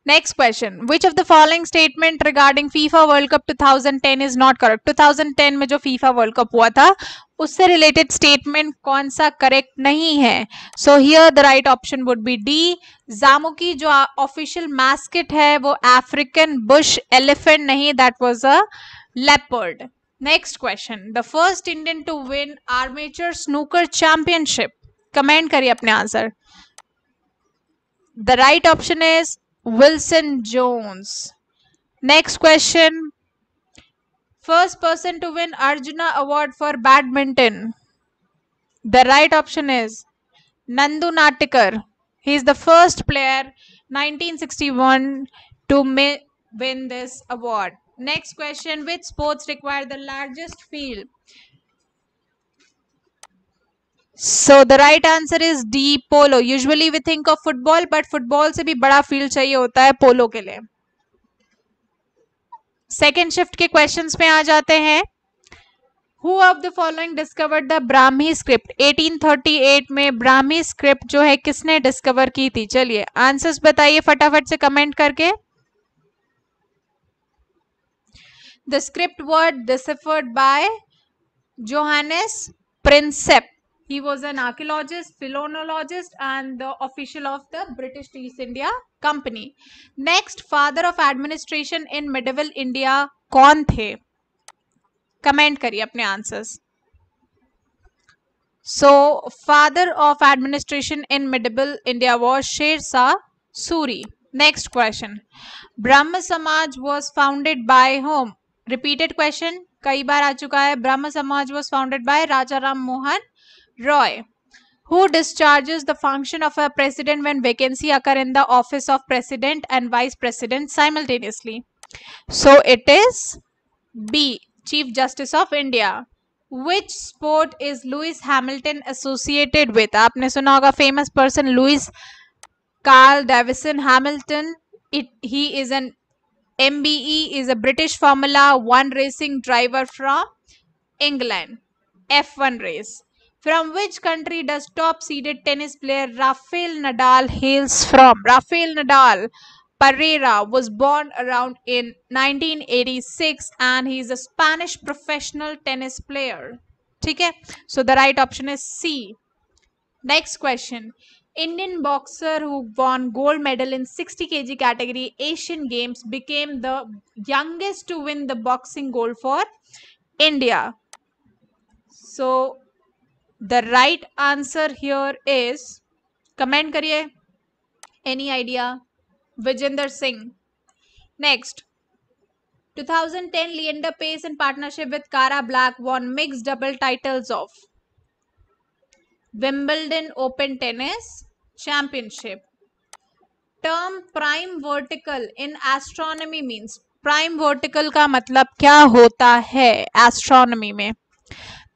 Next question. Which of the following statement regarding FIFA World Cup 2010 is not correct? 2010 में जो FIFA World Cup हुआ था उससे related statement कौन सा correct नहीं है So here the right option would be D. जामू की जो official mascot है वो African bush elephant नहीं that was a leopard. Next question. The first Indian to win amateur Snooker Championship. Comment करिए अपने answer The right option is Wilson Jones. Next question. First person to win Arjuna Award for badminton. The right option is Nandu Natikar. He is the first player 1961 to win this award. Next question Which sports require the largest field? So the right answer is D polo usually we think of football but football से भी बड़ा field चाहिए होता है पोलो के लिए second shift के question पे आ जाते हैं who of the following discovered the Brahmi script 1838 में ब्राह्मी स्क्रिप्ट जो है किसने डिस्कवर की थी चलिए answers बताइए फटाफट से कमेंट करके the script word deciphered by Johannes Princep. he was an archaeologist, philologist, and the official of the British East India Company. Next, father of administration in medieval India, kaun the? Comment kari apne answers. So, father of administration in medieval India was Sher Shah Suri. Next question. Brahma Samaj was founded by whom? Repeated question. Kai baar aa chuka hai. Brahma Samaj was founded by Raja Ram Mohan Roy who discharges the function of a president when vacancy occur in the office of president and vice president simultaneously so it is b chief justice of india which sport is lewis hamilton associated with aapne suna hoga famous person lewis carl davison hamilton it he is an mbe is a british formula 1 racing driver from england f1 race from which country does top seeded tennis player Rafael Nadal hails from? Rafael Nadal Pereira was born around in 1986 and he is a Spanish professional tennis player. Okay, so the right option is C. Next question. Indian boxer who won gold medal in 60 kg category Asian Games became the youngest to win the boxing gold for India. So the right answer here is comment करिए any idea Vijender Singh next 2010 thousand ten Leander Paes in partnership with Cara Black won mixed double titles of Wimbledon open tennis championship term prime vertical in astronomy means prime vertical का मतलब क्या होता है astronomy में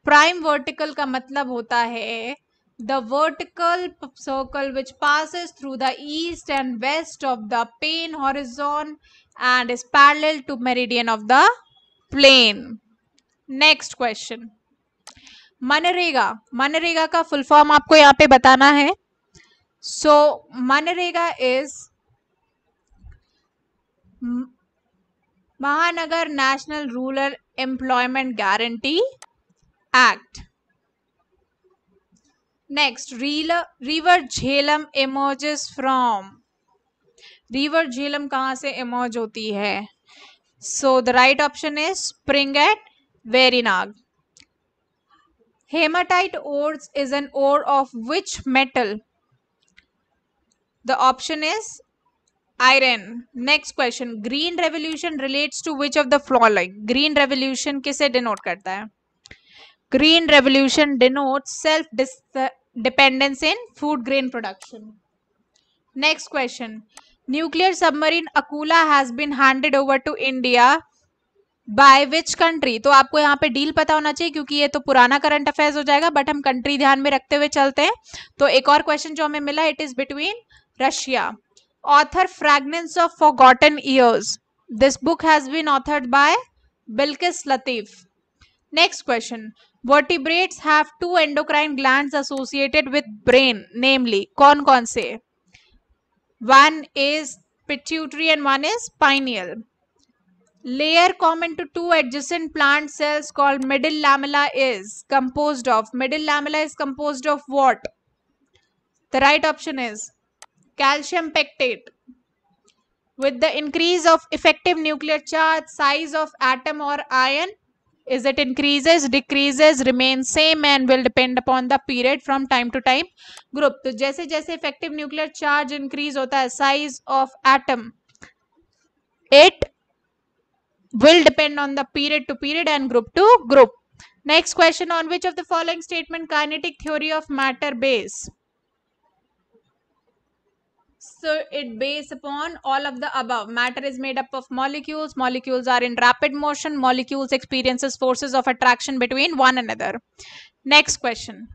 prime vertical का मतलब होता है the vertical circle which pass through the east and west of the pen horizon and is parallel to meridian of the plane next question MNREGA MNREGA का फुल फॉर्म आपको यहाँ पे बताना है सो मनरेगा इज महानगर national rural employment guarantee act. Next, river jhelum emerges from. River jhelum kahan se emerge hoti hai So the right option is spring at Verinag. Hematite ores is an ore of which metal? The option is iron. Next question. Green revolution relates to which of the following? Green revolution kise denote karta hai Green revolution denotes self dependence in food grain production. Next question. Nuclear submarine Akula has been handed over to India by which country तो आपको यहाँ पे deal पता होना चाहिए क्योंकि ये तो पुराना करंट अफेयर्स हो जाएगा बट हम कंट्री ध्यान में रखते हुए चलते हैं तो एक और क्वेश्चन जो हमें मिला it is between Russia author fragrance of forgotten years this book has been authored by Bilkees Latif next question vertebrates have two endocrine glands associated with brain namely kon kon se one is pituitary and one is pineal layer common to two adjacent plant cells called middle lamella is composed of middle lamella is composed of what the right option is calcium pectate with the increase of effective nuclear charge size of atom or ion is it increases decreases remains same and will depend upon the period from time to time group to जैसे जैसे effective nuclear charge increase होता है size of atom it will depend on the period to period and group to group next question on which of the following statement kinetic theory of matter base so it based upon all of the above. Matter is made up of molecules. Molecules are in rapid motion. Molecules experiences forces of attraction between one another. Next question.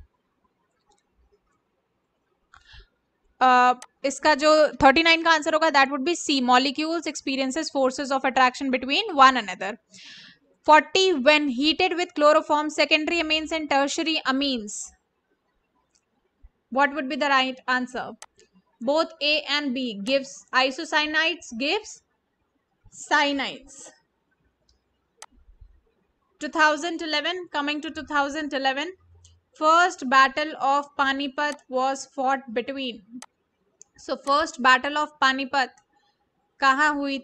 Uh, इसका jo 39 ka answer होगा that would be C. Molecules experiences forces of attraction between one another. 40 when heated with chloroform secondary amines and tertiary amines what would be the right answer both A and B gives isocyanates gives cyanides. 2011 coming to 2011 first battle of Panipat was fought between so first battle of Panipat कहाँ हुई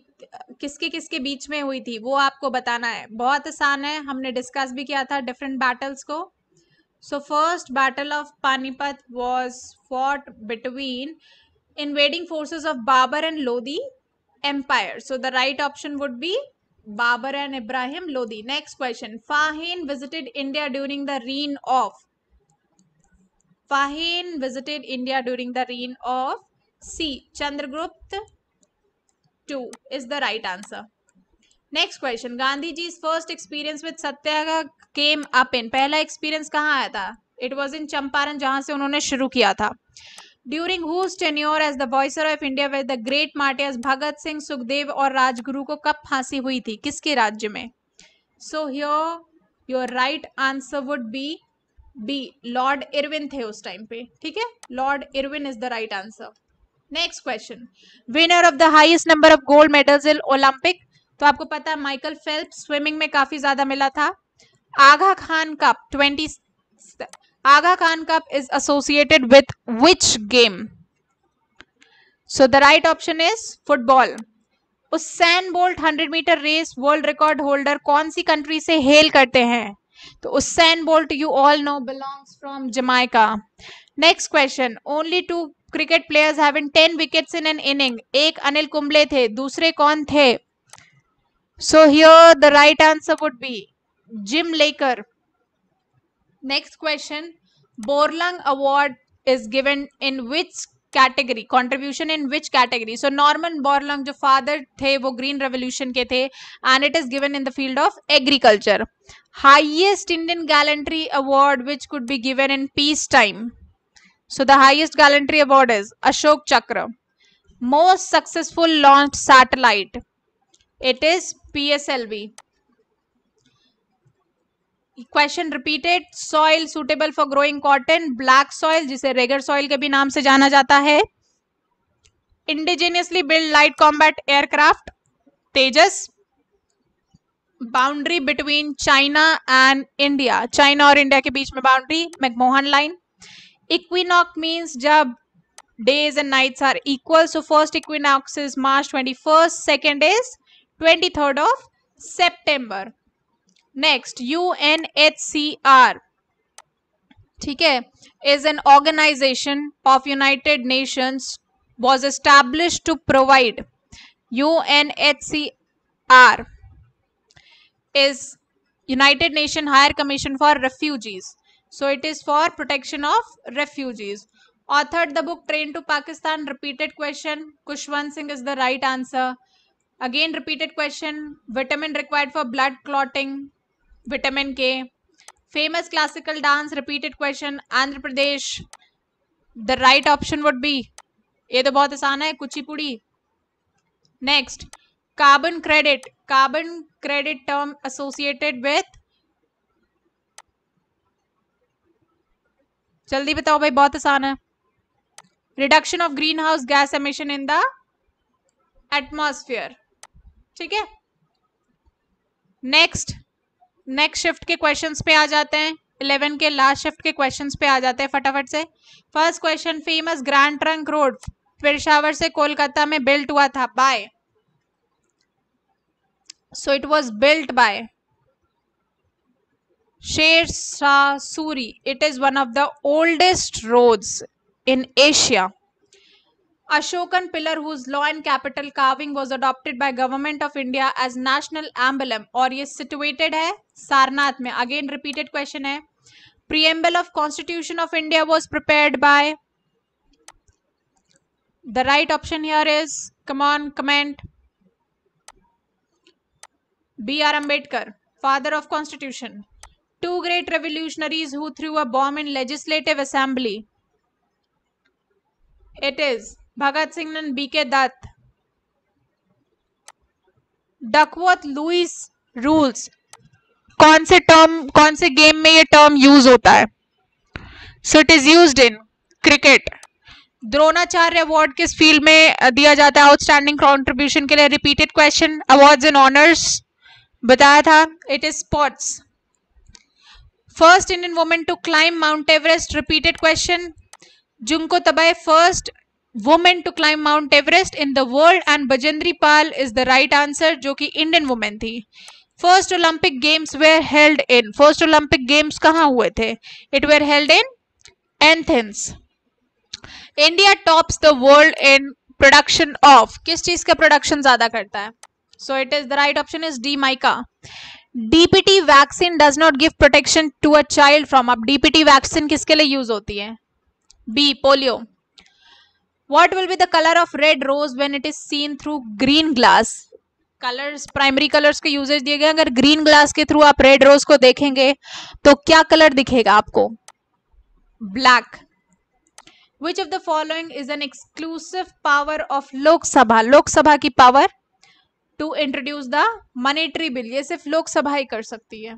किसके किसके बीच में हुई थी वो आपको बताना है बहुत आसान है हमने डिस्कस भी किया था डिफरेंट बैटल्स को so first battle of panipat was fought between invading forces of Babur and Lodi empire. So the right option would be Babur and Ibrahim Lodi. Next question. Fahin visited India during the reign of Fahin visited India during the reign of C. Chandragupta Two is the right answer. Next question: Gandhi ji's first experience with Satyagraha came up in. पहला experience कहाँ आया था It was in Champaran जहाँ से उन्होंने शुरू किया था during whose tenure as the viceroy of India with the great martyrs Bhagat Singh Sukhdev और राजगुरु को कब फांसी हुई थी किसके राज्य में so here your right answer would be B Lord Irwin थे उस टाइम पे ठीक है Lord Irwin is the right answer next question winner of the highest number of gold medals in Olympic तो आपको पता है माइकल फेल्प स्विमिंग में काफी ज्यादा मिला था Aga Khan cup twenty Aga Khan cup is associated with which game so the right option is football Usain Bolt hundred metre race world record holder कौन सी कंट्री से हेल करते हैं तो Usain Bolt you all know belongs from Jamaica next question only two cricket players have in 10 wickets in an inning एक अनिल कुंबले थे दूसरे कौन थे so here the right answer would be Jim Laker next question borlang award is given in which category contribution in which category so norman borlang jo father the wo green revolution ke and it is given in the field of agriculture highest indian gallantry award which could be given in peace time so the highest gallantry award is ashok chakra most successful launched satellite it is pslv question repeated soil suitable for growing cotton black soil जिसे regur soil के भी नाम से जाना जाता है indigenously build light combat aircraft Tejas boundary between China and India China और India के बीच में boundary McMahon line equinox means जब days and night are equal so first equinox is March twenty first second is twenty third of September Next, UNHCR, N H C R ठीक है is an organisation of United Nations was establish to provide U N H so it is for protection of refugees authored the book train to pakistan repeated question kushwan singh is the right answer again repeated question vitamin required for blood clotting vitamin K famous classical dance repeated question Andhra Pradesh the right option would be ये तो बहुत आसान है Kuchipudi next carbon credit carbon credit term associated with जल्दी बताओ भाई बहुत आसान है reduction of green house gas emission in the atmosphere ठीक है नेक्स्ट नेक्स्ट शिफ्ट के क्वेश्चंस पे आ जाते हैं इलेवन के लास्ट शिफ्ट के क्वेश्चंस पे आ जाते हैं फटाफट से first question famous grand trunk road Peshawar से कोलकाता में बिल्ट हुआ था by so it was built by Sher Shah Suri it is one of the oldest roads in Asia Ashokan pillar whose law and capital carving was adopted by government of India as national emblem और ये situated है सारनाथ में again repeated question है preamble of constitution of India was prepared by the right option here is come on comment B R Ambedkar father of constitution two great revolutionaries who threw a bomb in legislative assembly it is Bhagat Singh and B K Dutt Duckworth Louis rules कौन से term कौन से game में ये term use होता है so it is use in cricket Dronacharya award किस field में दिया जाता है आउटस्टैंडिंग कॉन्ट्रीब्यूशन के लिए repeated question award in honours बताया था it is sports first Indian women to climb mount Everest repeated question Junko Tabei first women to climb mount Everest in the world and Bachendri Pal is the right answer जो कि Indian women थी first Olympic games were held in first Olympic games कहाँ हुए थे it were held in Athens India tops the world in production of किस चीज का production ज्यादा करता है so it is the right option is D mica DPT vaccine does not give protection to a child from अब DPT vaccine किसके लिए use होती है B polio what will be the colour of red rose when it is seen through green glass colours primary colours के uses दिए गए अगर green glass के थ्रू आप रेड रोज को देखेंगे तो क्या कलर दिखेगा आपको black which of the following is an exclusive power of Lok Sabha Lok Sabha की power to introduce the monetary bill ये सिर्फ लोकसभा ही कर सकती है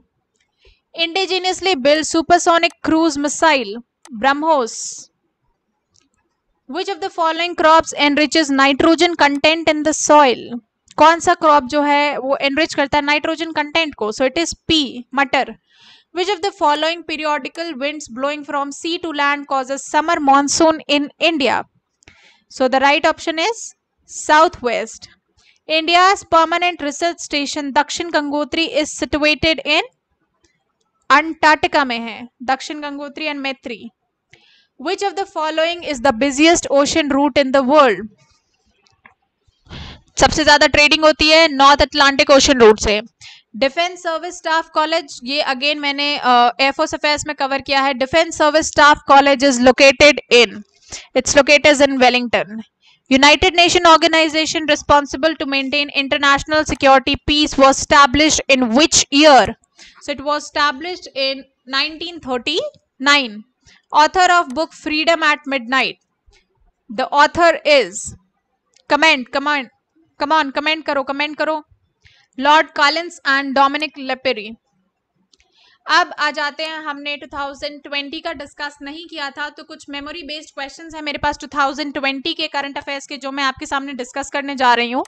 indigenously built supersonic cruise missile BrahMos which of the following crops enriches nitrogen content in the soil कौन सा crop जो है वो एनरिच करता है नाइट्रोजन कंटेंट को सो इट इज पी मटर which of the following periodical wind blowing from sea to land cause summer monsoon in India so the right option is south west India permanent research station Dakshin Gangotri is situated in Antarctica में है Dakshin Gangotri and Maitri which of the following is the busiest ocean route in the world सबसे ज्यादा trading होती है north Atlantic ocean route से defence service staff college ये again मैंने F O सफेस में कवर किया है defence service staff college is located in it's located in Wellington united nation organisation responsible to maintain international security peace was established in which year so it was established in nineteen thirty nine author of book freedom at midnight the author is comment comment come on comment करो comment करो Lord Collins and Dominique Lapierre अब आ जाते हैं हमने 2020 का discuss नहीं किया था तो कुछ मेमोरी बेस्ड क्वेश्चंस हैं मेरे पास 2020 के करंट अफेयर्स के जो मैं आपके सामने डिस्कस करने जा रही हूँ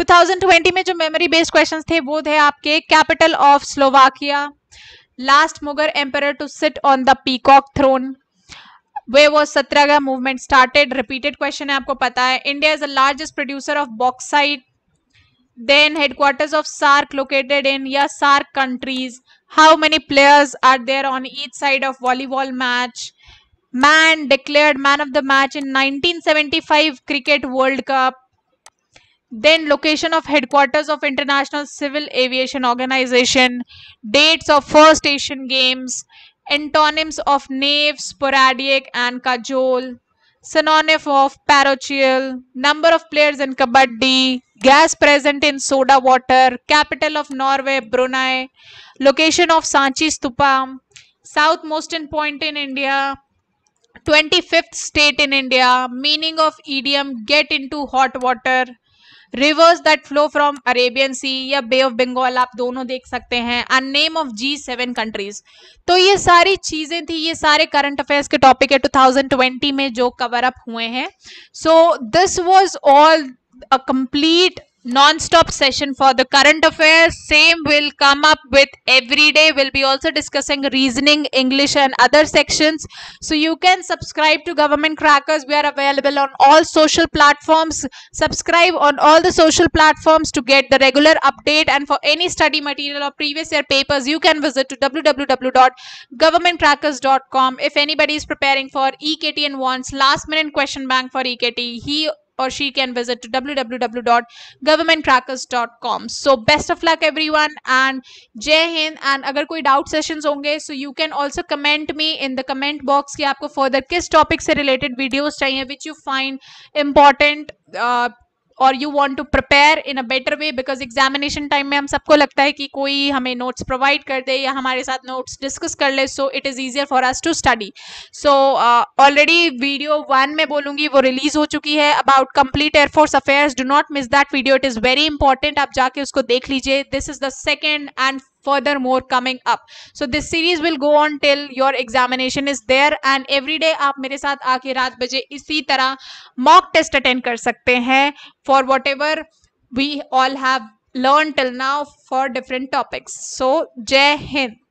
2020 में जो मेमोरी बेस्ड क्वेश्चंस थे वो थे आपके capital of Slovakia last Mughal emperor to sit on the peacock throne वे वो सत्रह मूवमेंट स्टार्टेड रिपीटेड क्वेश्चन है आपको पता है India is the largest producer of bauxite then headquarters of SARC located in yeah SARC countries. How many players are there on each side of volleyball match? Man declared man of the match in 1975 Cricket World Cup. Then location of headquarters of International Civil Aviation Organization. Dates of first Asian Games antonyms of knave, sporadic, and cajole. synonym of parochial, number of players in kabaddi, gas present in soda water, capital of Norway, Brunei, location of Sanchi Stupa, in point in India, 25th state in India, meaning of idiom get into hot water, rivers that flow from Arabian sea या bay of Bengal आप दोनों देख सकते हैं and name of G seven countries तो ये सारी चीजें थी ये सारे करंट अफेयर्स के टॉपिक है 2020 में जो कवर अप हुए हैं so this was all a complete non-stop session for the current affairs same will come up with every day we'll be also discussing reasoning english and other sections so you can subscribe to government crackers we are available on all social platforms subscribe on all the social platforms to get the regular update and for any study material or previous year papers you can visit to www.governmentcrackers.com if anybody is preparing for ekt and wants last minute question bank for ekt he or she can visit to www.governmentcrackers.com so best of luck everyone and jai hind and agar koi doubt sessions honge so you can also comment me in the comment box ki aapko further kis topic se related videos chahiye which you find important uh, और you want to prepare in a better way because examination time में हम सबको लगता है कि कोई हमें notes provide कर दे या हमारे साथ नोट्स डिस्कस कर ले so it is easier for us to study so already video one में बोलूंगी वो रिलीज हो चुकी है about complete air force affairs do not miss that video it is very important आप जाके उसको देख लीजिए this is the second and further more coming up so this series will go on till your examination is there and every day aap mere sath aake raat baje isi tarah mock test attend kar sakte hain for whatever we all have learned till now for different topics so jai hind